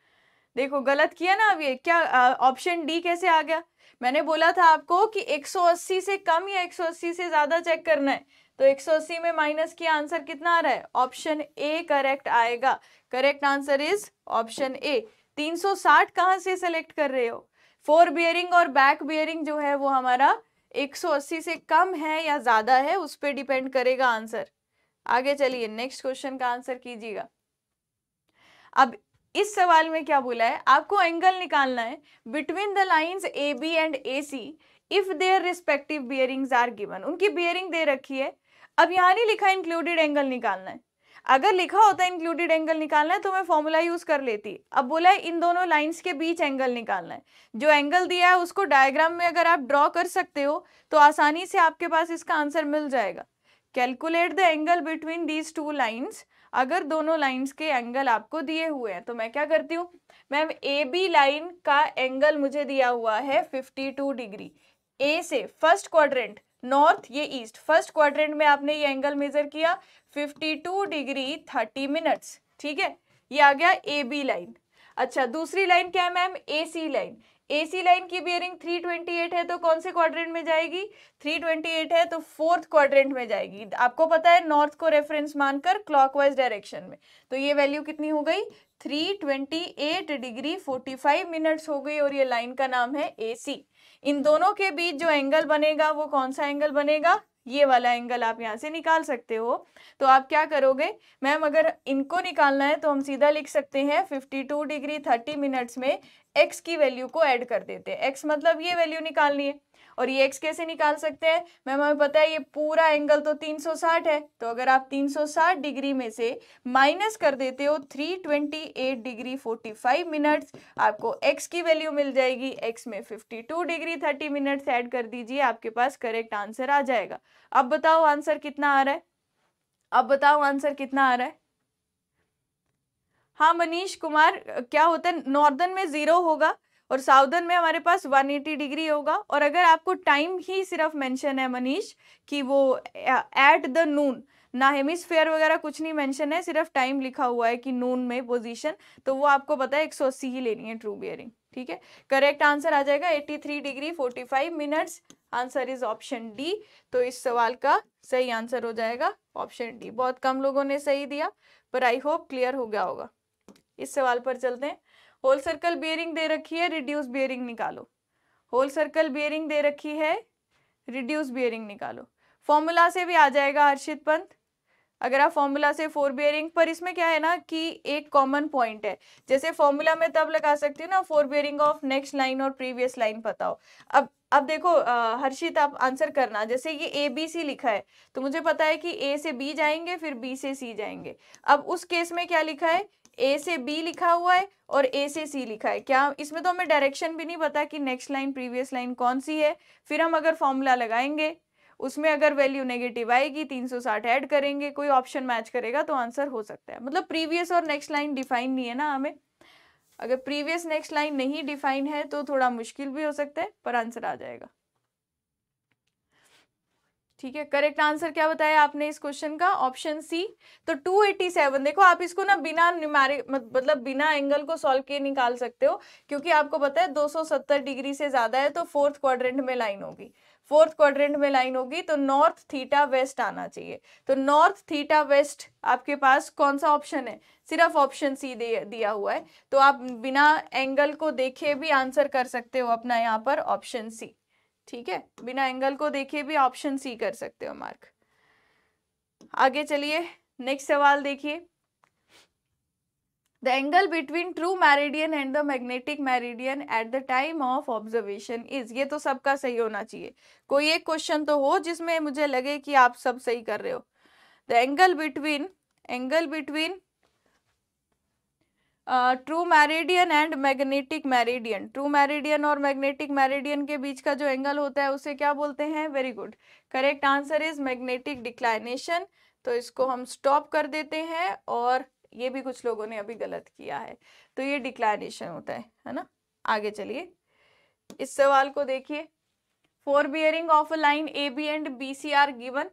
देखो गलत किया ना अब ये क्या ऑप्शन डी कैसे आ गया मैंने बोला था आपको कि 180 से कम या 180 से ज़्यादा चेक करना है तो 180 में माइनस किया आंसर कितना आ रहा है ऑप्शन ए करेक्ट आएगा correct answer is option A 360 कहाँ से सेलेक्ट कर रहे हो फोर बियरिंग और बैक बियरिंग जो है वो हमारा 180 से कम है या ज़्यादा है उस पर डिपेंड करेगा आंसर आगे चलिए नेक्स्ट क्वेश्चन का आंसर कीजिएगा अब इस सवाल में क्या बोला है आपको एंगल निकालना है between the lines A B and A C if their respective bearings are given उनकी बियरिंग दे रखी है अब यहाँ नहीं लिखा इंक्लूडेड एंगल निकालना है अगर लिखा होता है इंक्लूडेड एंगल निकालना है तो मैं फॉर्मूला यूज कर लेती अब बोला है इन दोनों लाइंस के बीच एंगल निकालना है जो एंगल दिया है उसको डायग्राम में अगर आप ड्रॉ कर सकते हो तो आसानी से आपके पास इसका आंसर मिल जाएगा calculate the angle between these two lines अगर दोनों लाइन्स के एंगल आपको दिए हुए हैं तो मैं क्या करती हूँ मैम ए बी लाइन का एंगल मुझे दिया हुआ है 52 डिग्री ए से फर्स्ट क्वाड्रेंट नॉर्थ ये ईस्ट फर्स्ट क्वाड्रेंट में आपने ये एंगल मेजर किया 52 डिग्री 30 मिनट्स ठीक है ये आ गया ए बी लाइन अच्छा दूसरी लाइन क्या है ma'am A C line AC line की बियरिंग 328 है तो कौन से क्वाड्रेंट में जाएगी 328 है तो फोर्थ क्वाड्रेंट में जाएगी आपको पता है नॉर्थ को रेफरेंस मानकर क्लॉकवाइज डायरेक्शन में तो ये वैल्यू कितनी हो गई 328 डिग्री 45 मिनट्स हो गई और ये लाइन का नाम है एसी इन दोनों के बीच जो एंगल बनेगा वो कौन सा एंगल बनेगा ये वाला एंगल आप यहाँ से निकाल सकते हो तो आप क्या करोगे मैम अगर इनको निकालना है तो हम सीधा लिख सकते हैं 52 डिग्री 30 मिनट्स में एक्स की वैल्यू को ऐड कर देते हैं एक्स मतलब ये वैल्यू निकालनी है और ये एक्स कैसे निकाल सकते हैं मैम हमें पता है ये पूरा एंगल तो 360 है तो अगर आप 360 डिग्री में से माइनस कर देते हो 328 डिग्री 45 मिनट्स आपको एक्स की वैल्यू मिल जाएगी एक्स में 52 डिग्री 30 मिनट्स ऐड कर दीजिए आपके पास करेक्ट आंसर आ जाएगा अब बताओ आंसर कितना आ रहा है अब बताओ आंसर कितना आ रहा है हाँ मनीष कुमार क्या होता है नॉर्दर्न में जीरो होगा और साउदर्न में हमारे पास 180 डिग्री होगा और अगर आपको टाइम ही सिर्फ मेंशन है मनीष कि वो एट द नून ना हेमिसफेयर वगैरह कुछ नहीं मेंशन है सिर्फ टाइम लिखा हुआ है कि नून में पोजीशन तो वो आपको पता है 180 ही लेनी है ट्रू बियरिंग ठीक है करेक्ट आंसर आ जाएगा 83 degree 45 minutes answer is option D तो इस सवाल का सही आंसर हो जाएगा ऑप्शन डी बहुत कम लोगों ने सही दिया पर आई होप क्लियर हो गया होगा इस सवाल पर चलते हैं होल सर्कल बियरिंग दे रखी है रिड्यूस बियरिंग निकालो होल सर्कल बियरिंग दे रखी है रिड्यूस बियरिंग निकालो फॉर्मूला से भी आ जाएगा हर्षित पंत अगर आप फॉर्मूला से फोर बियरिंग पर इसमें क्या है ना कि एक कॉमन पॉइंट है जैसे फॉर्मूला में तब लगा सकती हूँ ना fore bearing of next line और प्रीवियस लाइन पता हो अब अब देखो हर्षित आप आंसर करना जैसे ये ए बी सी लिखा है तो मुझे पता है कि ए से बी जाएंगे फिर बी से सी जाएंगे अब उस केस में क्या लिखा है ए से बी लिखा हुआ है और ए से सी लिखा है क्या इसमें तो हमें डायरेक्शन भी नहीं पता कि नेक्स्ट लाइन प्रीवियस लाइन कौन सी है फिर हम अगर फॉर्मूला लगाएंगे उसमें अगर वैल्यू नेगेटिव आएगी 360 ऐड करेंगे कोई ऑप्शन मैच करेगा तो आंसर हो सकता है मतलब प्रीवियस और नेक्स्ट लाइन डिफाइन नहीं है ना हमें अगर प्रीवियस नेक्स्ट लाइन नहीं डिफाइन है तो थोड़ा मुश्किल भी हो सकता है पर आंसर आ जाएगा ठीक है करेक्ट आंसर क्या बताया आपने इस क्वेश्चन का ऑप्शन सी तो 287 देखो आप इसको ना बिना न्यूमेरिक मतलब बिना एंगल को सॉल्व किए निकाल सकते हो क्योंकि आपको पता है 270 डिग्री से ज्यादा है तो फोर्थ क्वाड्रेंट में लाइन होगी फोर्थ क्वाड्रेंट में लाइन होगी तो नॉर्थ थीटा वेस्ट आना चाहिए तो नॉर्थ थीटा वेस्ट आपके पास कौन सा ऑप्शन है सिर्फ ऑप्शन सी दे दिया हुआ है तो आप बिना एंगल को देखे भी आंसर कर सकते हो अपना यहाँ पर ऑप्शन सी ठीक है बिना एंगल को देखे भी ऑप्शन सी कर सकते हो मार्क आगे चलिए नेक्स्ट सवाल देखिए the angle between true meridian and the magnetic meridian at the time of observation is ये तो सबका सही होना चाहिए कोई एक क्वेश्चन तो हो जिसमें मुझे लगे कि आप सब सही कर रहे हो the angle between angle between true meridian and magnetic meridian true meridian और मैग्नेटिक मैरिडियन के बीच का जो एंगल होता है उसे क्या बोलते हैं very good correct answer is magnetic declination तो इसको हम स्टॉप कर देते हैं और ये भी कुछ लोगों ने अभी गलत किया है तो ये डिक्लाइनेशन होता है है ना आगे चलिए इस सवाल को देखिए fore bearing of a line A B and B C are given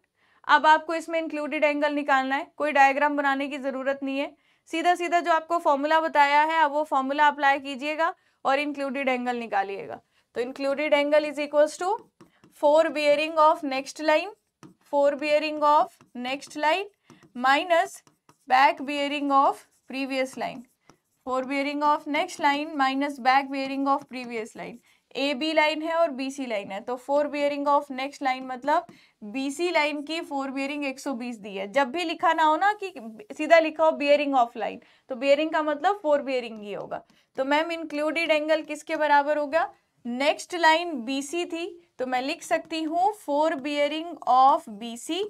अब आपको इसमें इंक्लूडेड एंगल निकालना है कोई डायग्राम बनाने की ज़रूरत नहीं है सीधा सीधा जो आपको फॉर्मूला बताया है अब वो फॉर्मूला अप्लाई कीजिएगा और इंक्लूडेड एंगल निकालिएगा तो included angle is equals to fore bearing of next line fore bearing of next line minus back bearing of previous line fore bearing of next line minus back bearing of previous line A B line है और बी सी लाइन है तो fore bearing of next line मतलब बी सी लाइन की फोर बियरिंग 120 दी है जब भी लिखा ना हो ना कि सीधा लिखा हो बियरिंग ऑफ लाइन तो बियरिंग का मतलब फोर बियरिंग ही होगा तो मैम इंक्लूडेड एंगल किसके बराबर होगा नेक्स्ट लाइन बी सी थी तो मैं लिख सकती हूँ fore bearing of B C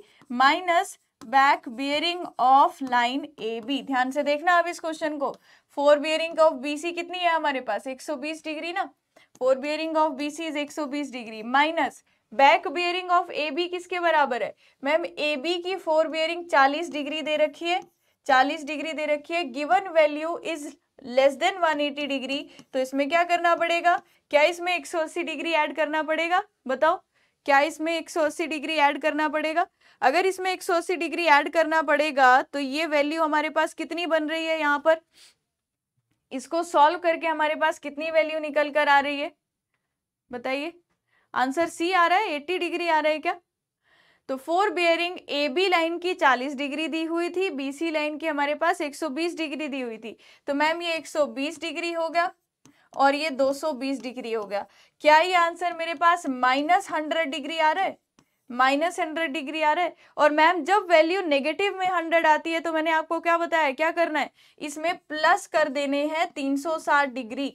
minus back bearing of line A B ध्यान से देखना आप इस क्वेश्चन को fore bearing of B C कितनी है हमारे पास 120 डिग्री ना fore bearing of B C is एक सौ बीस degree minus back bearing of A B किसके बराबर है मैम ए बी की फोर बियरिंग चालीस डिग्री दे रखी है चालीस डिग्री दे रखी है given value is less than one eighty degree तो इसमें क्या करना पड़ेगा क्या इसमें एक सौ अस्सी डिग्री एड करना पड़ेगा बताओ क्या इसमें एक सौ अस्सी डिग्री एड करना पड़ेगा अगर इसमें एक सौ अस्सी डिग्री एड करना पड़ेगा तो ये वैल्यू हमारे पास कितनी बन रही है यहाँ पर इसको सॉल्व करके हमारे पास कितनी वैल्यू निकल कर आ रही है बताइए आंसर सी आ रहा है एट्टी डिग्री आ रहा है क्या तो fore bearing A B line की चालीस डिग्री दी हुई थी बी सी लाइन की हमारे पास एक सौ बीस डिग्री दी हुई थी तो मैम ये एक सौ बीस डिग्री हो गया और ये दो सौ बीस डिग्री हो गया क्या ये आंसर मेरे पास माइनस हंड्रेड डिग्री आ रहा है माइनस हंड्रेड डिग्री आ रहा है और मैम जब वैल्यू नेगेटिव में हंड्रेड आती है तो मैंने आपको क्या बताया क्या करना है इसमें प्लस कर देने हैं तीन सौ साठ डिग्री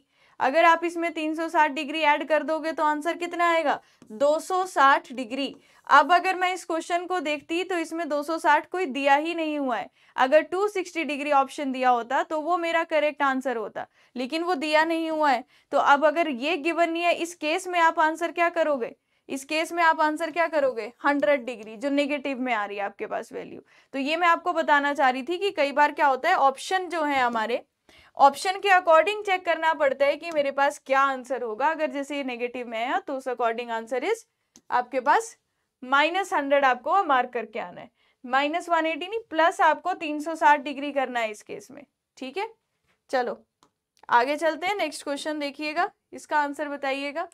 अगर आप इसमें तीन सौ साठ डिग्री ऐड कर दोगे तो आंसर कितना आएगा दो सौ साठ डिग्री अब अगर मैं इस क्वेश्चन को देखती तो इसमें 260 कोई दिया ही नहीं हुआ है अगर 260 डिग्री ऑप्शन दिया होता तो वो मेरा करेक्ट आंसर होता लेकिन वो दिया नहीं हुआ है तो अब अगर ये गिवन नहीं है इस केस में आप आंसर क्या करोगे इस केस में आप आंसर क्या करोगे 100 डिग्री जो नेगेटिव में आ रही है आपके पास वैल्यू तो ये मैं आपको बताना चाह रही थी कि कई बार क्या होता है ऑप्शन जो है हमारे ऑप्शन के अकॉर्डिंग चेक करना पड़ता है कि मेरे पास क्या आंसर होगा अगर जैसे ये नेगेटिव में है तो उस अकॉर्डिंग आंसर इज आपके पास माइनस हंड्रेड आपको मार्क करके आना है माइनस वन एटी नहीं प्लस आपको तीन सौ साठ डिग्री करना है इस केस में ठीक है चलो आगे चलते हैं नेक्स्ट क्वेश्चन देखिएगा इसका आंसर बताइएगा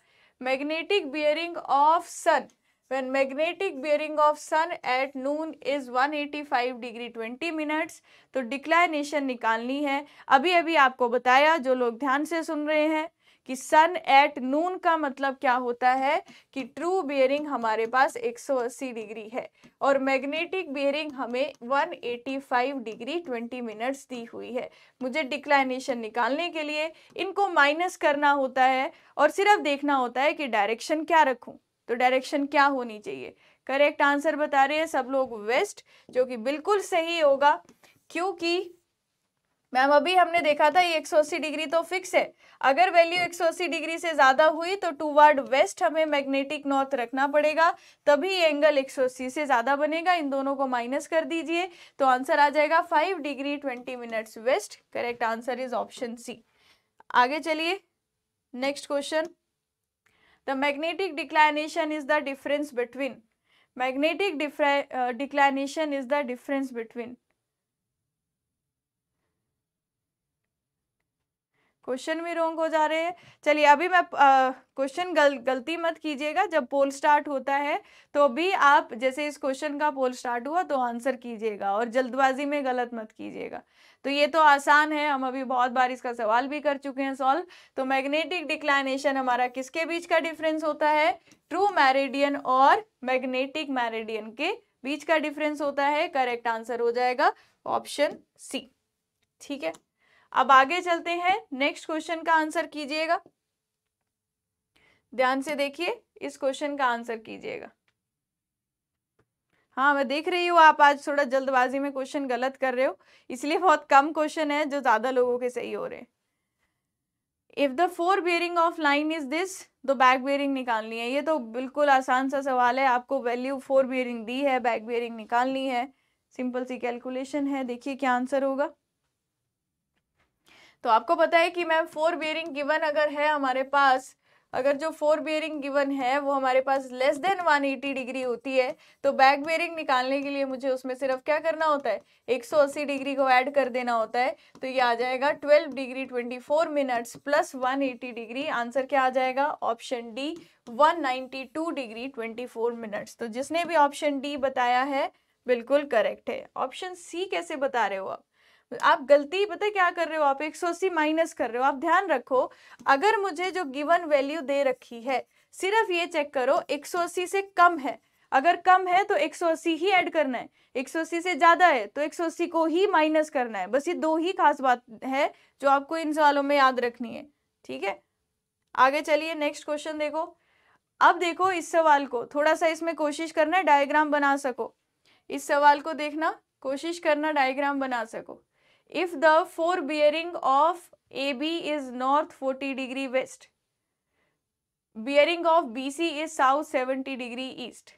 magnetic bearing of sun when magnetic bearing of sun at noon is one eighty five degree twenty minutes तो डिक्लाइनेशन निकालनी है अभी अभी आपको बताया जो लोग ध्यान से सुन रहे हैं कि सन एट नून का मतलब क्या होता है कि ट्रू बियरिंग हमारे पास 180 डिग्री है और मैग्नेटिक बियरिंग हमें 185 डिग्री 20 मिनट्स दी हुई है मुझे डिक्लाइनेशन निकालने के लिए इनको माइनस करना होता है और सिर्फ देखना होता है कि डायरेक्शन क्या रखूं तो डायरेक्शन क्या होनी चाहिए करेक्ट आंसर बता रहे हैं सब लोग वेस्ट जो कि बिल्कुल सही होगा क्योंकि मैम अभी हमने देखा था ये 180 डिग्री तो फिक्स है अगर वैल्यू 180 डिग्री से ज़्यादा हुई तो टूवर्ड वेस्ट हमें मैग्नेटिक नॉर्थ रखना पड़ेगा तभी एंगल 180 से ज़्यादा बनेगा इन दोनों को माइनस कर दीजिए तो आंसर आ जाएगा 5 degree 20 minutes west correct answer is option C आगे चलिए next question the magnetic declination is the difference between magnetic declination is the difference between question भी रोंग हो जा रहे हैं चलिए अभी मैं क्वेश्चन गल, गलती मत कीजिएगा जब पोल स्टार्ट होता है तो भी आप जैसे इस क्वेश्चन का पोल स्टार्ट हुआ तो आंसर कीजिएगा और जल्दबाजी में गलत मत कीजिएगा तो ये तो आसान है हम अभी बहुत बार इसका सवाल भी कर चुके हैं सॉल्व तो मैग्नेटिक डिक्लाइनेशन हमारा किसके बीच का डिफरेंस होता है ट्रू मैरिडियन और मैग्नेटिक मैरिडियन के बीच का डिफरेंस होता है करेक्ट आंसर हो जाएगा ऑप्शन सी ठीक है अब आगे चलते हैं नेक्स्ट क्वेश्चन का आंसर कीजिएगा ध्यान से देखिए इस क्वेश्चन का आंसर कीजिएगा हाँ मैं देख रही हूँ आप आज थोड़ा जल्दबाजी में क्वेश्चन गलत कर रहे हो इसलिए बहुत कम क्वेश्चन है जो ज़्यादा लोगों के सही हो रहे हैं if the fore bearing of line is this तो बैक बेयरिंग निकालनी है ये तो बिल्कुल आसान सा सवाल है आपको वैल्यू फोर बेयरिंग दी है बैक बेयरिंग निकालनी है सिंपल सी कैलकुलेशन है देखिए क्या आंसर होगा तो आपको पता है कि मैम फोर बियरिंग गिवन अगर है हमारे पास अगर जो फोर बियरिंग गिवन है वो हमारे पास less than one eighty degree होती है तो बैक बियरिंग निकालने के लिए मुझे उसमें सिर्फ क्या करना होता है एक सौ अस्सी डिग्री को ऐड कर देना होता है तो ये आ जाएगा twelve degree twenty four minutes plus one eighty degree answer क्या आ जाएगा option D one ninety two degree twenty four minutes तो जिसने भी ऑप्शन डी बताया है बिल्कुल करेक्ट है ऑप्शन सी कैसे बता रहे हो आप आप गलती पता क्या कर रहे हो आप एक सौ अस्सी माइनस कर रहे हो आप ध्यान रखो अगर मुझे जो गिवन वैल्यू दे रखी है सिर्फ ये चेक करो एक सौ अस्सी से कम है अगर कम है तो एक सौ अस्सी ही ऐड करना है एक सौ अस्सी से ज़्यादा है तो एक सौ अस्सी को ही माइनस करना है बस ये दो ही खास बात है जो आपको इन सवालों में याद रखनी है ठीक है आगे चलिए नेक्स्ट क्वेश्चन देखो अब देखो इस सवाल को थोड़ा सा इसमें कोशिश करना डायग्राम बना सको इस सवाल को देखना कोशिश करना डायग्राम बना सको if the fore bearing of A B is north forty degree west bearing of B C is south seventy degree east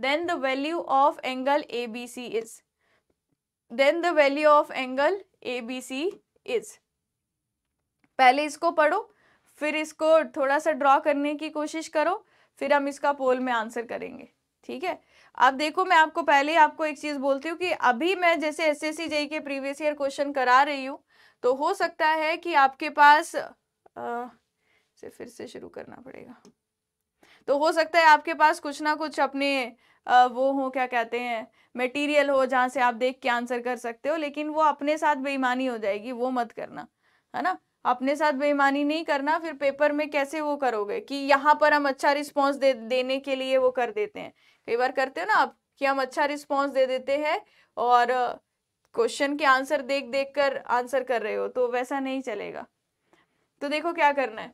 then the value of angle A B C is then the value of angle A B C is पहले इसको पढ़ो फिर इसको थोड़ा सा ड्रॉ करने की कोशिश करो फिर हम इसका पोल में आंसर करेंगे ठीक है अब देखो मैं आपको पहले आपको एक चीज़ बोलती हूँ कि अभी मैं जैसे एस एस सी के प्रीवियस ईयर क्वेश्चन करा रही हूँ तो हो सकता है कि आपके पास आ, से फिर से शुरू करना पड़ेगा तो हो सकता है आपके पास कुछ ना कुछ अपने आ, वो हो क्या कहते हैं मटेरियल हो जहाँ से आप देख के आंसर कर सकते हो लेकिन वो अपने साथ बेईमानी हो जाएगी वो मत करना है ना अपने साथ बेईमानी नहीं करना फिर पेपर में कैसे वो करोगे कि यहाँ पर हम अच्छा रिस्पॉन्स दे देने के लिए वो कर देते हैं कई बार करते हो ना आप कि हम अच्छा रिस्पॉन्स दे देते हैं और क्वेश्चन के आंसर देख देख कर आंसर कर रहे हो तो वैसा नहीं चलेगा तो देखो क्या करना है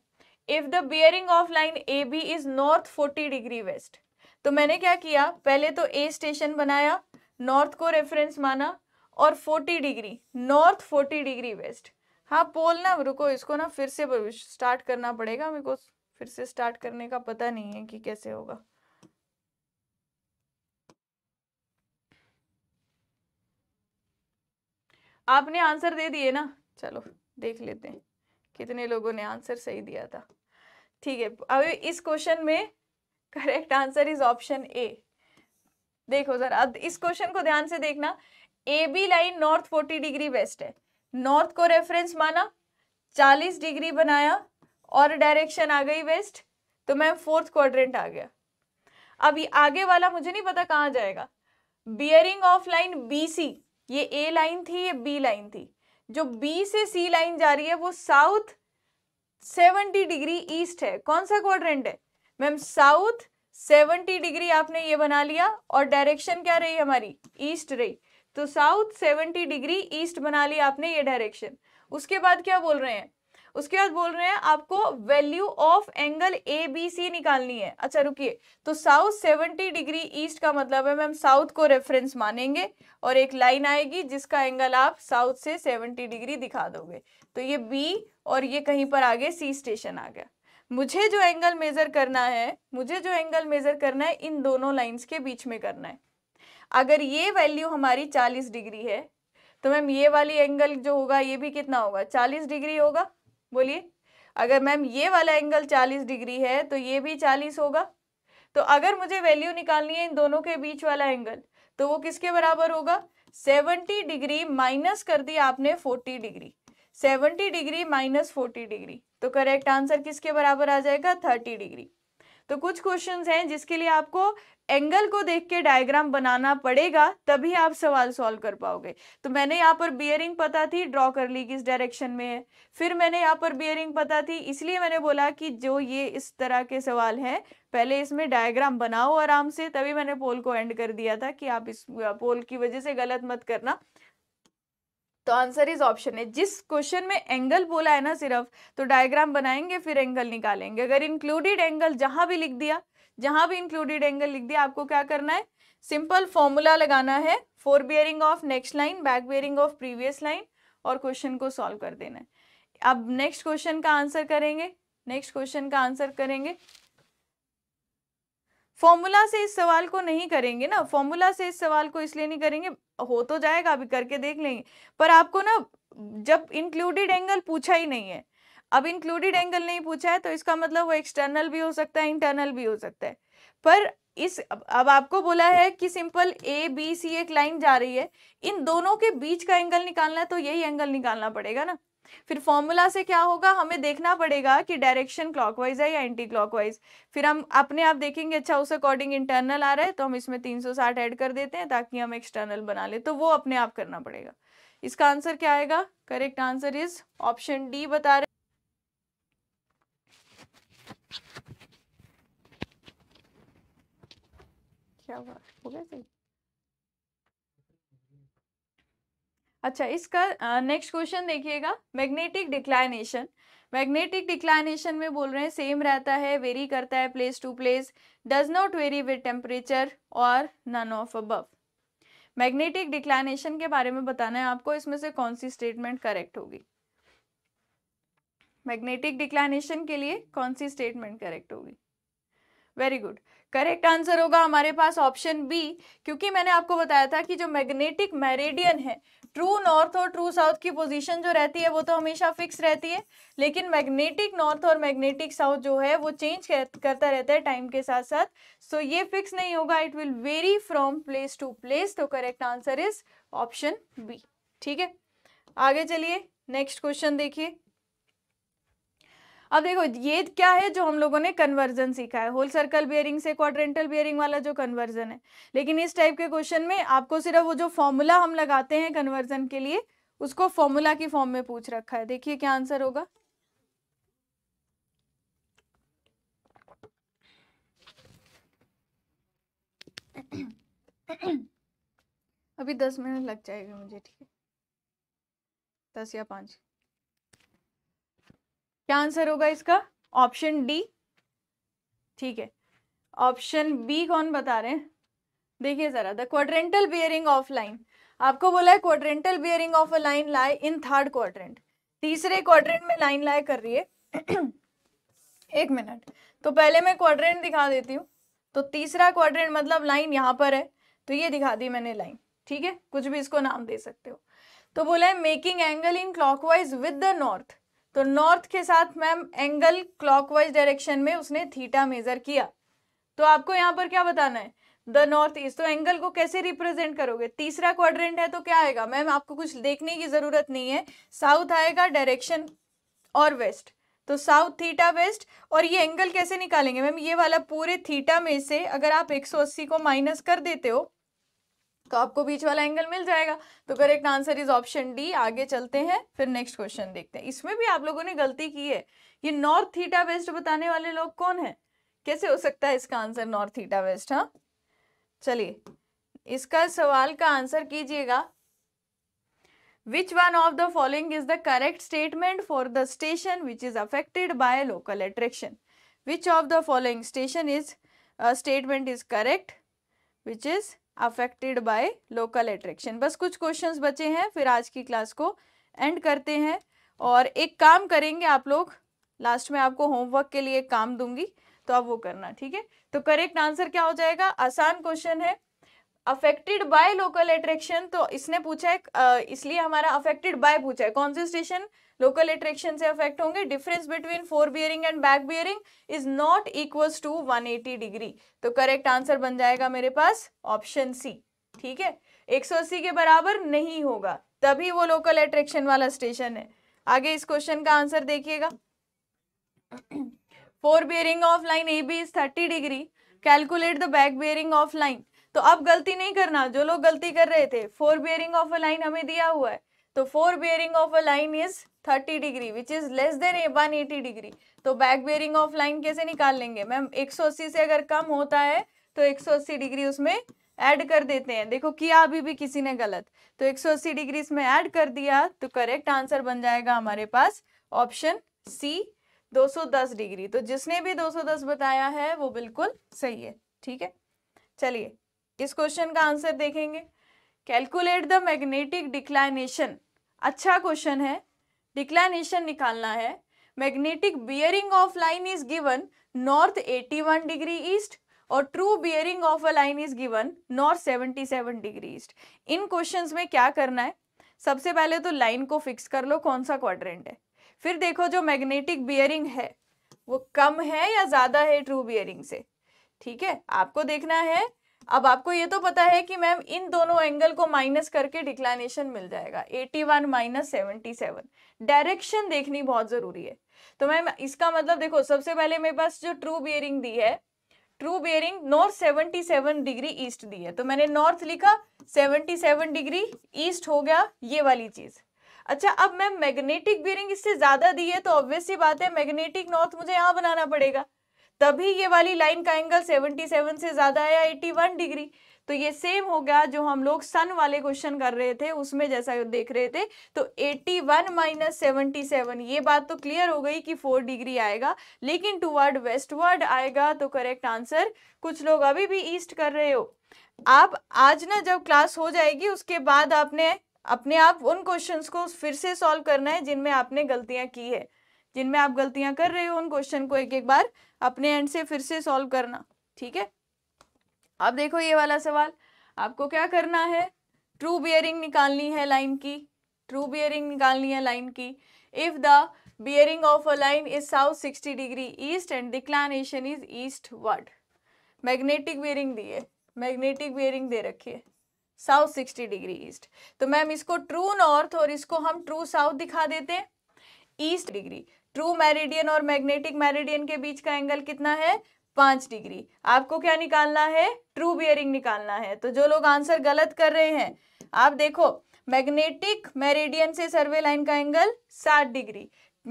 if the bearing of line A B is north forty degree west तो मैंने क्या किया पहले तो ए स्टेशन बनाया नॉर्थ को रेफरेंस माना और forty degree north forty degree west हाँ पोल ना रुको इसको ना फिर से स्टार्ट करना पड़ेगा मेरे को फिर से स्टार्ट करने का पता नहीं है कि कैसे होगा आपने आंसर दे दिए ना चलो देख लेते हैं कितने लोगों ने आंसर सही दिया था ठीक है अब इस क्वेश्चन में correct answer is option A देखो जरा अब इस क्वेश्चन को ध्यान से देखना A B line north forty degree west है नॉर्थ को रेफरेंस माना 40 डिग्री बनाया और डायरेक्शन आ गई वेस्ट तो मैं फोर्थ क्वाड्रेंट आ गया अब ये आगे वाला मुझे नहीं पता कहाँ जाएगा bearing of line B C ये ए लाइन थी ये बी लाइन थी जो बी से सी लाइन जा रही है वो साउथ 70 डिग्री ईस्ट है कौन सा क्वाड्रेंट है मैम साउथ 70 डिग्री आपने ये बना लिया और डायरेक्शन क्या रही हमारी ईस्ट रही तो साउथ सेवेंटी डिग्री ईस्ट बना ली आपने ये डायरेक्शन उसके बाद क्या बोल रहे हैं उसके बाद बोल रहे हैं आपको value of angle A B C निकालनी है अच्छा रुकिए तो साउथ सेवेंटी डिग्री ईस्ट का मतलब है मैम साउथ को रेफरेंस मानेंगे और एक लाइन आएगी जिसका एंगल आप साउथ से सेवेंटी डिग्री दिखा दोगे तो ये बी और ये कहीं पर आगे सी स्टेशन आ गया मुझे जो एंगल मेजर करना है मुझे जो एंगल मेजर करना है इन दोनों लाइन्स के बीच में करना है अगर ये वैल्यू हमारी चालीस डिग्री है तो मैम ये वाली एंगल जो होगा ये भी कितना होगा चालीस डिग्री होगा बोलिए अगर मैम ये वाला एंगल चालीस डिग्री है तो ये भी चालीस होगा तो अगर मुझे वैल्यू निकालनी है इन दोनों के बीच वाला एंगल तो वो किसके बराबर होगा सेवनटी डिग्री माइनस कर दी आपने forty degree seventy degree minus forty degree तो करेक्ट आंसर किसके बराबर आ जाएगा थर्टी डिग्री तो कुछ क्वेश्चन हैं जिसके लिए आपको एंगल को देख के डायग्राम बनाना पड़ेगा तभी आप सवाल सॉल्व कर पाओगे तो मैंने यहाँ पर बियरिंग पता थी ड्रॉ कर ली किस डायरेक्शन में है फिर मैंने यहाँ पर बियरिंग पता थी इसलिए मैंने बोला कि जो ये इस तरह के सवाल हैं पहले इसमें डायग्राम बनाओ आराम से तभी मैंने पोल को एंड कर दिया था कि आप इस पोल की वजह से गलत मत करना तो आंसर इज ऑप्शन है जिस क्वेश्चन में एंगल बोला है ना सिर्फ तो डायग्राम बनाएंगे फिर एंगल निकालेंगे अगर इंक्लूडेड एंगल जहां भी लिख दिया जहां भी इंक्लूडेड एंगल लिख दिया आपको क्या करना है सिंपल फॉर्मूला लगाना है fore bearing of next line back bearing of previous line और क्वेश्चन को सॉल्व कर देना है अब नेक्स्ट क्वेश्चन का आंसर करेंगे नेक्स्ट क्वेश्चन का आंसर करेंगे फॉर्मूला से इस सवाल को नहीं करेंगे ना फॉर्मूला से इस सवाल को इसलिए नहीं करेंगे हो तो जाएगा अभी करके देख लेंगे पर आपको ना जब इंक्लूडेड एंगल पूछा ही नहीं है अब इंक्लूडेड एंगल नहीं पूछा है तो इसका मतलब वो एक्सटर्नल भी हो सकता है इंटरनल भी हो सकता है पर इस अब आपको बोला है कि सिंपल ए बी सी एक लाइन जा रही है इन दोनों के बीच का एंगल निकालना है तो यही एंगल निकालना पड़ेगा ना फिर फॉर्मूला से क्या होगा हमें देखना पड़ेगा कि डायरेक्शन क्लॉकवाइज है या एंटी क्लॉकवाइज फिर हम अपने आप देखेंगे अच्छा उस अकॉर्डिंग इंटरनल आ रहा है तो हम इसमें 360 ऐड कर देते हैं ताकि हम एक्सटर्नल बना ले तो वो अपने आप करना पड़ेगा इसका आंसर क्या आएगा correct answer is option D बता रहे क्या हुआ हो गया सही अच्छा इसका नेक्स्ट क्वेश्चन देखिएगा मैग्नेटिक डिक्लाइनेशन मैग्नेटिक डिक्लाइनेशन में बोल रहे हैं सेम रहता है वेरी करता है place to place does not vary with temperature और none of above magnetic declination के बारे में बताना है आपको इसमें से कौन सी स्टेटमेंट करेक्ट होगी मैग्नेटिक डिक्लाइनेशन के लिए कौन सी स्टेटमेंट करेक्ट होगी वेरी गुड करेक्ट आंसर होगा हमारे पास ऑप्शन बी क्योंकि मैंने आपको बताया था कि जो मैग्नेटिक मेरेडियन है ट्रू नॉर्थ और ट्रू साउथ की पोजीशन जो रहती है वो तो हमेशा फिक्स रहती है लेकिन मैग्नेटिक नॉर्थ और मैग्नेटिक साउथ जो है वो चेंज करता रहता है टाइम के साथ साथ सो so, ये फिक्स नहीं होगा it will vary from place to place तो correct answer is option B ठीक है आगे चलिए नेक्स्ट क्वेश्चन देखिए अब देखो ये क्या है जो हम लोगों ने कन्वर्जन सीखा है होल सर्कल बियरिंग से क्वाड्रेंटल बियरिंग वाला जो कन्वर्जन है लेकिन इस टाइप के क्वेश्चन में आपको सिर्फ वो जो फॉर्मूला हम लगाते हैं कन्वर्जन के लिए उसको फॉर्मूला की फॉर्म में पूछ रखा है देखिए क्या आंसर होगा अभी दस मिनट लग जाएगा मुझे ठीक है दस या पाँच क्या आंसर होगा इसका ऑप्शन डी ठीक है ऑप्शन बी कौन बता रहे हैं देखिए जरा the quadrantal bearing of line आपको बोला है quadrantal bearing of a line lie in third quadrant तीसरे क्वाड्रेंट में लाइन लाए कर रही है एक मिनट तो पहले मैं क्वाड्रेंट दिखा देती हूँ तो तीसरा क्वाड्रेंट मतलब लाइन यहाँ पर है तो ये दिखा दी मैंने लाइन ठीक है कुछ भी इसको नाम दे सकते हो तो बोला है making angle in clockwise with the north तो नॉर्थ के साथ मैम एंगल क्लॉकवाइज डायरेक्शन में उसने थीटा मेजर किया तो आपको यहाँ पर क्या बताना है द नॉर्थ ईस्ट तो एंगल को कैसे रिप्रेजेंट करोगे तीसरा क्वाड्रेंट है तो क्या आएगा मैम आपको कुछ देखने की जरूरत नहीं है साउथ आएगा डायरेक्शन और वेस्ट तो साउथ थीटा वेस्ट और ये एंगल कैसे निकालेंगे मैम ये वाला पूरे थीटा में से अगर आप 180 को माइनस कर देते हो तो आपको बीच वाला एंगल मिल जाएगा तो correct answer is option D आगे चलते हैं फिर नेक्स्ट क्वेश्चन देखते हैं इसमें भी आप लोगों ने गलती की है ये नॉर्थ थीटा वेस्ट बताने वाले लोग कौन है कैसे हो सकता है इसका आंसर नॉर्थ थीटा वेस्ट हाँ चलिए इसका सवाल का आंसर कीजिएगा which one of the following is the correct statement for the station which is affected by local attraction which of the following station is statement is correct which is affected by local attraction बस कुछ क्वेश्चंस बचे हैं फिर आज की क्लास को एंड करते हैं और एक काम करेंगे आप लोग लास्ट में आपको होमवर्क के लिए काम दूंगी तो आप वो करना ठीक है तो करेक्ट आंसर क्या हो जाएगा आसान क्वेश्चन है अफेक्टेड बाय लोकल एट्रैक्शन तो इसने पूछा है इसलिए हमारा अफेक्टेड बाय पूछा है कौन से स्टेशन लोकल एट्रैक्शन से अफेक्ट होंगे difference between fore bearing and back bearing is not equals to 180 degree तो करेक्ट आंसर बन जाएगा मेरे पास ऑप्शन सी ठीक है 180 के बराबर नहीं होगा तभी वो लोकल अट्रैक्शन वाला स्टेशन है आगे इस क्वेश्चन का आंसर देखिएगा fore bearing of line A B is thirty degree calculate the back bearing of line तो अब गलती नहीं करना जो लोग गलती कर रहे थे fore bearing of a line हमें दिया हुआ है तो fore bearing of a line is thirty degree which is less than one eighty degree तो बैक बियरिंग ऑफ लाइन कैसे निकाल लेंगे मैम एक सौ अस्सी से अगर कम होता है तो एक सौ अस्सी डिग्री उसमें ऐड कर देते हैं देखो किया अभी भी किसी ने गलत तो एक सौ अस्सी डिग्री इसमें ऐड कर दिया तो करेक्ट आंसर बन जाएगा हमारे पास ऑप्शन सी दो सौ दस डिग्री तो जिसने भी दो सौ दस बताया है वो बिल्कुल सही है ठीक है चलिए इस क्वेश्चन का आंसर देखेंगे कैलकुलेट द मैग्नेटिक डिक्लाइनेशन अच्छा क्वेश्चन है डिक्लाइनेशन निकालना है magnetic bearing of line is given north 81 degree east और true bearing of a line is given north 77 degree east इन क्वेश्चंस में क्या करना है सबसे पहले तो लाइन को फिक्स कर लो कौन सा क्वाड्रेंट है फिर देखो जो मैग्नेटिक बियरिंग है वो कम है या ज़्यादा है ट्रू बियरिंग से ठीक है आपको देखना है अब आपको ये तो पता है कि मैम इन दोनों एंगल को माइनस करके डिक्लाइनेशन मिल जाएगा 81 वन माइनस सेवेंटी डायरेक्शन देखनी बहुत ज़रूरी है तो मैम इसका मतलब देखो सबसे पहले मेरे पास जो ट्रू बियरिंग दी है true bearing north 77 degree east दी है तो मैंने नॉर्थ लिखा 77 डिग्री ईस्ट हो गया ये वाली चीज़ अच्छा अब मैम मैग्नेटिक बियरिंग इससे ज़्यादा दी है तो ऑब्वियस बात है मैग्नेटिक नॉर्थ मुझे यहाँ बनाना पड़ेगा तभी ये वाली लाइन का एंगल 77 से ज़्यादा है या 81 डिग्री तो ये सेम हो गया जो हम लोग सन वाले क्वेश्चन कर रहे थे उसमें जैसा देख रहे थे तो 81 वन माइनस सेवेंटी ये बात तो क्लियर हो गई कि 4 डिग्री आएगा लेकिन टूवर्ड वेस्टवर्ड आएगा तो करेक्ट आंसर कुछ लोग अभी भी ईस्ट कर रहे हो आप आज ना जब क्लास हो जाएगी उसके बाद आपने अपने आप उन क्वेश्चंस को फिर से सॉल्व करना है जिनमें आपने गलतियां की है जिनमें आप गलतियां कर रहे हो उन क्वेश्चन को एक एक बार अपने एंड से फिर से सॉल्व करना ठीक है अब देखो ये वाला सवाल आपको क्या करना है ट्रू बियरिंग निकालनी है लाइन की ट्रू बियरिंग निकालनी है लाइन की if the bearing of a line is south sixty degree east and declination is eastward magnetic bearing दी है मैग्नेटिक बियरिंग दे रखी है साउथ सिक्सटी डिग्री ईस्ट तो मैम इसको ट्रू नॉर्थ और इसको हम ट्रू साउथ दिखा देते हैं ईस्ट डिग्री ट्रू मेरिडियन और मैग्नेटिक मेरिडियन के बीच का एंगल कितना है पाँच डिग्री आपको क्या निकालना है ट्रू बियरिंग निकालना है तो जो लोग आंसर गलत कर रहे हैं आप देखो मैग्नेटिक मेरिडियन से सर्वे लाइन का एंगल सात degree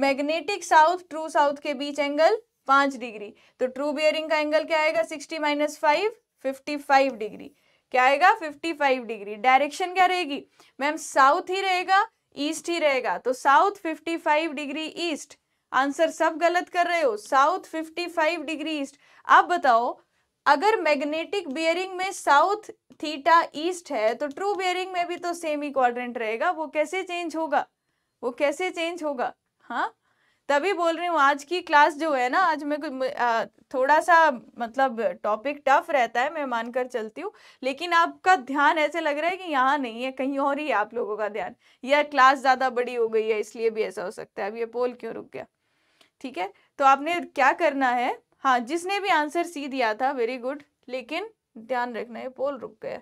magnetic south true south के बीच एंगल पाँच डिग्री तो ट्रू बियरिंग का एंगल क्या आएगा sixty minus five fifty five degree क्या आएगा फिफ्टी फाइव डिग्री डायरेक्शन क्या रहेगी मैम साउथ ही रहेगा ईस्ट ही रहेगा तो south fifty five degree east answer सब गलत कर रहे हो साउथ 55 डिग्री ईस्ट आप बताओ अगर मैग्नेटिक बियरिंग में साउथ थीटा ईस्ट है तो ट्रू बियरिंग में भी तो सेम ही क्वाड्रेंट रहेगा वो कैसे चेंज होगा वो कैसे चेंज होगा हाँ तभी बोल रही हूँ आज की क्लास जो है ना आज मैं कुछ थोड़ा सा मतलब टॉपिक टफ रहता है मैं मानकर चलती हूँ लेकिन आपका ध्यान ऐसे लग रहा है कि यहाँ नहीं है कहीं और ही आप लोगों का ध्यान यह क्लास ज़्यादा बड़ी हो गई है इसलिए भी ऐसा हो सकता है अब ये पोल क्यों रुक गया ठीक है तो आपने क्या करना है हाँ जिसने भी आंसर सी दिया था वेरी गुड लेकिन ध्यान रखना है पोल रुक गया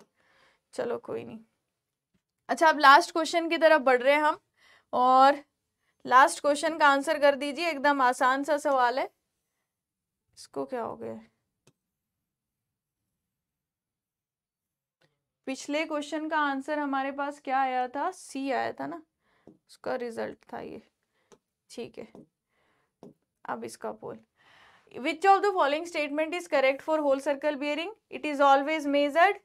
चलो कोई नहीं अच्छा अब लास्ट क्वेश्चन की तरफ बढ़ रहे हैं हम और लास्ट क्वेश्चन का आंसर कर दीजिए एकदम आसान सा सवाल है इसको क्या हो गया पिछले क्वेश्चन का आंसर हमारे पास क्या आया था सी आया था ना उसका रिजल्ट था ये ठीक है अब इसका poll which of the following statement is correct for whole circle bearing it is always measured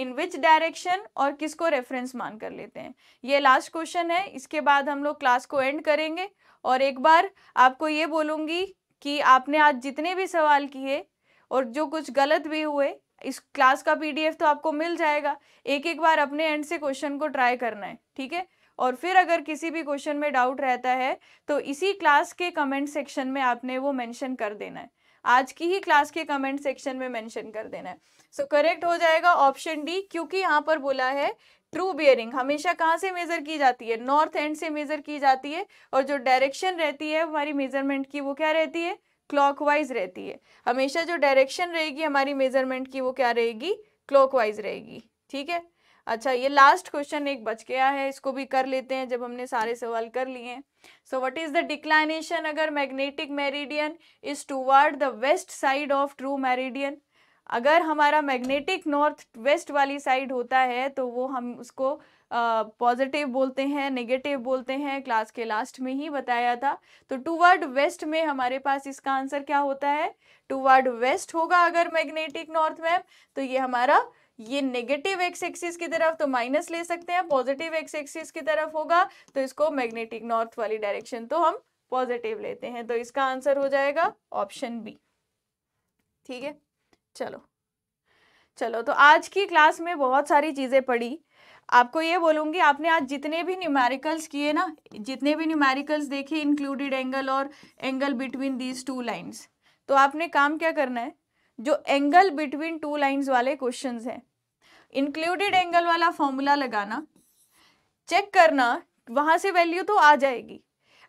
in which direction और किसको रेफरेंस मान कर लेते हैं ये लास्ट क्वेश्चन है इसके बाद हम लोग क्लास को एंड करेंगे और एक बार आपको ये बोलूँगी कि आपने आज जितने भी सवाल किए और जो कुछ गलत भी हुए इस क्लास का पीडीएफ तो आपको मिल जाएगा एक एक बार अपने एंड से क्वेश्चन को ट्राई करना है ठीक है और फिर अगर किसी भी क्वेश्चन में डाउट रहता है तो इसी क्लास के कमेंट सेक्शन में आपने वो मेंशन कर देना है आज की ही क्लास के कमेंट सेक्शन में मेंशन कर देना है सो so, करेक्ट हो जाएगा ऑप्शन डी क्योंकि यहाँ पर बोला है ट्रू बियरिंग हमेशा कहाँ से मेजर की जाती है नॉर्थ एंड से मेजर की जाती है और जो डायरेक्शन रहती है हमारी मेजरमेंट की वो क्या रहती है क्लॉकवाइज रहती है हमेशा जो डायरेक्शन रहेगी हमारी मेजरमेंट की वो क्या रहेगी क्लॉकवाइज रहेगी ठीक है अच्छा ये लास्ट क्वेश्चन एक बच गया है इसको भी कर लेते हैं जब हमने सारे सवाल कर लिए so what is the declination अगर magnetic meridian is toward the west side of true meridian अगर हमारा मैग्नेटिक नॉर्थ वेस्ट वाली साइड होता है तो वो हम उसको पॉजिटिव uh, बोलते हैं नेगेटिव बोलते हैं क्लास के लास्ट में ही बताया था तो टूवर्ड वेस्ट में हमारे पास इसका आंसर क्या होता है टूवर्ड वेस्ट होगा अगर मैग्नेटिक नॉर्थ में तो ये हमारा ये नेगेटिव एक्स एक्सिस की तरफ तो माइनस ले सकते हैं पॉजिटिव एक्स एक्सिस की तरफ होगा तो इसको मैग्नेटिक नॉर्थ वाली डायरेक्शन तो हम पॉजिटिव लेते हैं तो इसका आंसर हो जाएगा ऑप्शन बी ठीक है चलो चलो तो आज की क्लास में बहुत सारी चीज़ें पढ़ी आपको ये बोलूंगी आपने आज जितने भी न्यूमेरिकल्स किए ना जितने भी न्यूमेरिकल्स देखे इंक्लूडेड एंगल और angle between these two lines तो आपने काम क्या करना है जो एंगल बिटवीन टू लाइंस वाले क्वेश्चंस हैं इंक्लूडेड एंगल वाला फॉर्मूला लगाना चेक करना वहाँ से वैल्यू तो आ जाएगी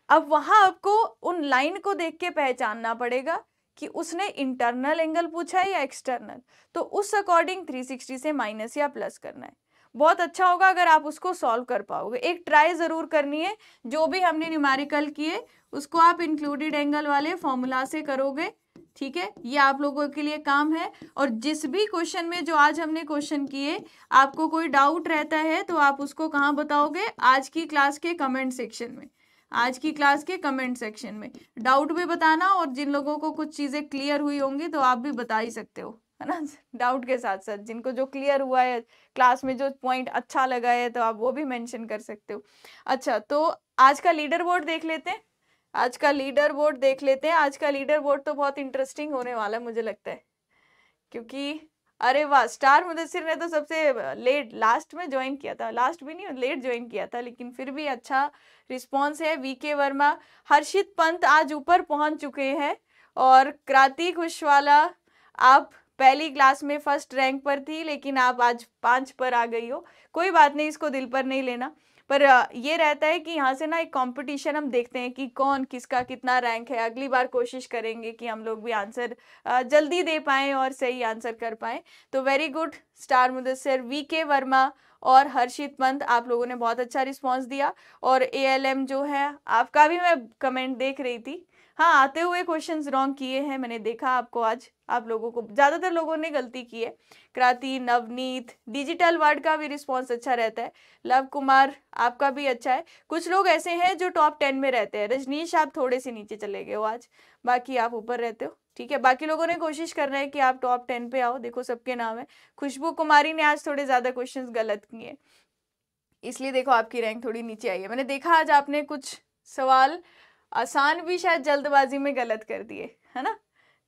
अब वहाँ आपको उन लाइन को देख के पहचानना पड़ेगा कि उसने इंटरनल एंगल पूछा है या एक्सटर्नल तो उस अकॉर्डिंग 360 से माइनस या प्लस करना है बहुत अच्छा होगा अगर आप उसको सॉल्व कर पाओगे एक ट्राई ज़रूर करनी है जो भी हमने न्यूमेरिकल किए उसको आप इंक्लूडेड एंगल वाले फॉर्मूला से करोगे ठीक है ये आप लोगों के लिए काम है और जिस भी क्वेश्चन में जो आज हमने क्वेश्चन किए आपको कोई डाउट रहता है तो आप उसको कहाँ बताओगे आज की क्लास के कमेंट सेक्शन में आज की क्लास के कमेंट सेक्शन में डाउट भी बताना और जिन लोगों को कुछ चीज़ें क्लियर हुई होंगी तो आप भी बता ही सकते हो है ना डाउट के साथ साथ जिनको जो क्लियर हुआ है क्लास में जो पॉइंट अच्छा लगा है तो आप वो भी मैंशन कर सकते हो अच्छा तो आज का लीडर बोर्ड देख लेते हैं आज का लीडर बोर्ड देख लेते हैं आज का लीडर बोर्ड तो बहुत इंटरेस्टिंग होने वाला है मुझे लगता है क्योंकि अरे वाह स्टार मुदसर ने तो सबसे लेट लास्ट में ज्वाइन किया था लास्ट भी नहीं लेट ज्वाइन किया था लेकिन फिर भी अच्छा रिस्पांस है वीके वर्मा हर्षित पंत आज ऊपर पहुंच चुके हैं और क्रांति खुशवाला आप पहली क्लास में फर्स्ट रैंक पर थी लेकिन आप आज पाँच पर आ गई हो कोई बात नहीं इसको दिल पर नहीं लेना पर ये रहता है कि यहाँ से ना एक कंपटीशन हम देखते हैं कि कौन किसका कितना रैंक है अगली बार कोशिश करेंगे कि हम लोग भी आंसर जल्दी दे पाएँ और सही आंसर कर पाएँ तो very good star Mudassar V K Verma और हर्षित पंत आप लोगों ने बहुत अच्छा रिस्पांस दिया और एएलएम जो है आपका भी मैं कमेंट देख रही थी हाँ आते हुए क्वेश्चंस रॉन्ग किए हैं मैंने देखा आपको आज आप लोगों को ज़्यादातर लोगों ने गलती की है क्रांति नवनीत डिजिटल वर्ड का भी रिस्पॉन्स अच्छा रहता है लव कुमार आपका भी अच्छा है कुछ लोग ऐसे हैं जो टॉप टेन में रहते हैं रजनीश आप थोड़े से नीचे चले गए हो आज बाकी आप ऊपर रहते हो ठीक है बाकी लोगों ने कोशिश कर रहे हैं कि आप टॉप टेन पे आओ देखो सबके नाम है खुशबू कुमारी ने आज थोड़े ज़्यादा क्वेश्चन गलत किए इसलिए देखो आपकी रैंक थोड़ी नीचे आई है मैंने देखा आज आपने कुछ सवाल आसान भी शायद जल्दबाजी में गलत कर दिए है ना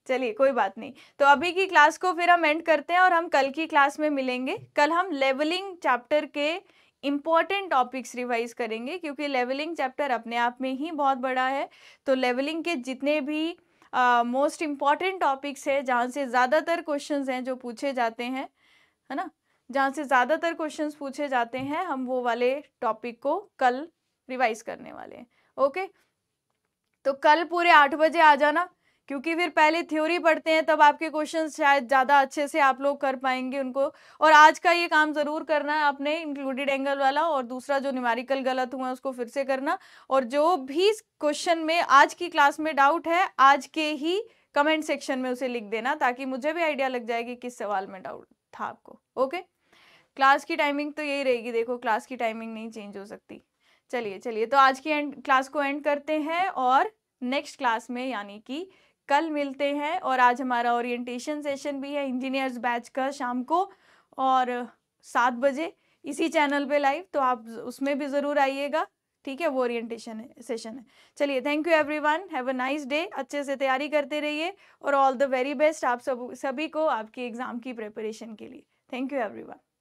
चलिए कोई बात नहीं तो अभी की क्लास को फिर हम एंड करते हैं और हम कल की क्लास में मिलेंगे कल हम लेवलिंग चैप्टर के इम्पॉर्टेंट टॉपिक्स रिवाइज करेंगे क्योंकि लेवलिंग चैप्टर अपने आप में ही बहुत बड़ा है तो लेवलिंग के जितने भी मोस्ट इम्पॉर्टेंट टॉपिक्स है जहाँ से ज़्यादातर क्वेश्चन हैं जो पूछे जाते हैं है ना जहाँ से ज़्यादातर क्वेश्चन पूछे जाते हैं हम वो वाले टॉपिक को कल रिवाइज करने वाले हैं ओके तो कल पूरे आठ बजे आ जाना क्योंकि फिर पहले थ्योरी पढ़ते हैं तब आपके क्वेश्चन शायद ज़्यादा अच्छे से आप लोग कर पाएंगे उनको और आज का ये काम ज़रूर करना है आपने इंक्लूडेड एंगल वाला और दूसरा जो न्यूमेरिकल गलत हुआ है उसको फिर से करना और जो भी क्वेश्चन में आज की क्लास में डाउट है आज के ही कमेंट सेक्शन में उसे लिख देना ताकि मुझे भी आइडिया लग जाएगी किस सवाल में डाउट था आपको ओके क्लास की टाइमिंग तो यही रहेगी देखो क्लास की टाइमिंग नहीं चेंज हो सकती चलिए चलिए तो आज की एंड क्लास को एंड करते हैं और नेक्स्ट क्लास में यानी कि कल मिलते हैं और आज हमारा ओरिएंटेशन सेशन भी है इंजीनियर्स बैच का शाम को और सात बजे इसी चैनल पे लाइव तो आप उसमें भी ज़रूर आइएगा ठीक है वो ओरिएंटेशन है सेशन है चलिए thank you everyone have a nice day अच्छे से तैयारी करते रहिए और ऑल द वेरी बेस्ट आप सब सभी को आपके एग्ज़ाम की प्रिपरेशन के लिए थैंक यू एवरी